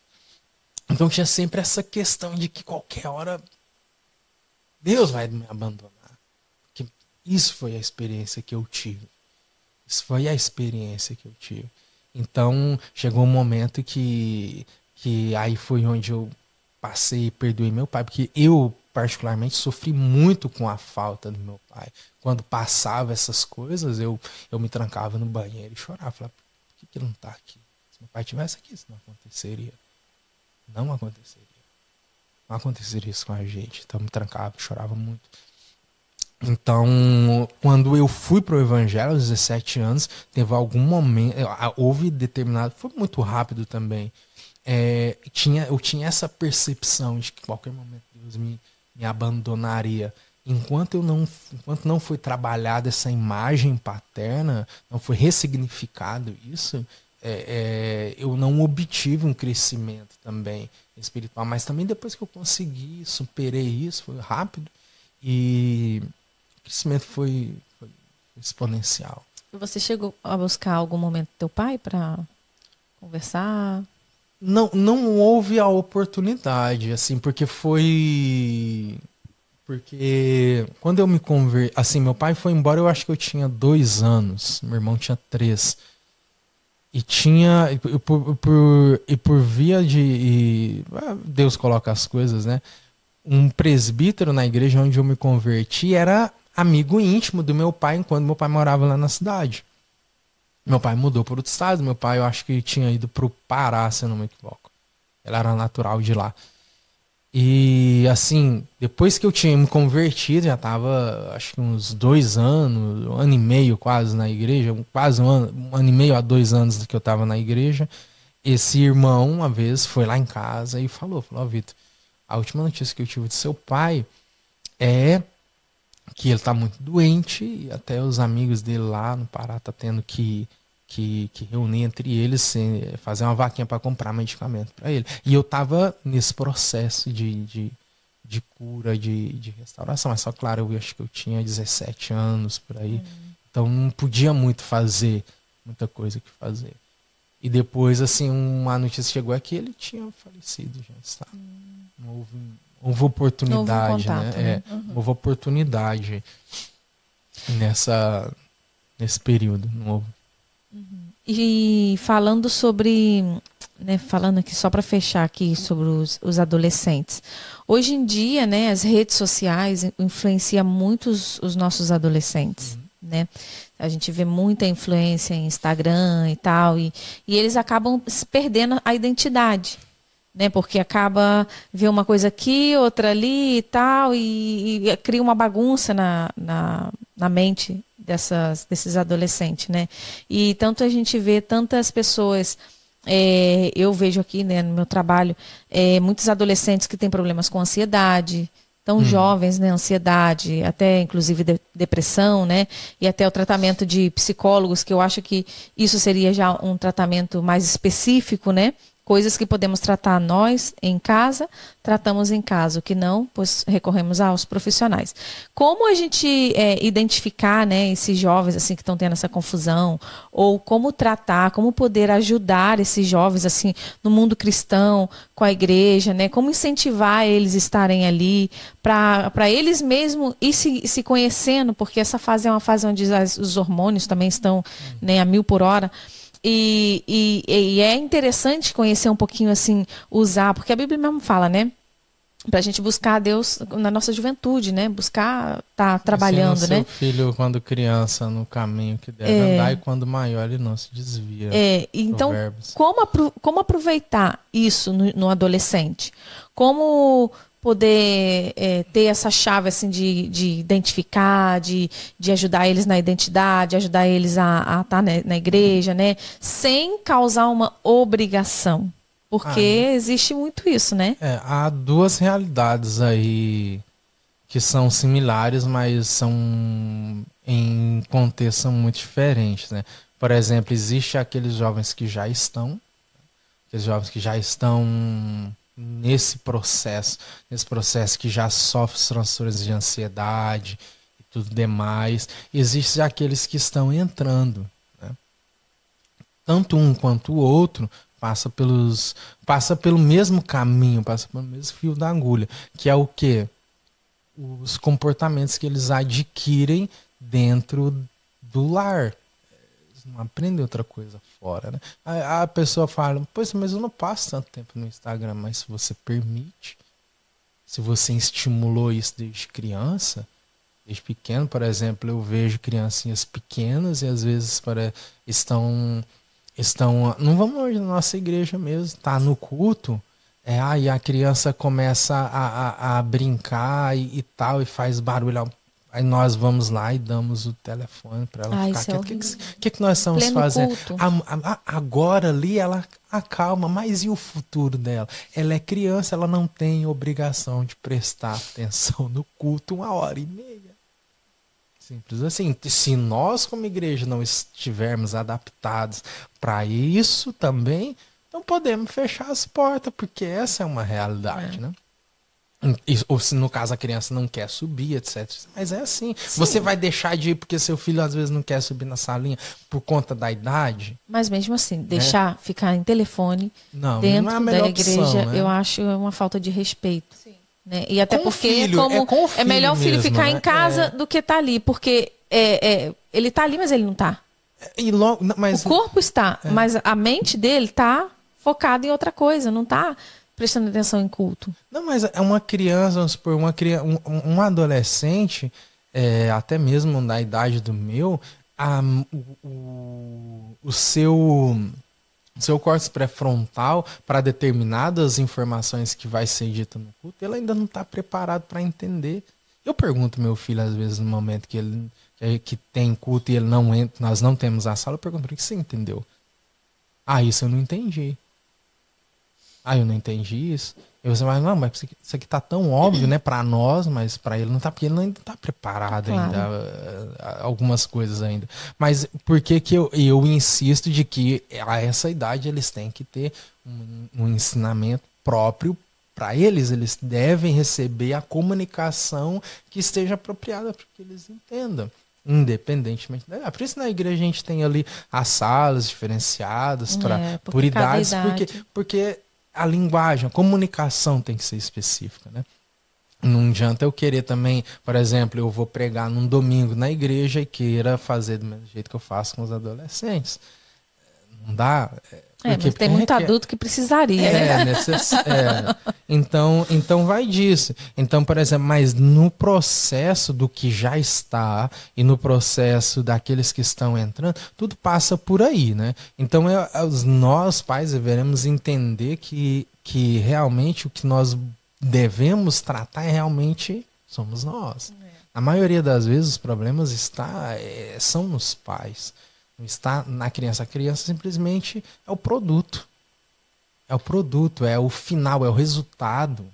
Então tinha sempre essa questão de que qualquer hora Deus vai me abandonar. Porque isso foi a experiência que eu tive. Isso foi a experiência que eu tive. Então chegou um momento que, que aí foi onde eu passei e perdoei meu pai, porque eu particularmente sofri muito com a falta do meu pai. Quando passava essas coisas, eu, eu me trancava no banheiro e chorava. Falava, por que, que ele não está aqui? Se meu pai estivesse aqui, isso não aconteceria. Não aconteceria. Não aconteceria isso com a gente. Então me trancava, chorava muito. Então, quando eu fui pro evangelho aos 17 anos, teve algum momento, houve determinado, foi muito rápido também. É, tinha, eu tinha essa percepção de que qualquer momento Deus me, me abandonaria. Enquanto eu não, enquanto não foi trabalhada essa imagem paterna, não foi ressignificado isso, é, é, eu não obtive um crescimento também espiritual. Mas também depois que eu consegui, superei isso, foi rápido e o crescimento foi, foi exponencial. Você chegou a buscar algum momento do teu pai para conversar? Não, não houve a oportunidade, assim, porque foi. Porque quando eu me converti. Assim, meu pai foi embora, eu acho que eu tinha dois anos, meu irmão tinha três. E tinha. E por, por, e por via de. E, ah, Deus coloca as coisas, né? Um presbítero na igreja onde eu me converti era amigo íntimo do meu pai enquanto meu pai morava lá na cidade. Meu pai mudou para outro estado. Meu pai, eu acho que tinha ido para o Pará, se eu não me equivoco. Ela era natural de lá. E assim, depois que eu tinha me convertido, já tava acho que uns dois anos, um ano e meio quase na igreja, quase um ano, um ano e meio a dois anos que eu tava na igreja. Esse irmão, uma vez, foi lá em casa e falou: falou, oh, Vitor, a última notícia que eu tive de seu pai é que ele está muito doente e até os amigos dele lá no Pará tá tendo que que, que reunir entre eles, eh, fazer uma vaquinha para comprar medicamento para ele. E eu estava nesse processo de, de, de cura, de, de, restauração. Mas só, claro, eu acho que eu tinha 17 anos por aí. Uhum. Então não podia muito fazer, muita coisa que fazer. E depois, assim, uma notícia chegou aqui, é ele tinha falecido, já está. Uhum. Não houve houve oportunidade, Novo né? contato, é, né? né? É, uhum. Houve oportunidade nessa, nesse período. novo. uhum. E falando sobre, né, falando aqui só para fechar aqui sobre os, os, adolescentes. Hoje em dia, né, as redes sociais influenciam muito os, os nossos adolescentes, uhum. né? A gente vê muita influência em Instagram e tal, e, e eles acabam perdendo a identidade, né? Porque acaba vê uma coisa aqui, outra ali e tal, e, e cria uma bagunça na, na, na, mente dessas, desses adolescentes, né? E tanto a gente vê tantas pessoas. É, eu vejo aqui né, no meu trabalho é, muitos adolescentes que têm problemas com ansiedade, tão hum. jovens, né, ansiedade, até inclusive de, depressão, né, e até o tratamento de psicólogos, que eu acho que isso seria já um tratamento mais específico, né, Coisas que podemos tratar nós em casa, tratamos em casa, o que não, pois recorremos aos profissionais. Como a gente é, identificar né, esses jovens assim que estão tendo essa confusão, ou como tratar, como poder ajudar esses jovens assim no mundo cristão, com a igreja, né? Como incentivar eles a estarem ali, para eles mesmos ir se, se conhecendo, porque essa fase é uma fase onde as, os hormônios também estão né, a mil por hora. E, e, e é interessante conhecer um pouquinho assim, usar, porque a Bíblia mesmo fala, né? para a gente buscar a Deus na nossa juventude, né? Buscar estar tá trabalhando, né né? Seu filho quando criança no caminho que deve é... andar e quando maior ele não se desvia. É, então como, apro como aproveitar isso no, no adolescente? Como poder é, ter essa chave assim de, de identificar, de, de ajudar eles na identidade, ajudar eles a estar tá, né, na igreja, né? Sem causar uma obrigação. Porque ah, né? existe muito isso, né? É, há duas realidades aí que são similares, mas são em são muito diferentes, né? Por exemplo, existe aqueles jovens que já estão, né? aqueles jovens que já estão nesse processo, nesse processo que já sofre transtornos de ansiedade e tudo demais, existem aqueles que estão entrando. Né? Tanto um quanto o outro passa pelos passa pelo mesmo caminho, passa pelo mesmo fio da agulha, que é o que os comportamentos que eles adquirem dentro do lar. Eles não aprendem outra coisa fora, né? A, a pessoa fala, pois, mas eu não passo tanto tempo no Instagram, mas se você permite, se você estimulou isso desde criança, desde pequeno, por exemplo, eu vejo criancinhas pequenas e às vezes para estão estão não vamos hoje na nossa igreja mesmo, tá no culto, é aí a criança começa a, a, a brincar e, e, tal e faz barulho Aí nós vamos lá e damos o telefone para ela Ai, ah, ficar. É o é que, que, que, que, nós estamos Pleno fazendo? A, a, agora ali ela acalma, mas e o futuro dela? Ela é criança, ela não tem obrigação de prestar atenção no culto uma hora e meia. Simples assim. Se nós, como igreja, não estivermos adaptados para isso também, não podemos fechar as portas, porque essa é uma realidade, é. né? Ou se no caso a criança não quer subir, etc. Mas é assim. Sim. Você vai deixar de ir porque seu filho às vezes não quer subir na salinha por conta da idade. Mas mesmo assim, né? deixar né? ficar em telefone não, dentro não é da igreja, opção, né? eu acho uma falta de respeito. Sim. Né? E até com porque é filho, é, como, é, é melhor o filho mesmo, ficar em né? é. casa do que estar tá ali, porque é, ele está ali, mas ele não está. Mas... O corpo está, mas a mente dele está focada em outra coisa, não está prestando atenção em culto. Não, mas é uma criança, vamos supor, uma criança, um, um adolescente, é, até mesmo na idade do meu, a, o, o seu seu corte pré-frontal para determinadas informações que vai ser dita no culto, ele ainda não está preparado para entender. Eu pergunto meu filho às vezes no momento que ele que tem culto e ele não entra, nós não temos a sala, eu pergunto o que você entendeu. Ah, isso eu não entendi ah, eu não entendi isso. eu você mas não, mas isso aqui tá tão óbvio, né, para nós, mas para ele não tá, porque ele ainda tá preparado tá claro. ainda, eh, algumas coisas ainda. Mas por que que eu, eu insisto de que a essa idade eles têm que ter um, um ensinamento próprio para eles, eles devem receber a comunicação que esteja apropriada para que eles entendam independentemente da ah, Por isso na igreja a gente tem ali as salas diferenciadas pra, é, por idades, idade. porque, porque a linguagem, a comunicação tem que ser específica, né? Não adianta eu querer também, por exemplo, eu vou pregar num domingo na igreja e queira fazer do mesmo jeito que eu faço com os adolescentes. Não dá. É, é, Porque, mas tem muito é, adulto que precisaria, é, né? É necess... é. Então, então vai disso. Então, por exemplo, mas no processo do que já está e no processo daqueles que estão entrando, tudo passa por aí, né? Então, eu, é, é, nós pais deveremos entender que, que realmente o que nós devemos tratar realmente somos nós. É. A maioria das vezes os problemas está, são nos pais. Não está na criança. A criança simplesmente é o produto. É o produto, é o final, é o resultado.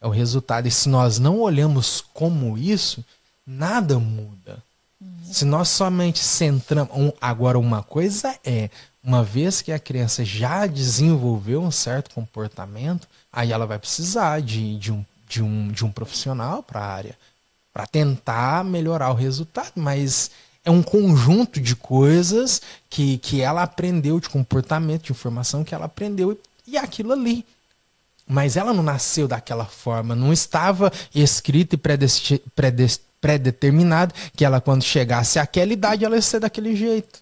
É o resultado. E se nós não olhamos como isso, nada muda. Uhum. Se nós somente centramos. Agora, uma coisa é: uma vez que a criança já desenvolveu um certo comportamento, aí ela vai precisar de, de, um, de, um, de um profissional para a área, para tentar melhorar o resultado, mas é um conjunto de coisas que, que ela aprendeu, de comportamento, de informação que ela aprendeu e, e é aquilo ali. Mas ela não nasceu daquela forma, não estava escrito e predeterminado que ela, quando chegasse àquela idade, ela ia ser daquele jeito.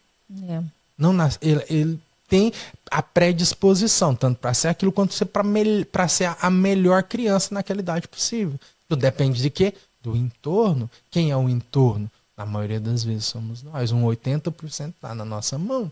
É. Não nasce, ele, ele, tem a predisposição, tanto para ser aquilo quanto para ser a melhor criança naquela idade possível. Tudo depende de quê? Do entorno. Quem é o entorno? Na maioria das vezes somos nós. Um 80% está na nossa mão.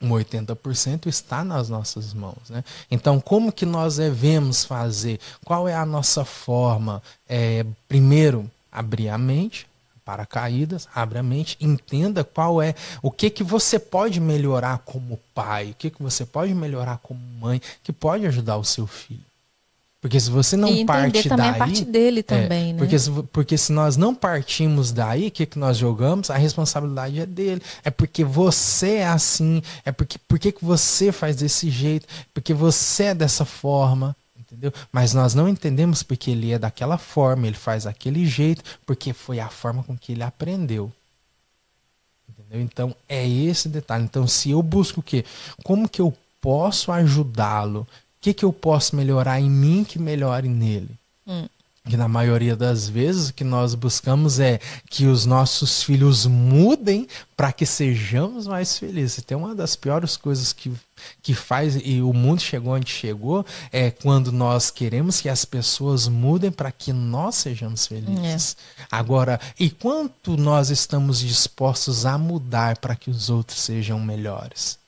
Um 80% está nas nossas mãos. Né? Então, como que nós devemos fazer? Qual é a nossa forma? É, primeiro, abrir a mente para caídas, abra a mente, entenda qual é, o que que você pode melhorar como pai, o que que você pode melhorar como mãe, que pode ajudar o seu filho. Porque se você não e entender parte também daí, a parte dele é, também, é, né? Porque se, porque se nós não partimos daí, o que, que nós jogamos? A responsabilidade é dele. É porque você é assim, é porque, porque que você faz desse jeito, porque você é dessa forma, entendeu? Mas nós não entendemos porque ele é daquela forma, ele faz daquele jeito, porque foi a forma com que ele aprendeu. Entendeu? Então é esse detalhe. Então se eu busco o quê? Como que eu posso ajudá-lo? que, que eu posso melhorar em mim que melhore nele? Hum. Que na maioria das vezes o que nós buscamos é que os nossos filhos mudem para que sejamos mais felizes. Então, uma das piores coisas que, que faz, e o mundo chegou onde chegou, é quando nós queremos que as pessoas mudem para que nós sejamos felizes. É. Agora, e quanto nós estamos dispostos a mudar para que os outros sejam melhores?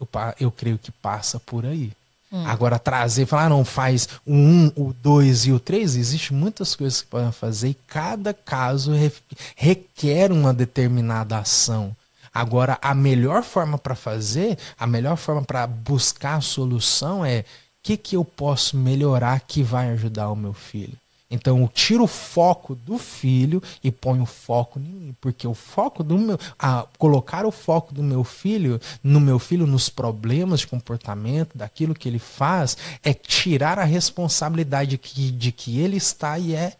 eu, eu creio que passa por aí. Hum. Agora, trazer, falar, ah, não, faz o 1, um, o 2 e o 3, existem muitas coisas que podem fazer e cada caso re, requer uma determinada ação. Agora, a melhor forma para fazer, a melhor forma para buscar a solução é o que, que eu posso melhorar que vai ajudar o meu filho? Então eu tiro o foco do filho e ponho o foco em mim, porque o foco do meu, a colocar o foco do meu filho, no meu filho, nos problemas de comportamento, daquilo que ele faz, é tirar a responsabilidade de que, de que ele está e é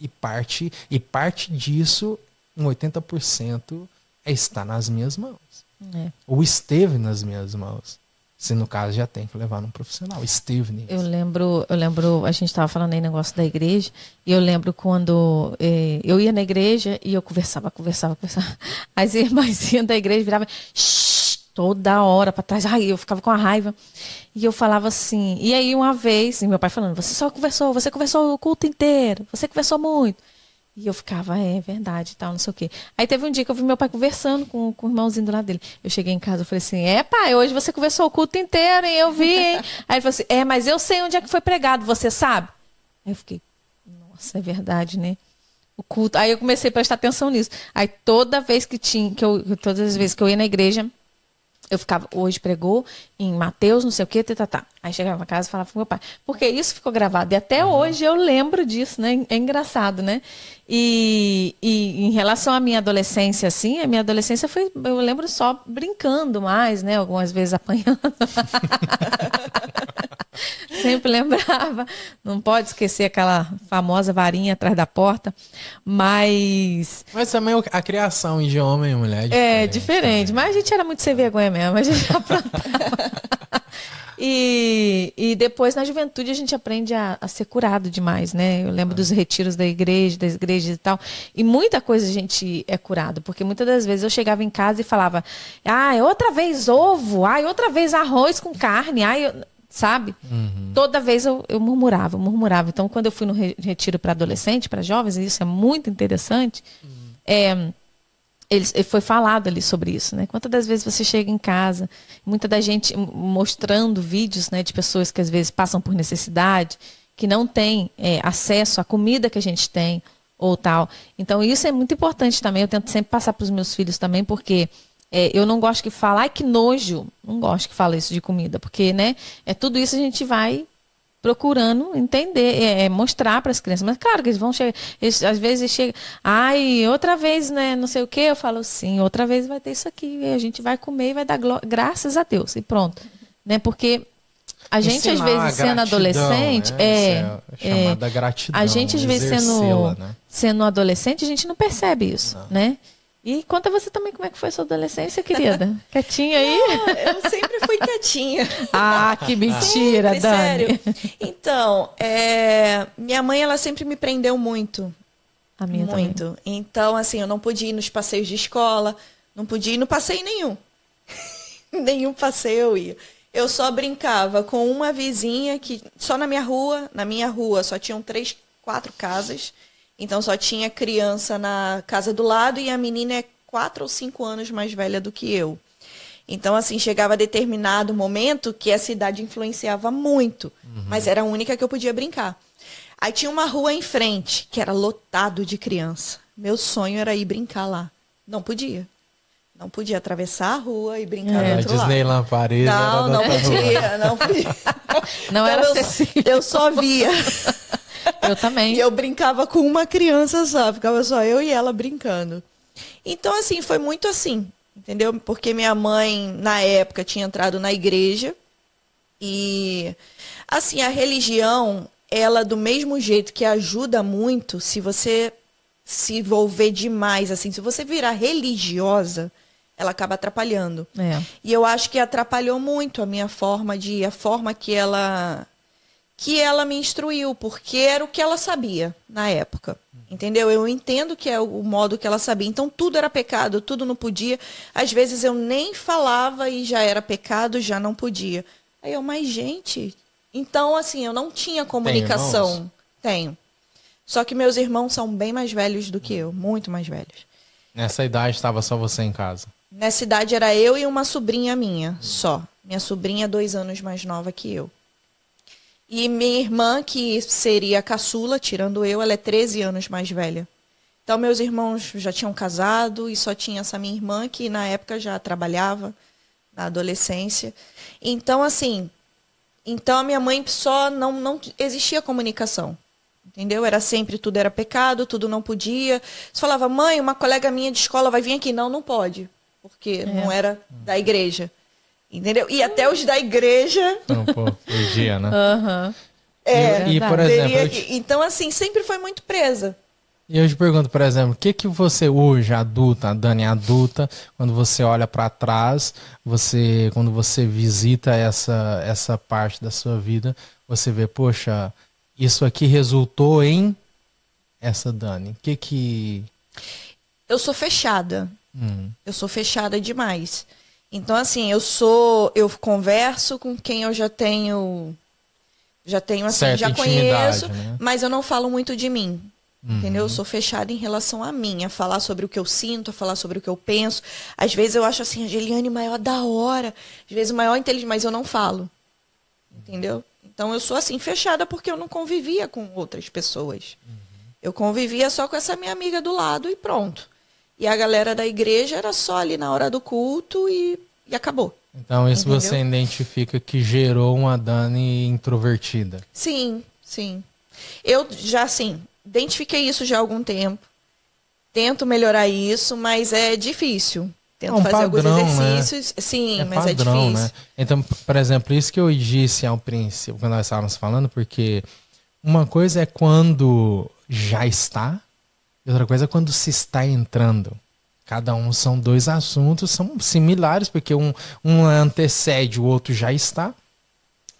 e parte e parte disso, um 80% é está nas minhas mãos. É. Ou esteve nas minhas mãos. Se no caso já tem que levar num profissional. Esteve nisso. Eu lembro, eu lembro, a gente estava falando aí negócio da igreja, e eu lembro quando eh, eu ia na igreja e eu conversava, conversava, conversava. As irmãzinhas da igreja viravam toda hora para trás. Ai, eu ficava com a raiva. E eu falava assim. E aí uma vez, e meu pai falando: "Você só conversou, você conversou o culto inteiro, você conversou muito". E eu ficava, é, é verdade, tal, não sei o quê. Aí teve um dia que eu vi meu pai conversando com, com o irmãozinho do lado dele. Eu cheguei em casa, eu falei assim, é pai, hoje você conversou o culto inteiro, hein? Eu vi, hein? Aí ele falou assim, é, mas eu sei onde é que foi pregado, você sabe? Aí eu fiquei, nossa, é verdade, né? O culto. Aí eu comecei a prestar atenção nisso. Aí toda vez que tinha, que eu, todas as vezes que eu ia na igreja, eu ficava, hoje pregou em Mateus, não sei o que, tá, tá, tá. Aí chegava na casa e falava com meu pai. Porque isso ficou gravado. E até uhum. hoje eu lembro disso, né? É engraçado, né? E, e em relação à minha adolescência, assim, a minha adolescência foi, eu lembro só brincando mais, né? Algumas vezes apanhando. Sempre lembrava. Não pode esquecer aquela famosa varinha atrás da porta. Mas. Mas também a criação de homem e mulher é diferente. É, diferente. Mas a gente era muito sem vergonha mesmo. A gente aprontava. E, e, depois, na juventude, a gente aprende a, a ser curado demais, né? Eu lembro dos retiros da igreja, das igrejas e tal. E muita coisa a gente é curado, porque muitas das vezes eu chegava em casa e falava: ah, outra vez ovo, ah, outra vez arroz com carne, ah, eu sabe? Uhum. Toda vez eu, eu murmurava, murmurava. Então, quando eu fui no retiro para adolescente, para jovens, e isso é muito interessante, uhum. é, ele, foi falado ali sobre isso, né? Quantas das vezes você chega em casa, muita da gente mostrando vídeos, né, de pessoas que às vezes passam por necessidade, que não tem é, acesso à comida que a gente tem ou tal. Então, isso é muito importante também. Eu tento sempre passar para os meus filhos também, porque é, eu não gosto que falar ai que nojo. Não gosto que fala isso de comida, porque, né? É tudo isso a gente vai procurando entender, é, é mostrar para as crianças. Mas claro que eles vão chegar, eles, às vezes chega, ai, outra vez, né, não sei o que, eu falo, sim, outra vez vai ter isso aqui, a gente vai comer e vai dar graças a Deus e pronto, né? Porque a gente às vezes gratidão, sendo né, adolescente, né? é, é, chamada é, gratidão, a gente às vezes sendo né? sendo adolescente, a gente não percebe isso, não. né? E conta você também como é que foi sua adolescência, querida. quietinha aí? Não, eu sempre fui quietinha. ah, que mentira, sempre, Dani. Sério. Então, é, minha mãe ela sempre me prendeu muito. A minha Muito. Também. Então, assim, eu não podia ir nos passeios de escola, não podia ir no passeio nenhum. nenhum passeio eu ia. Eu só brincava com uma vizinha que só na minha rua, na minha rua só tinham três, quatro casas. Então só tinha criança na casa do lado e a menina é quatro ou cinco anos mais velha do que eu. Então, assim, chegava determinado momento que essa idade influenciava muito, uhum. mas era a única que eu podia brincar. Aí tinha uma rua em frente que era lotado de criança. Meu sonho era ir brincar lá. Não podia. Não podia atravessar a rua e brincar é. do outro Disney lado. Paris. Não, não podia, não podia. Não então, era eu, Eu só via. Eu também. e eu brincava com uma criança só, ficava só eu e ela brincando. Então, assim, foi muito assim, entendeu? Porque minha mãe, na época, tinha entrado na igreja. E, assim, a religião, ela, do mesmo jeito que ajuda muito, se você se envolver demais, assim, se você virar religiosa, ela acaba atrapalhando. É. E eu acho que atrapalhou muito a minha forma de. a forma que ela que ela me instruiu, porque era o que ela sabia na época. Entendeu? Eu entendo que é o modo que ela sabia. Então tudo era pecado, tudo não podia. Às vezes eu nem falava e já era pecado, já não podia. Aí eu, mas gente. Então, assim, eu não tinha comunicação. Tenho. Só que meus irmãos são bem mais velhos do que eu, muito mais velhos. Nessa idade estava só você em casa? Nessa idade era eu e uma sobrinha minha, só. Minha sobrinha é dois anos mais nova que eu. E minha irmã, que seria caçula, tirando eu, ela é 13 anos mais velha. Então, meus irmãos já tinham casado e só tinha essa minha irmã, que na época já trabalhava na adolescência. Então, assim, então a minha mãe só não, não existia comunicação. Entendeu? Era sempre tudo era pecado, tudo não podia. Você falava, mãe, uma colega minha de escola vai vir aqui. Não, não pode. Porque é. não era da igreja. Entendeu? E até os da igreja. Não, pô, dia, né? Uhum. É, e, e, por exemplo, te... Então, assim, sempre foi muito presa. E eu te pergunto, por exemplo, o que, que você hoje, adulta, a Dani é adulta, quando você olha para trás, você quando você visita essa, essa parte da sua vida, você vê, poxa, isso aqui resultou em essa Dani. O que que... Eu sou fechada. Hum. Eu sou fechada demais. Então, assim, eu sou. Eu converso com quem eu já tenho. Já tenho, assim, já conheço, né? mas eu não falo muito de mim. Uhum. Entendeu? Eu sou fechada em relação a mim, a falar sobre o que eu sinto, a falar sobre o que eu penso. Às vezes eu acho assim, a Geliane maior da hora, às vezes maior inteligente, mas eu não falo. Entendeu? Então eu sou assim, fechada porque eu não convivia com outras pessoas. Uhum. Eu convivia só com essa minha amiga do lado e pronto. E a galera da igreja era só ali na hora do culto e, e acabou. Então, isso Entendeu? você identifica que gerou uma Dani introvertida? Sim, sim. Eu já, assim, identifiquei isso já há algum tempo. Tento melhorar isso, mas é difícil. Tento é um fazer padrão, alguns né? exercícios. Né? Sim, é mas é padrão, é difícil. Né? Então, por exemplo, isso que eu disse ao princípio, quando nós estávamos falando, porque uma coisa é quando já está, e outra coisa é quando se está entrando. Cada um são dois assuntos, são similares, porque um, um antecede, o outro já está.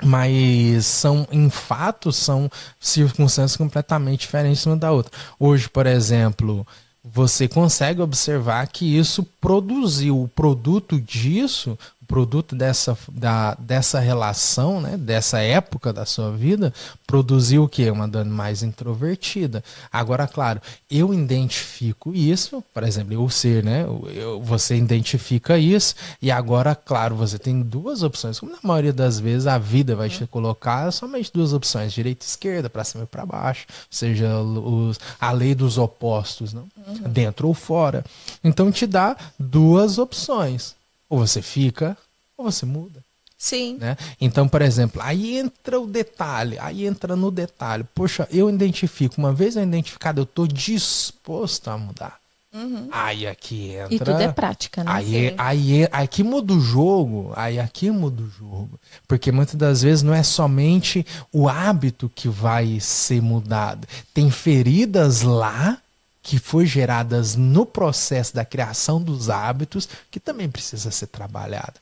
Mas são, em fato, são circunstâncias completamente diferentes uma da outra. Hoje, por exemplo, você consegue observar que isso produziu, o produto disso produto dessa, da, dessa relação, né, dessa época da sua vida, produziu o quê? Uma Dani mais introvertida. Agora, claro, eu identifico isso, por exemplo, eu ser, né? Eu, você identifica isso, e agora, claro, você tem duas opções. Como na maioria das vezes a vida vai te colocar somente duas opções, direita e esquerda, para cima e para baixo, ou seja os, a lei dos opostos, não? Uhum. dentro ou fora. Então te dá duas opções. Ou você fica, ou você muda. Sim. Né? Então, por exemplo, aí entra o detalhe, aí entra no detalhe. Poxa, eu identifico, uma vez eu identificado, eu estou disposto a mudar. Uhum. Aí aqui entra. E tudo é prática, né? Aí, aí, aqui muda o jogo. Aí aqui muda o jogo. Porque muitas das vezes não é somente o hábito que vai ser mudado. Tem feridas lá que foi geradas no processo da criação dos hábitos, que também precisa ser trabalhada.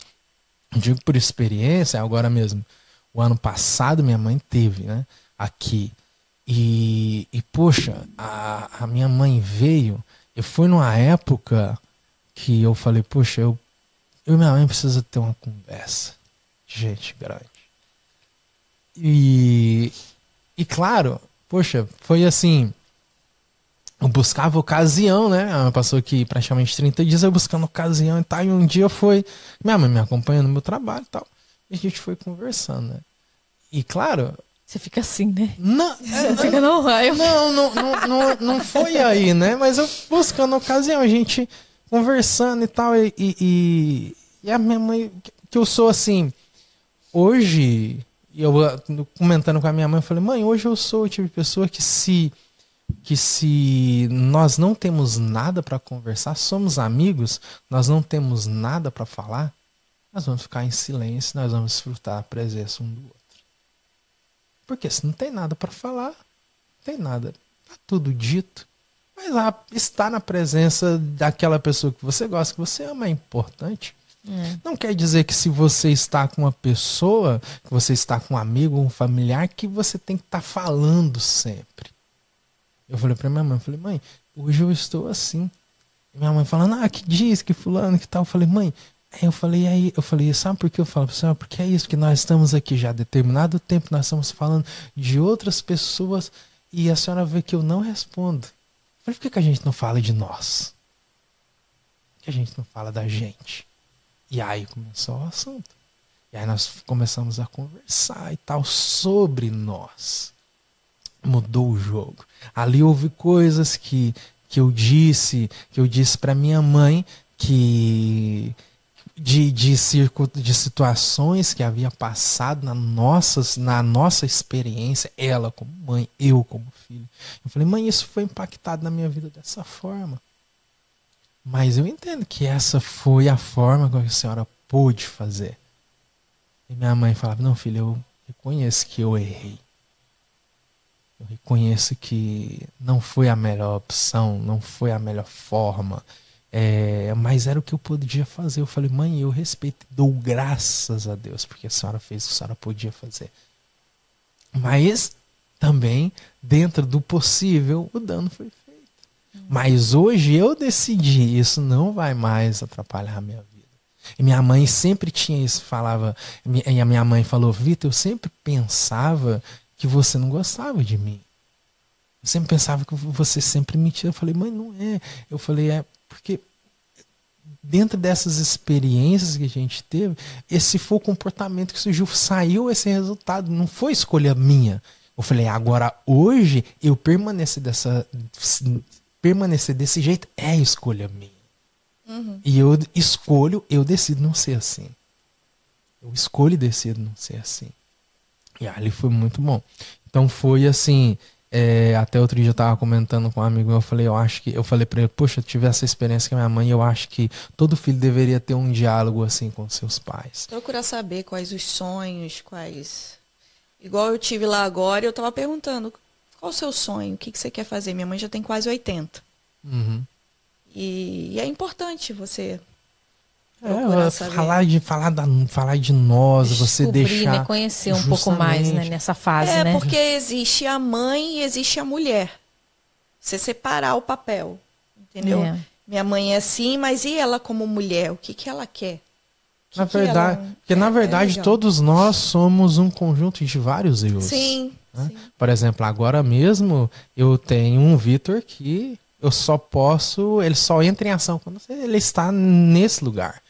Digo por experiência, agora mesmo, o ano passado minha mãe teve, né, aqui. E, e poxa, a, a minha mãe veio, eu fui numa época que eu falei, poxa, eu, eu e minha mãe precisa ter uma conversa. Gente grande. E, e claro, poxa, foi assim, eu buscava ocasião, né? Ela ah, passou aqui praticamente 30 dias eu buscando ocasião e tal. E um dia foi. Minha mãe me acompanhando no meu trabalho e tal. E a gente foi conversando, né? E claro. Você fica assim, né? Não, é, Você fica no raio. Não, não, não, não, não foi aí, né? Mas eu buscando ocasião, a gente conversando e tal. E, e, e a minha mãe, que eu sou assim. Hoje, eu ah, comentando com a minha mãe, eu falei, mãe, hoje eu sou o tipo de pessoa que se que se nós não temos nada para conversar, somos amigos, nós não temos nada para falar, nós vamos ficar em silêncio, nós vamos desfrutar a presença um do outro. Porque se não tem nada para falar, não tem nada, tá tudo dito. Mas ah, estar na presença daquela pessoa que você gosta, que você ama, é importante. É. Não quer dizer que se você está com uma pessoa, que você está com um amigo, um familiar, que você tem que estar tá falando sempre. Eu falei pra minha mãe, eu falei, mãe, hoje eu estou assim. E minha mãe falando, ah, que diz, que fulano, que tal. Eu falei, mãe, Aí eu falei, aí, eu falei, sabe por que eu falo pra senhora? Porque é isso, que nós estamos aqui já há determinado tempo, nós estamos falando de outras pessoas e a senhora vê que eu não respondo. Eu falei, por que, que a gente não fala de nós? Por que a gente não fala da gente? E aí começou o assunto. E aí nós começamos a conversar e tal sobre nós. Mudou o jogo. Ali houve coisas que, que eu disse, que eu disse para minha mãe que de, de, circo, de situações que havia passado na nossa, na nossa experiência, ela como mãe, eu como filho. Eu falei, mãe, isso foi impactado na minha vida dessa forma. Mas eu entendo que essa foi a forma como a senhora pôde fazer. E minha mãe falava, não, filho, eu reconheço que eu errei. Eu reconheço que não foi a melhor opção, não foi a melhor forma, é, mas era o que eu podia fazer. Eu falei, mãe, eu respeito, dou graças a Deus, porque a senhora fez o que a senhora podia fazer. Mas também, dentro do possível, o dano foi feito. Hum. Mas hoje eu decidi, isso não vai mais atrapalhar a minha vida. E minha mãe sempre tinha isso, falava, e a minha mãe falou, Vitor, eu sempre pensava que você não gostava de mim. Eu sempre pensava que você sempre mentia. Eu falei, mas não é. Eu falei, é porque dentro dessas experiências que a gente teve, esse foi o comportamento que surgiu, saiu esse resultado, não foi escolha minha. Eu falei, agora hoje eu permanecer dessa permanecer desse jeito é escolha minha. Uhum. E eu escolho, eu decido não ser assim. Eu escolho e decido não ser assim. E ali foi muito bom. Então foi assim. É, até outro dia eu tava comentando com um amigo meu, eu falei, eu acho que. Eu falei pra ele, poxa, eu tive essa experiência com a minha mãe, eu acho que todo filho deveria ter um diálogo assim com seus pais. Procurar saber quais os sonhos, quais. Igual eu tive lá agora, eu tava perguntando, qual o seu sonho? O que, que você quer fazer? Minha mãe já tem quase 80. Uhum. E, e é importante você é, falar de falar da, falar de nós, você né, deixar conhecer um pouco mais né, nessa fase, é, né? É porque existe a mãe e existe a mulher. Você separar o papel, entendeu? É. Minha mãe é assim, mas e ela como mulher? O que que ela quer? Que na que verdade, ela... porque na é, é verdade é todos nós somos um conjunto de vários eu. Sim, né? sim. Por exemplo, agora mesmo eu tenho um Vitor que eu só posso, ele só entra em ação quando ele está nesse lugar.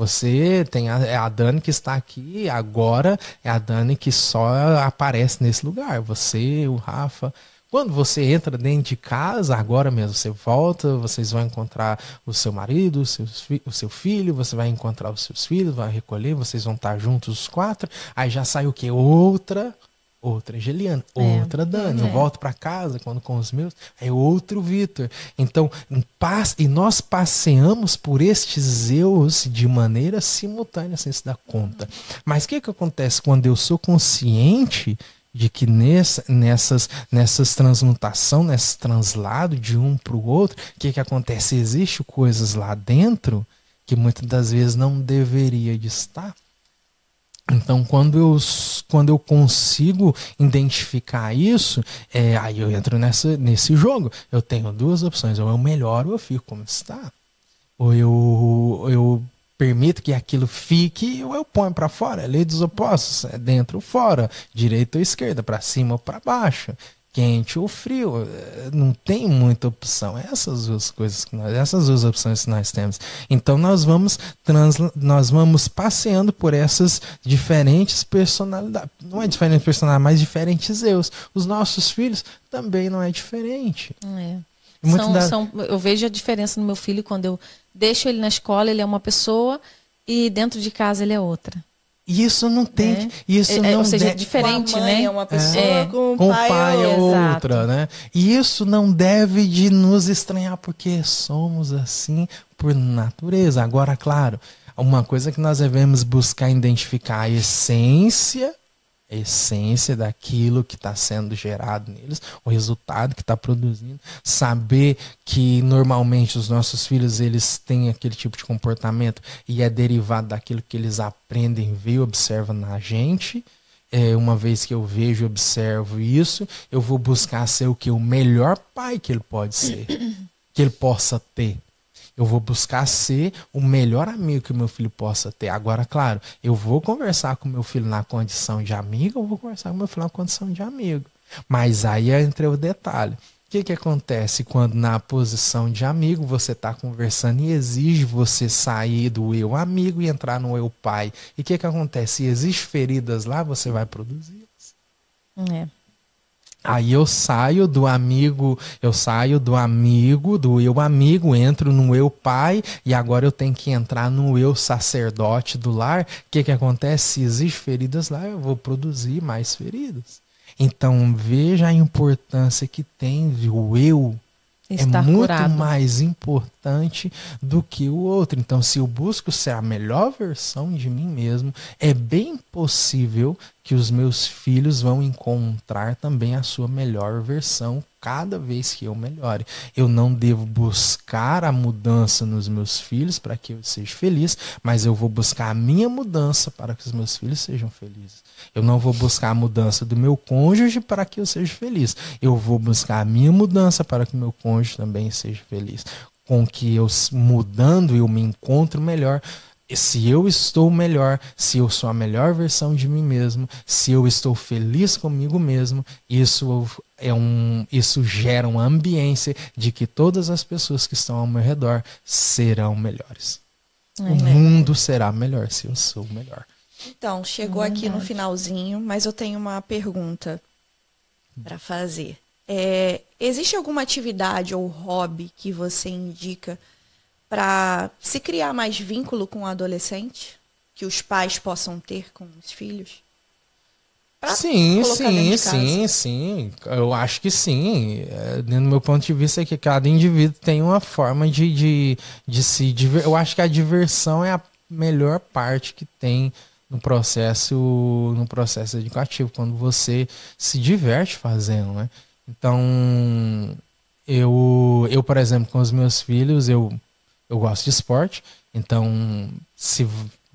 Você tem a, é a Dani que está aqui agora, é a Dani que só aparece nesse lugar. Você, o Rafa. Quando você entra dentro de casa, agora mesmo, você volta, vocês vão encontrar o seu marido, o seu, o seu filho, você vai encontrar os seus filhos, vai recolher, vocês vão estar juntos os quatro. Aí já sai o que? Outra outra Angeliana, é. outra Dani. É. Eu volto para casa quando com os meus, é outro Vitor. Então, e nós passeamos por estes eus de maneira simultânea, sem se dar conta. Mas o que, é que acontece quando eu sou consciente de que nessa, nessas, nessas transmutação, nesse translado de um para o outro, o que, é que acontece? Existem coisas lá dentro que muitas das vezes não deveria de estar então, quando eu, quando eu consigo identificar isso, é, aí eu entro nessa, nesse jogo. Eu tenho duas opções: ou eu é melhoro ou eu fico como está. Ou eu, eu permito que aquilo fique ou eu ponho para fora. É lei dos opostos: é dentro ou fora, direita ou esquerda, para cima ou para baixo quente ou frio. Eh, não tem muita opção. Essas duas coisas que nós, essas duas opções que nós temos. Então nós vamos trans, nós vamos passeando por essas diferentes personalidades. Não é diferente personalidade, mas diferentes eus. Os nossos filhos também não é diferente. É. São, da... são, eu vejo a diferença no meu filho quando eu deixo ele na escola, ele é uma pessoa e dentro de casa ele é outra. E isso não tem. Né? É. Isso é, não ou seja, deve... é diferente, com né? É uma pessoa, é. com o com pai, pai é outra, Exato. né? E isso não deve de nos estranhar, porque somos assim por natureza. Agora, claro, uma coisa que nós devemos buscar identificar a essência a essência daquilo que está sendo gerado neles, o resultado que está produzindo, saber que normalmente os nossos filhos eles têm aquele tipo de comportamento e é derivado daquilo que eles aprendem, veem, observam na gente. É, uma vez que eu vejo e observo isso, eu vou buscar ser o que o melhor pai que ele pode ser, que ele possa ter. Eu vou buscar ser o melhor amigo que meu filho possa ter. Agora, claro, eu vou conversar com meu filho na condição de amigo, eu vou conversar com meu filho na condição de amigo. Mas aí é entra o detalhe. O que, que acontece quando na posição de amigo você está conversando e exige você sair do eu amigo e entrar no eu pai? E o que, que acontece? Se existe feridas lá, você vai produzi-las. É. Aí eu saio do amigo, eu saio do amigo, do eu amigo, entro no eu pai e agora eu tenho que entrar no eu sacerdote do lar. O que, que acontece? Se existe feridas lá, eu vou produzir mais feridas. Então veja a importância que tem o eu. É Estar é muito curado. mais importante importante do que o outro. Então, se eu busco ser a melhor versão de mim mesmo, é bem possível que os meus filhos vão encontrar também a sua melhor versão cada vez que eu melhore. Eu não devo buscar a mudança nos meus filhos para que eu seja feliz, mas eu vou buscar a minha mudança para que os meus filhos sejam felizes. Eu não vou buscar a mudança do meu cônjuge para que eu seja feliz. Eu vou buscar a minha mudança para que meu cônjuge também seja feliz com que eu mudando eu me encontro melhor, se eu estou melhor, se eu sou a melhor versão de mim mesmo, se eu estou feliz comigo mesmo, isso é um isso gera uma ambiência de que todas as pessoas que estão ao meu redor serão melhores. É, o mundo será melhor se eu sou melhor. Então, chegou é aqui no finalzinho, mas eu tenho uma pergunta para fazer. É, existe alguma atividade ou hobby que você indica para se criar mais vínculo com o adolescente? Que os pais possam ter com os filhos? Pra sim, sim, de sim, sim. Eu acho que sim. É, do meu ponto de vista é que cada indivíduo tem uma forma de, de, de se divertir. Eu acho que a diversão é a melhor parte que tem no processo no processo educativo, quando você se diverte fazendo, né? Então, eu, eu por exemplo, com os meus filhos, eu, eu gosto de esporte. Então, se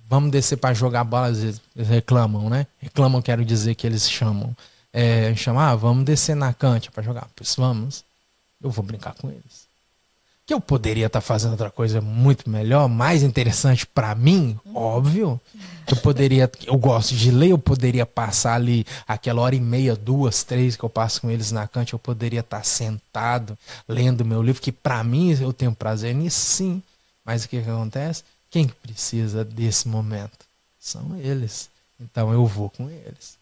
vamos descer para jogar bola, às vezes eles reclamam, né? Reclamam, quero dizer que eles chamam. É, chamam, ah, vamos descer na cancha para jogar. Pois vamos. Eu vou brincar com eles que eu poderia estar tá fazendo outra coisa muito melhor, mais interessante para mim, uhum. óbvio. Eu poderia, eu gosto de ler, eu poderia passar ali aquela hora e meia, duas, três que eu passo com eles na cante, eu poderia estar tá sentado lendo meu livro, que para mim eu tenho prazer nisso, sim. Mas o que, que acontece? Quem precisa desse momento? São eles. Então eu vou com eles.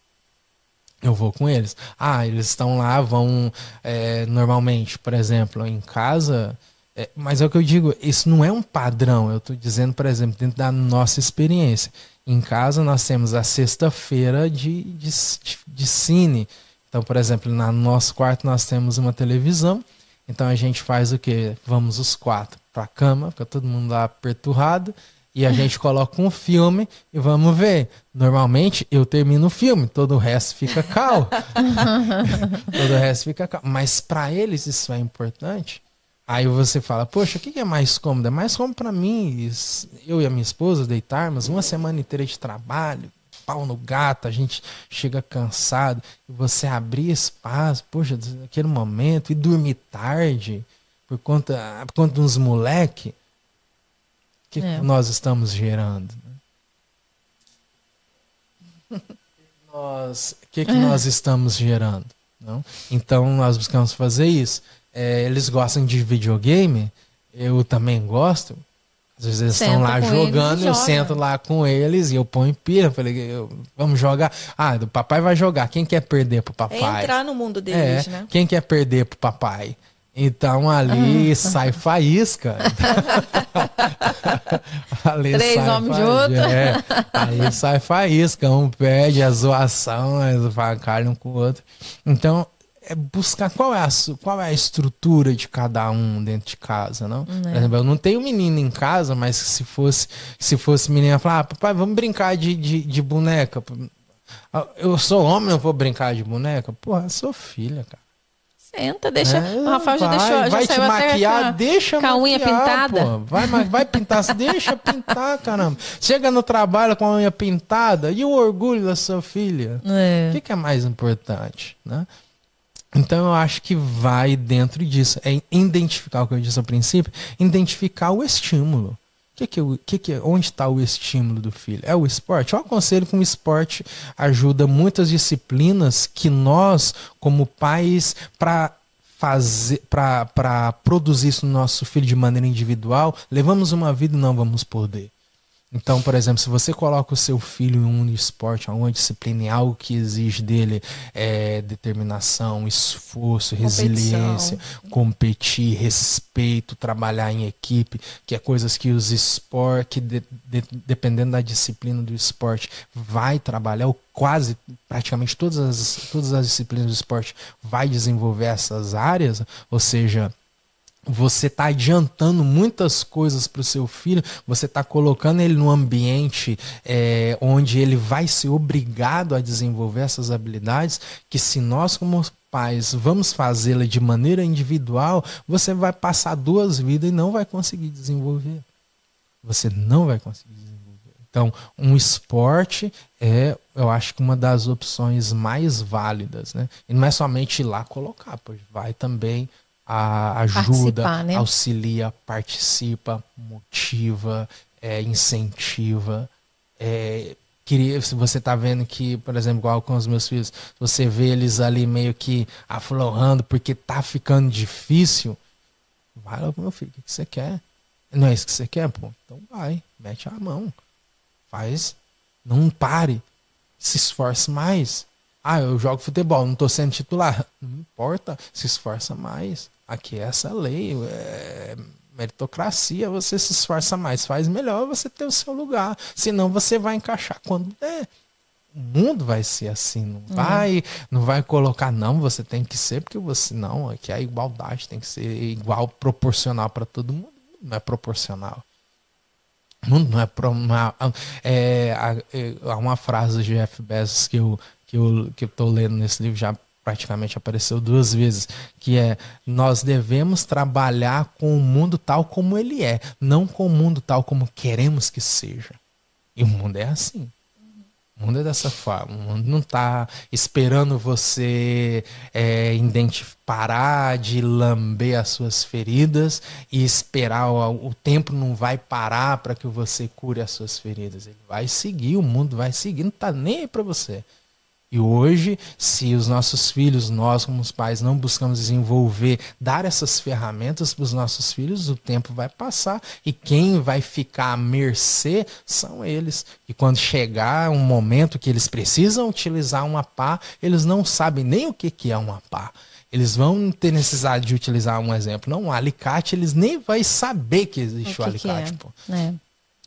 Eu vou com eles. Ah, eles estão lá, vão é, normalmente, por exemplo, em casa é, mas é o que eu digo, isso não é um padrão. Eu estou dizendo, por exemplo, dentro da nossa experiência. Em casa nós temos a sexta-feira de, de, de cine. Então, por exemplo, no nosso quarto nós temos uma televisão. Então a gente faz o quê? Vamos os quatro para a cama, fica todo mundo lá perturbado. E a gente coloca um filme e vamos ver. Normalmente eu termino o filme, todo o resto fica calmo. todo o resto fica calmo. Mas para eles isso é importante Aí você fala, poxa, o que é mais cômodo? É mais cômodo para mim, eu e a minha esposa deitarmos uma semana inteira de trabalho, pau no gato, a gente chega cansado, e você abrir espaço, poxa, naquele momento, e dormir tarde, por conta, por conta dos moleque, que, é. que nós estamos gerando? Né? nós, que que é. nós estamos gerando? Não? Então nós buscamos fazer isso é, eles gostam de videogame, eu também gosto. Às vezes eles estão lá jogando, eu joga. sento lá com eles e eu ponho pira Falei, eu, vamos jogar. Ah, o papai vai jogar. Quem quer perder pro é papai? É entrar no mundo deles, é, né? Quem quer perder pro papai? Então ali sai faísca. ali Três sai homens juntos. É, Aí sai faísca. Um pede a zoação, eles falam um com o outro. Então é buscar qual é, a, qual é a estrutura de cada um dentro de casa, não? não é. Por exemplo, eu não tenho menino em casa, mas se fosse se fosse menina, falar, ah, papai, vamos brincar de, de, de, boneca. Ah, eu sou homem, eu vou brincar de boneca? Porra, sou filha, cara. Senta, deixa. É, o Rafael já vai, deixou. Já vai saiu te maquiar, a, deixa com a unha maquiar, pintada. Pô. Vai, vai pintar, deixa pintar, caramba. Chega no trabalho com a unha pintada e o orgulho da sua filha. É. O que, que é mais importante, né? Então eu acho que vai dentro disso. É identificar o que eu disse ao princípio, identificar o estímulo. Que que, que, que onde está o estímulo do filho? É o esporte? Eu aconselho que o esporte ajuda muitas disciplinas que nós, como pais, para fazer para produzir isso no nosso filho de maneira individual, levamos uma vida e não vamos poder. Então, por exemplo, se você coloca o seu filho em um esporte, alguma disciplina, em algo que exige dele é, determinação, esforço, Competição. resiliência, competir, respeito, trabalhar em equipe, que é coisas que os esportes, que de, de, dependendo da disciplina do esporte, vai trabalhar, ou quase praticamente todas as, todas as disciplinas do esporte vai desenvolver essas áreas, ou seja, você está adiantando muitas coisas para o seu filho, você está colocando ele num ambiente é, onde ele vai ser obrigado a desenvolver essas habilidades, que se nós como pais vamos fazê-la de maneira individual, você vai passar duas vidas e não vai conseguir desenvolver. Você não vai conseguir desenvolver. Então, um esporte é, eu acho que uma das opções mais válidas, né? E não é somente ir lá colocar, pois vai também a, ajuda, né? auxilia, participa, motiva, é, incentiva. É, queria, se você está vendo que, por exemplo, igual com os meus filhos, você vê eles ali meio que aflorando porque tá ficando difícil, vai lá meu filho, o que você quer? Não é isso que você quer, pô? Então vai, mete a mão, faz, não pare, se esforce mais. Ah, eu jogo futebol, não estou sendo titular. Não importa, se esforça mais. Aqui é essa lei, é meritocracia, você se esforça mais, faz melhor, você tem o seu lugar. Senão você vai encaixar quando der. O mundo vai ser assim, não uhum. vai, não vai colocar não, você tem que ser porque você não, aqui é a igualdade tem que ser igual, proporcional para todo mundo, não é proporcional. O mundo não é, pro, é, é, é uma frase de Jeff Bezos que eu que eu que eu tô lendo nesse livro já praticamente apareceu duas vezes, que é nós devemos trabalhar com o mundo tal como ele é, não com o mundo tal como queremos que seja. E o mundo é assim. O mundo é dessa forma. O mundo não está esperando você é, parar de lamber as suas feridas e esperar. O, o tempo não vai parar para que você cure as suas feridas. Ele vai seguir, o mundo vai seguir, não está nem aí para você. E hoje, se os nossos filhos, nós como os pais, não buscamos desenvolver, dar essas ferramentas para os nossos filhos, o tempo vai passar e quem vai ficar à mercê são eles. E quando chegar um momento que eles precisam utilizar uma pá, eles não sabem nem o que, que é uma pá. Eles vão ter necessidade de utilizar um exemplo. Não, um alicate, eles nem vão saber que existe o, que o alicate. Que é? É.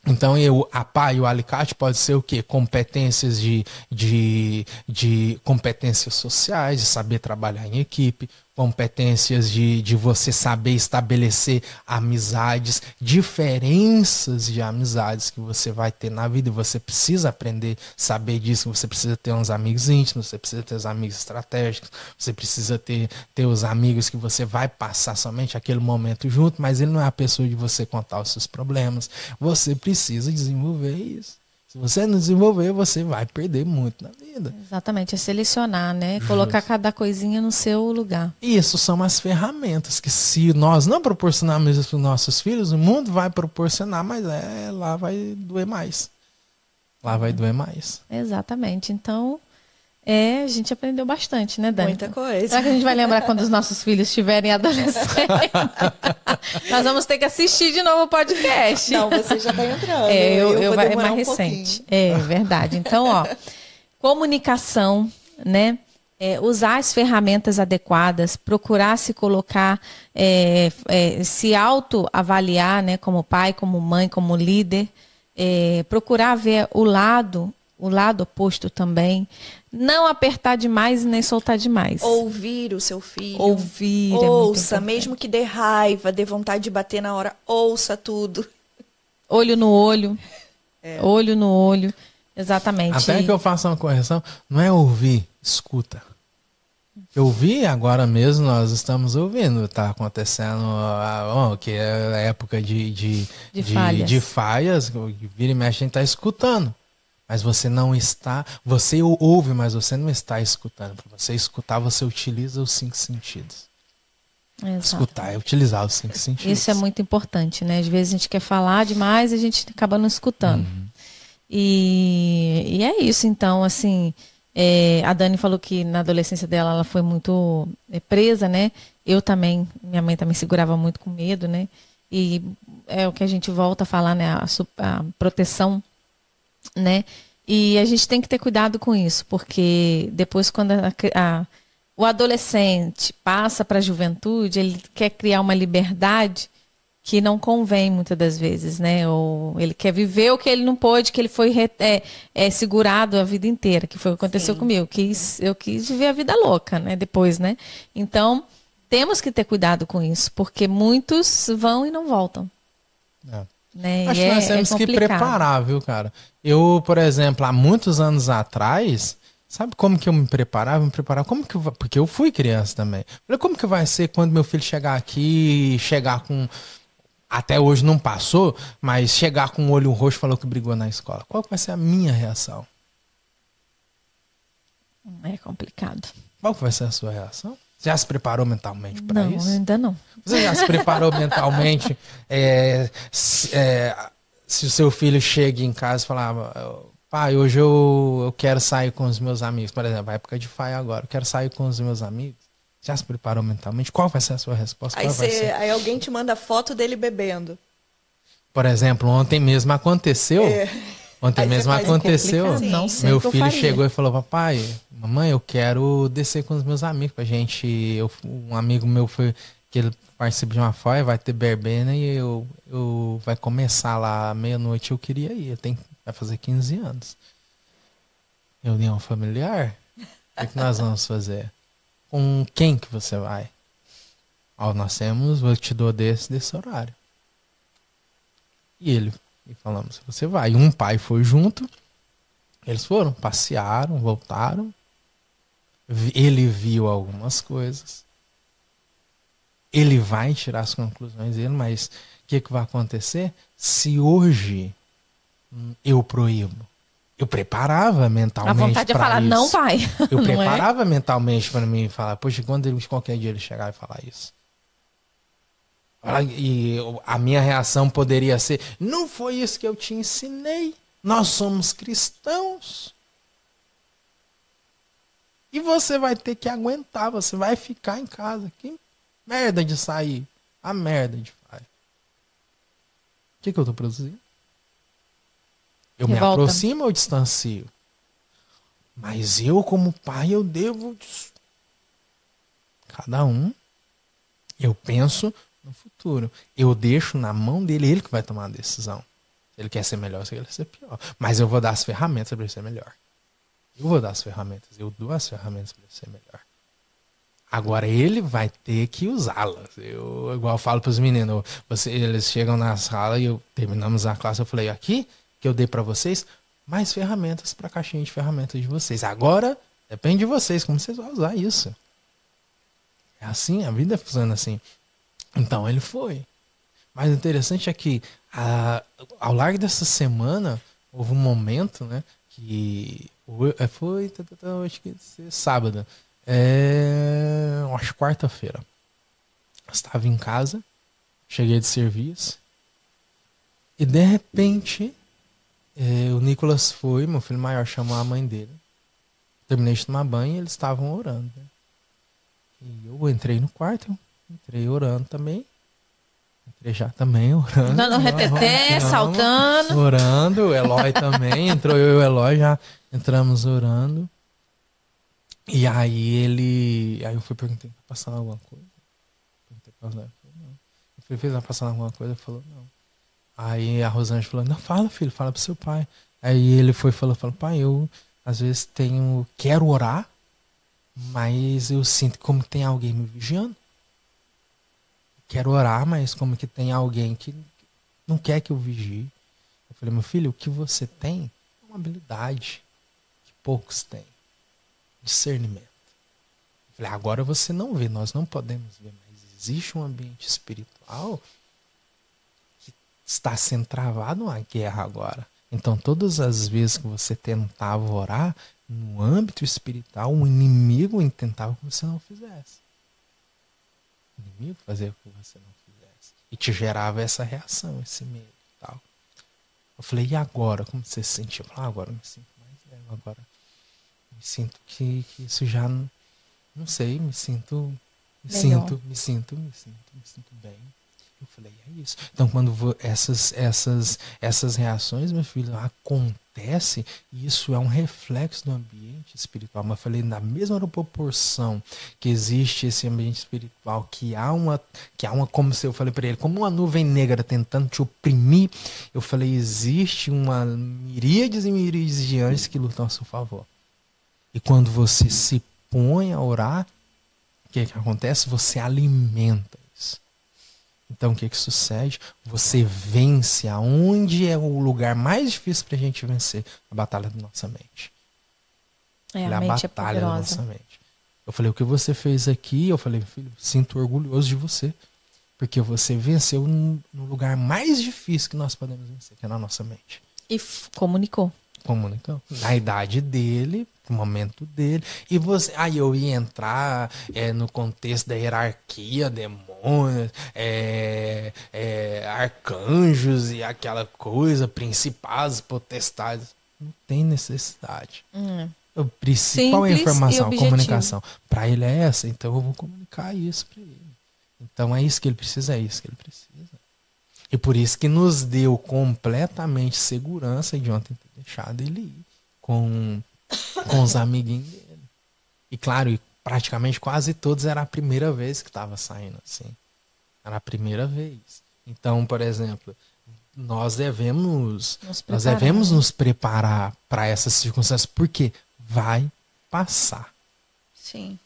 Então, eu, a pá e o alicate pode ser o quê? Competências de, de, de competências sociais, de saber trabalhar em equipe, competências de, de você saber estabelecer amizades, diferenças de amizades que você vai ter na vida. E você precisa aprender, saber disso. Você precisa ter uns amigos íntimos, você precisa ter os amigos estratégicos, você precisa ter, ter os amigos que você vai passar somente aquele momento junto, mas ele não é a pessoa de você contar os seus problemas. Você precisa desenvolver isso. Se você não desenvolver, você vai perder muito na vida. Exatamente, é selecionar, né? Justo. Colocar cada coisinha no seu lugar. Isso são as ferramentas que se nós não proporcionarmos isso para os nossos filhos, o mundo vai proporcionar, mas é, lá vai doer mais. Lá vai doer mais. Exatamente. Então, é, a gente aprendeu bastante, né, Dani? Muita coisa. Será que a gente vai lembrar quando os nossos filhos estiverem adolescentes? Nós vamos ter que assistir de novo o podcast. Não, você já está entrando. É, eu, eu, eu é mais um recente. Pouquinho. É verdade. Então, ó, comunicação, né? É, usar as ferramentas adequadas, procurar se colocar, é, é, se autoavaliar, né, como pai, como mãe, como líder, é, procurar ver o lado o lado oposto também. Não apertar demais e nem soltar demais. Ouvir o seu filho. Ouvir. É ouça, é mesmo que dê raiva, dê vontade de bater na hora, ouça tudo. Olho no olho. É. Olho no olho. Exatamente. Até que eu faça uma correção, não é ouvir, escuta. Eu vi agora mesmo, nós estamos ouvindo, está acontecendo ó, ah, que é época de, de, de, de falhas. de falhas, vira e mexe, a gente está escutando mas você não está, você ouve, mas você não está escutando. Para você escutar, você utiliza os cinco sentidos. Exato. Escutar é utilizar os cinco sentidos. Isso é muito importante, né? Às vezes a gente quer falar demais e a gente acaba não escutando. Uhum. E, e é isso, então, assim, é, a Dani falou que na adolescência dela ela foi muito é, presa, né? Eu também, minha mãe também segurava muito com medo, né? E é o que a gente volta a falar, né? a, a proteção né? E a gente tem que ter cuidado com isso, porque depois quando a, a, o adolescente passa para a juventude, ele quer criar uma liberdade que não convém muitas das vezes, né? Ou ele quer viver o que ele não pôde, que ele foi é, é, segurado a vida inteira, que foi o que aconteceu Sim. comigo. Quis, eu quis viver a vida louca, né? Depois, né? Então, temos que ter cuidado com isso, porque muitos vão e não voltam. É. Né? Acho que é- nós é, temos é que preparar, viu, cara? Eu, por exemplo, há muitos anos atrás, sabe como que eu me preparava? Me preparava como que eu, porque eu fui criança também. Falei, como que vai ser quando meu filho chegar aqui, chegar com até hoje não passou, mas chegar com o olho roxo falou que brigou na escola. Qual vai ser a minha reação? É complicado. Qual vai ser a sua reação? Você já se preparou mentalmente para isso? Não, ainda não. Você já se preparou mentalmente? É, se, é, se, o seu filho chega em casa e falar, ah, pai, hoje eu, eu quero sair com os meus amigos, por exemplo, a época de faia agora, eu quero sair com os meus amigos. Já se preparou mentalmente? Qual vai ser a sua resposta? Aí, cê, aí alguém te manda foto dele bebendo. Por exemplo, ontem mesmo aconteceu. É. Ontem aí mesmo aconteceu. Não sei Meu filho faria. chegou e falou, papai, mamãe, eu quero descer com os meus amigos pra gente. Eu, um amigo meu foi que ele participa de uma foia, vai ter verbena e eu, eu vai começar lá meia-noite, eu queria ir. Eu tenho, vai fazer 15 anos. Reunião familiar? O que, que nós vamos fazer? Com quem que você vai? Ó, nós temos, eu te dou desse, desse horário. E ele, e falamos, você vai. E um pai foi junto, eles foram, passearam, voltaram ele viu algumas coisas. Ele vai tirar as conclusões dele, mas o que, que vai acontecer se hoje hum, eu proíbo? Eu preparava mentalmente. A vontade de é falar, isso. não vai. Eu não é? preparava é? mentalmente para mim falar, poxa, quando ele, qualquer dia ele chegar e falar isso. E a minha reação poderia ser: não foi isso que eu te ensinei. Nós somos cristãos você vai ter que aguentar, você vai ficar em casa. Que merda de sair. A merda de fazer. O que, que eu tô produzindo? Eu Revolta. me aproximo ou distancio? Mas eu, como pai, eu devo. Cada um. Eu penso no futuro. Eu deixo na mão dele, ele que vai tomar a decisão. Se ele quer ser melhor, se ele quer ser pior. Mas eu vou dar as ferramentas para ele ser melhor. Eu vou dar as ferramentas, eu dou as ferramentas para ser melhor. Agora ele vai ter que usá-las. Eu igual eu falo para os meninos, você, eles chegam na sala e eu terminamos a classe, eu falei aqui que eu dei para vocês mais ferramentas para a caixinha de ferramentas de vocês. Agora depende de vocês como vocês vão usar isso. É assim, a vida funciona assim. Então ele foi. Mas o interessante é que a, ah, ao largo dessa semana houve um momento, né, que é, foi, foi acho que sábado. É, acho quarta-feira. Estava em casa, cheguei de serviço. E de repente, é, o Nicolas foi, meu filho maior, chamou a mãe dele. Terminei de tomar banho e eles estavam orando. Né? E eu entrei no quarto, entrei orando também. Entrei já também orando. Dando repeté, saltando. Orando, o Eloy também. Entrou eu e o Eloy já Entramos orando. E aí ele. Aí eu fui perguntei, tá passando alguma coisa? Perguntei pra Rosário, falou, não. Eu falei, tá passando alguma coisa? Ele falou, não. Aí a Rosângela falou, não, fala, filho, fala pro seu pai. Aí ele foi falou, falou, pai, eu às vezes tenho. quero orar, mas eu sinto como tem alguém me vigiando. Quero orar, mas como que tem alguém que não quer que eu vigie. Eu falei, meu filho, o que você tem é uma habilidade poucos têm. Discernimento. Eu falei, agora você não vê, nós não podemos ver, mas existe um ambiente espiritual que está sendo travado uma guerra agora. Então, todas as vezes que você tentava orar, no âmbito espiritual, um inimigo tentava que você não fizesse. O inimigo fazia que você não fizesse. E te gerava essa reação, esse medo e tal. Eu falei, e agora? Como você se sentiu? Eu falei, ah, agora eu me sinto mais leve. Agora sinto que, que isso já não, não sei, me sinto me Melhor. sinto, me sinto, me sinto, me sinto bem. Eu falei, é isso. Então quando essas essas essas reações, meu filho, acontece, isso é um reflexo do ambiente espiritual. Mas eu falei, na mesma proporção que existe esse ambiente espiritual, que há uma que há uma como se eu falei para ele, como uma nuvem negra tentando te oprimir, eu falei, existe uma miríades e miríades de anjos que lutam a seu favor. E quando você se põe a orar, o que, é que acontece? Você alimenta isso. Então o que, é que sucede? Você vence aonde é o lugar mais difícil para a gente vencer a batalha da nossa mente. É, a, a mente é batalha é da nossa mente. Eu falei, o que você fez aqui? Eu falei, filho, sinto orgulhoso de você. Porque você venceu no lugar mais difícil que nós podemos vencer, que é na nossa mente. E comunicou. Comunicou. Na idade dele, momento dele. E você. Aí eu ia entrar é, no contexto da hierarquia, demônios, é, é, arcanjos e aquela coisa, principados, potestades. Não tem necessidade. Hum. O principal qual é a informação, a comunicação. Para ele é essa, então eu vou comunicar isso para ele. Então é isso que ele precisa, é isso que ele precisa. E por isso que nos deu completamente segurança de ontem ter deixado ele ir com com os amiguinhos dele. E claro, praticamente quase todos era a primeira vez que estava saindo assim. Era a primeira vez. Então, por exemplo, nós devemos nos nós devemos nos preparar para essas circunstâncias porque vai passar. Sim.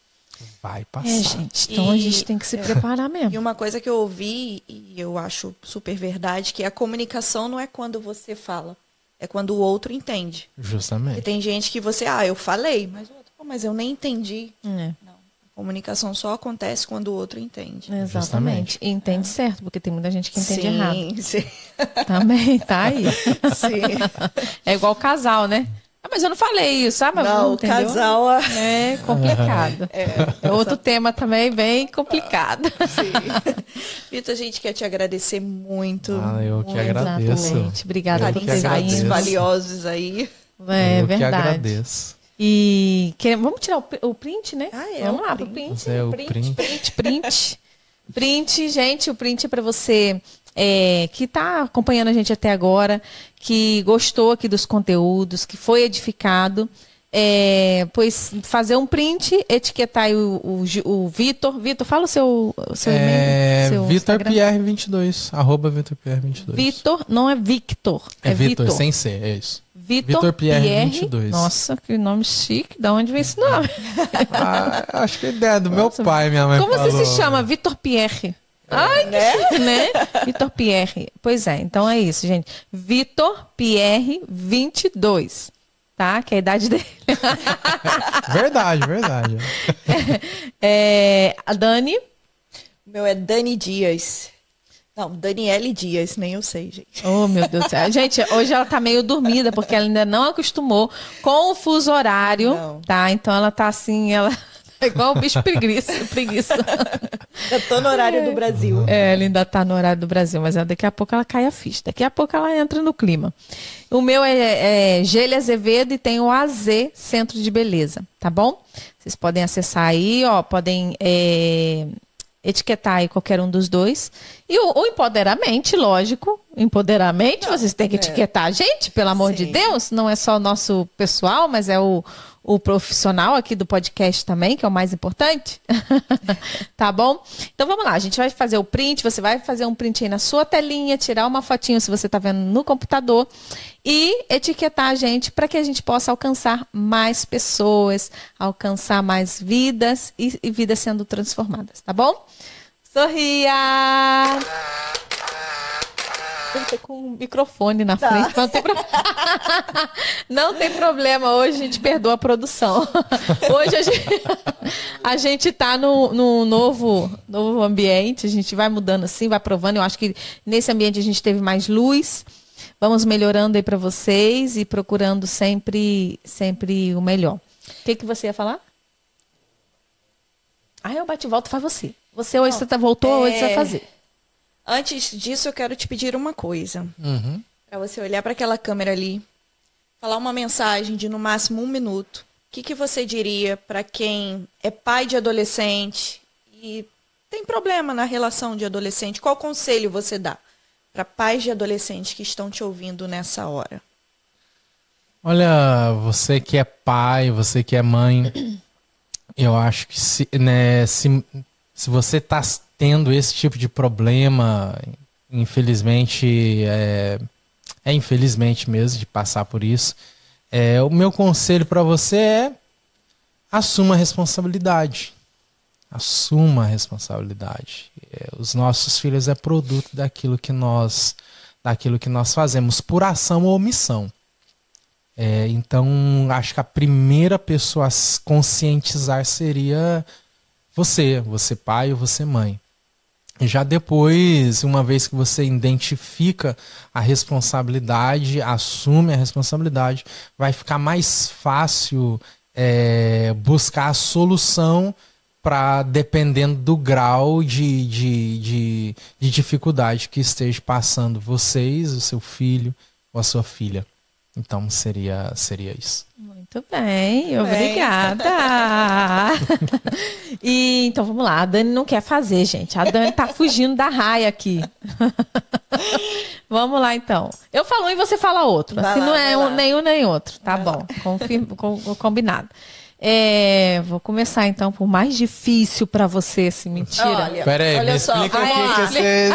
Vai é, passar. É, gente, então e, a gente tem que se preparar mesmo. E uma coisa que eu ouvi e eu acho super verdade que a comunicação não é quando você fala, é quando o outro entende. Justamente. tem gente que você, ah, eu falei, mas o outro, mas eu nem entendi. É. Não. A comunicação só acontece quando o outro entende. Exatamente. E entende é. certo, porque tem muita gente que entende sim, errado. Sim, sim. Também, tá aí. Sim. É igual casal, né? Ah, mas eu não falei isso, sabe? Não, Entendeu? casal ah. é complicado. É, é outro tema também bem complicado. Vitor, a gente quer te agradecer muito. Ah, eu muito. que agradeço. Exatamente. Obrigada por insights valiosos aí. É, eu verdade. que agradeço. E que... vamos tirar o, print, né? Ah, é, vamos lá print. pro print. É, print, print, print, print. print, gente, o print é para você é, que está acompanhando a gente até agora, que gostou aqui dos conteúdos, que foi edificado. É, pois fazer um print, etiquetar o, o, o Vitor. Vitor, fala o seu, o seu é, e-mail. VitorPR22, arroba VitorPR22. Vitor, não é Victor. É, é Vitor, Vitor, sem ser, é isso. Vitor Pierre, 22. Nossa, que nome chique. Da onde vem esse nome? Ah, acho que é ideia do Nossa, meu pai, minha mãe Como falou. você se chama? Vitor Pierre. Ai, né? que chique, né? Vitor Pierre. Pois é, então é isso, gente. Vitor Pierre 22. Tá? Que é a idade dele. verdade, verdade. É, a Dani. O meu é Dani Dias. Não, Daniele Dias, nem eu sei, gente. Oh, meu Deus do céu. Gente, hoje ela tá meio dormida, porque ela ainda não acostumou com o fuso horário, não. tá? Então ela tá assim, ela é igual o bicho preguiça. preguiça. Eu tô no horário é. do Brasil. É, ela ainda tá no horário do Brasil, mas daqui a pouco ela cai a ficha. Daqui a pouco ela entra no clima. O meu é, é Gélia Azevedo e tem o AZ Centro de Beleza, tá bom? Vocês podem acessar aí, ó, podem. É etiquetar aí qualquer um dos dois. E o, o empoderamente, lógico. Empoderamente, não, vocês têm que é. etiquetar a gente, pelo amor Sim. de Deus. Não é só o nosso pessoal, mas é o, o profissional aqui do podcast também, que é o mais importante. tá bom? Então vamos lá, a gente vai fazer o print, você vai fazer um print aí na sua telinha, tirar uma fotinho se você está vendo no computador e etiquetar a gente para que a gente possa alcançar mais pessoas, alcançar mais vidas e, e vidas sendo transformadas, tá bom? Sorria! Eu tô com um microfone na tá. frente. Não tem, pro... não tem problema. Hoje a gente perdoa a produção. Hoje a gente, a gente tá no, no novo, novo ambiente. A gente vai mudando assim, vai provando. Eu acho que nesse ambiente a gente teve mais luz. Vamos melhorando aí para vocês e procurando sempre, sempre o melhor. O que, que você ia falar? Ah, eu bate e volto faz você. Você hoje não, você tá, voltou, é... hoje você vai é. fazer. Antes disso, eu quero te pedir uma coisa. Uhum. Para você olhar para aquela câmera ali, falar uma mensagem de no máximo um minuto. O que, que você diria para quem é pai de adolescente e tem problema na relação de adolescente? Qual conselho você dá para pais de adolescentes que estão te ouvindo nessa hora? Olha, você que é pai, você que é mãe, eu acho que se, né, se, se você está tendo esse tipo de problema, infelizmente, é, é infelizmente mesmo de passar por isso. É, o meu conselho para você é assuma a responsabilidade. Assuma a responsabilidade. É, os nossos filhos é produto daquilo que nós daquilo que nós fazemos por ação ou omissão. É, então, acho que a primeira pessoa a conscientizar seria você, você pai ou você mãe. Já depois, uma vez que você identifica a responsabilidade, assume a responsabilidade, vai ficar mais fácil é, buscar a solução para dependendo do grau de, de, de, de, dificuldade que esteja passando vocês, o seu filho ou a sua filha. Então seria, seria isso. Muito muito bem, obrigada. e então vamos lá, a Dani não quer fazer, gente. A Dani tá fugindo da raia aqui. vamos lá então. Eu falo um e você fala outro. assim Se não é um, nenhum nem outro, tá vai bom? Confirmo, com, combinado. É, vou começar então por mais difícil para você, se assim, mentira. Olha, Peraí, olha só, vocês, é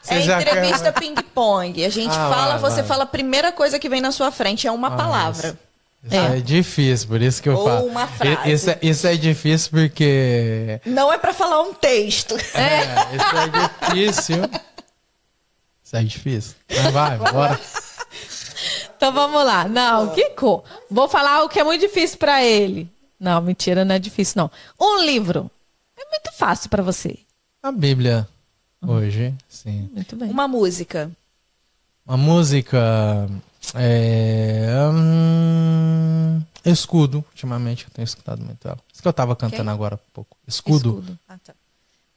vocês É entrevista ping-pong. A gente ah, fala, vai, você vai. fala a primeira coisa que vem na sua frente, é uma ah, palavra. É. Isso é. é. difícil, por isso que eu Ou falo. uma frase. Isso, é, isso é difícil porque. Não é para falar um texto. É, é, isso é difícil. isso é difícil. Mas vai, bora. Então vamos lá. Não, Kiko, vou falar o que é muito difícil para ele. Não, mentira, não é difícil, não. Um livro. É muito fácil para você. A Bíblia. Uhum. Hoje, sim. Muito bem. Uma música. Uma música. É, hum, escudo, ultimamente eu tenho escutado muito ela. Isso que eu tava cantando agora há pouco. Escudo. escudo. Ah, tá.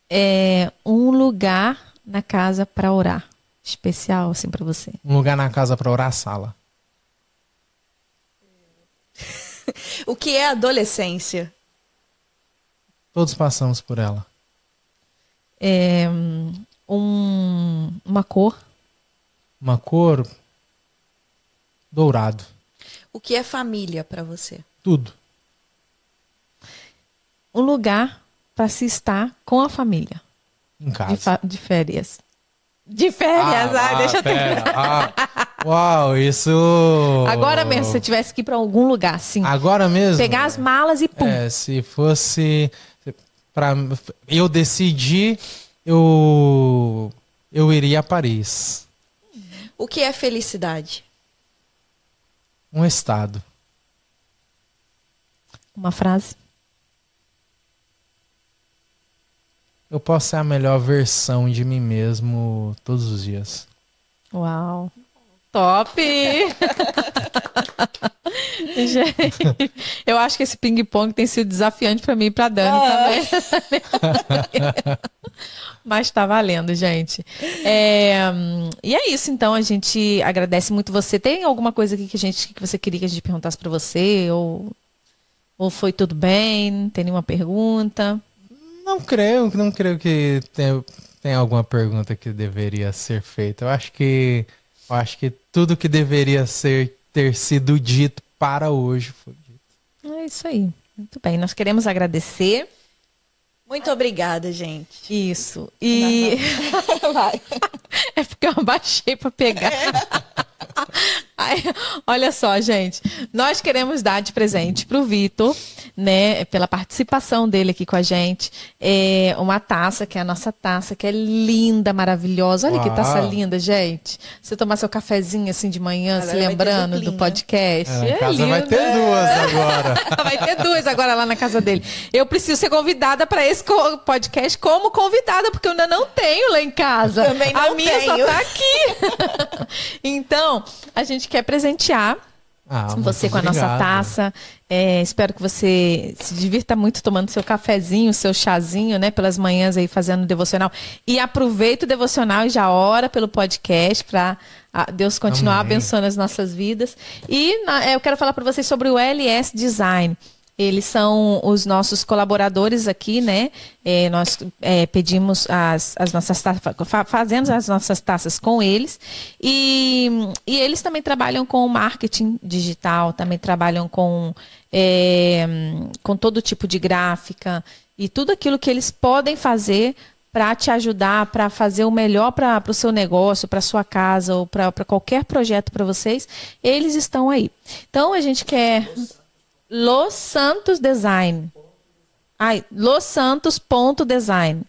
é, um lugar na casa para orar. Especial, assim, para você. Um lugar na casa para orar, sala. o que é adolescência? Todos passamos por ela. É, hum, um, uma cor. Uma cor Dourado. O que é família para você? Tudo. Um lugar para se estar com a família. Em casa. De, de férias. De férias, ah, ah deixa pera, eu terminar. Ah, uau, isso. Agora mesmo, se você tivesse que ir para algum lugar, sim. Agora mesmo? Pegar as malas e pum. É, se fosse. para eu decidi, eu, eu iria a Paris. O que é felicidade? um Estado. Uma frase. Eu posso ser a melhor versão de mim mesmo todos os dias. Uau! Top! Gente, eu acho que esse ping-pong tem sido desafiante para mim e para Dani ah. também. Mas tá valendo, gente. É, e é isso, então. A gente agradece muito você. Tem alguma coisa aqui que, a gente, que você queria que a gente perguntasse para você? Ou, ou foi tudo bem? tem nenhuma pergunta? Não creio, não creio que tenha, tenha alguma pergunta que deveria ser feita. Eu acho que. Eu acho que tudo que deveria ser ter sido dito para hoje foi dito. É isso aí. Muito bem. Nós queremos agradecer. Muito obrigada, gente. Isso. E. Vai. é porque eu abaixei para pegar. É. olha só, gente. Nós queremos dar de presente para o Vitor, né, pela participação dele aqui com a gente, é uma taça, que é a nossa taça, que é linda, maravilhosa. Olha Uau. que taça linda, gente. Você tomar seu cafezinho assim de manhã, se lembrando do podcast. É, é casa vai ter duas agora. vai ter duas agora lá na casa dele. Eu preciso ser convidada para esse podcast como convidada, porque eu ainda não tenho lá em casa. também não a minha tenho. só tá aqui. então, então, a gente quer presentear ah, você com a obrigado. nossa taça. É, espero que você se divirta muito tomando seu cafezinho, seu chazinho, né? Pelas manhãs aí fazendo devocional. E aproveita o devocional e já ora pelo podcast para ah, Deus continuar Amém. abençoando as nossas vidas. E na, é, eu quero falar para vocês sobre o LS Design. Eles são os nossos colaboradores aqui, né? É, nós é, pedimos as, as nossas taças, fazemos as nossas taças com eles. E, e eles também trabalham com marketing digital, também trabalham com, é, com todo tipo de gráfica e tudo aquilo que eles podem fazer para te ajudar, para fazer o melhor para o seu negócio, para sua casa ou para qualquer projeto para vocês, eles estão aí. Então a gente quer Los Santos Design. Ai, Los Santos ponto design.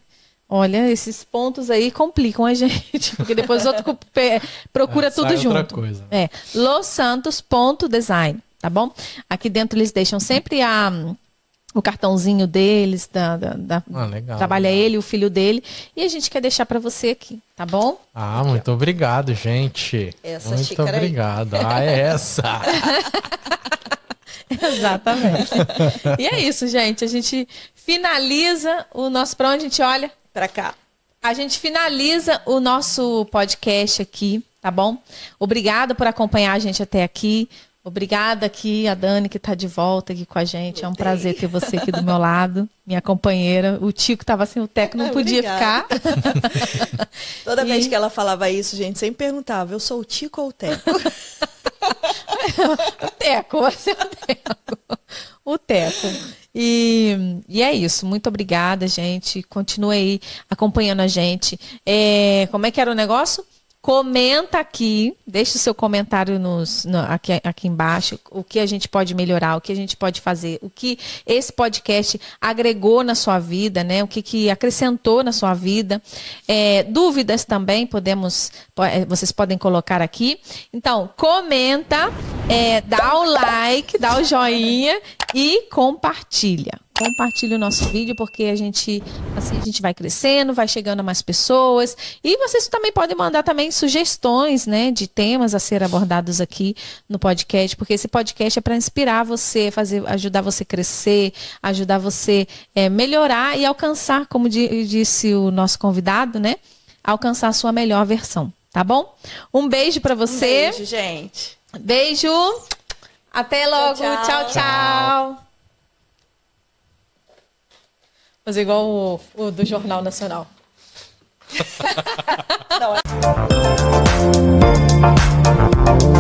Olha, esses pontos aí complicam a gente, porque depois o outro procura é, tudo junto. Outra coisa. É, Los Santos ponto design, tá bom? Aqui dentro eles deixam sempre a o cartãozinho deles, da, da, da ah, legal, trabalha legal. ele, o filho dele, e a gente quer deixar para você aqui, tá bom? Ah, aqui, muito ó. obrigado, gente. Essa muito obrigado. Aí. Ah, é essa. Exatamente. e é isso, gente. A gente finaliza o nosso. Pra onde a gente olha? Pra cá. A gente finaliza o nosso podcast aqui, tá bom? Obrigada por acompanhar a gente até aqui. Obrigada aqui a Dani que está de volta aqui com a gente. É um prazer ter você aqui do meu lado, minha companheira. O Tico estava sem assim, o teco, não podia ficar. Toda e... vez que ela falava isso, gente, sempre perguntava: eu sou o Tico ou o Teco? o Teco, você é o Teco. O Teco. E, e é isso. Muito obrigada, gente. Continue aí acompanhando a gente. É, como é que era o negócio? Comenta aqui, deixa o seu comentário nos, no, aqui, aqui embaixo, o que a gente pode melhorar, o que a gente pode fazer, o que esse podcast agregou na sua vida, né? O que, que acrescentou na sua vida. É, dúvidas também podemos, é, vocês podem colocar aqui. Então, comenta, é, dá o like, dá o joinha e compartilha compartilhe o nosso vídeo, porque a gente, assim, a gente vai crescendo, vai chegando a mais pessoas. E vocês também podem mandar também sugestões, né, de temas a ser abordados aqui no podcast, porque esse podcast é para inspirar você, fazer, ajudar você a crescer, ajudar você é, melhorar e alcançar, como disse o nosso convidado, né, alcançar a sua melhor versão, tá bom? Um beijo para você. Um beijo, gente. Beijo. Até logo. tchau. tchau. tchau. tchau. Fazer é igual o, o do Jornal Nacional. Não, é...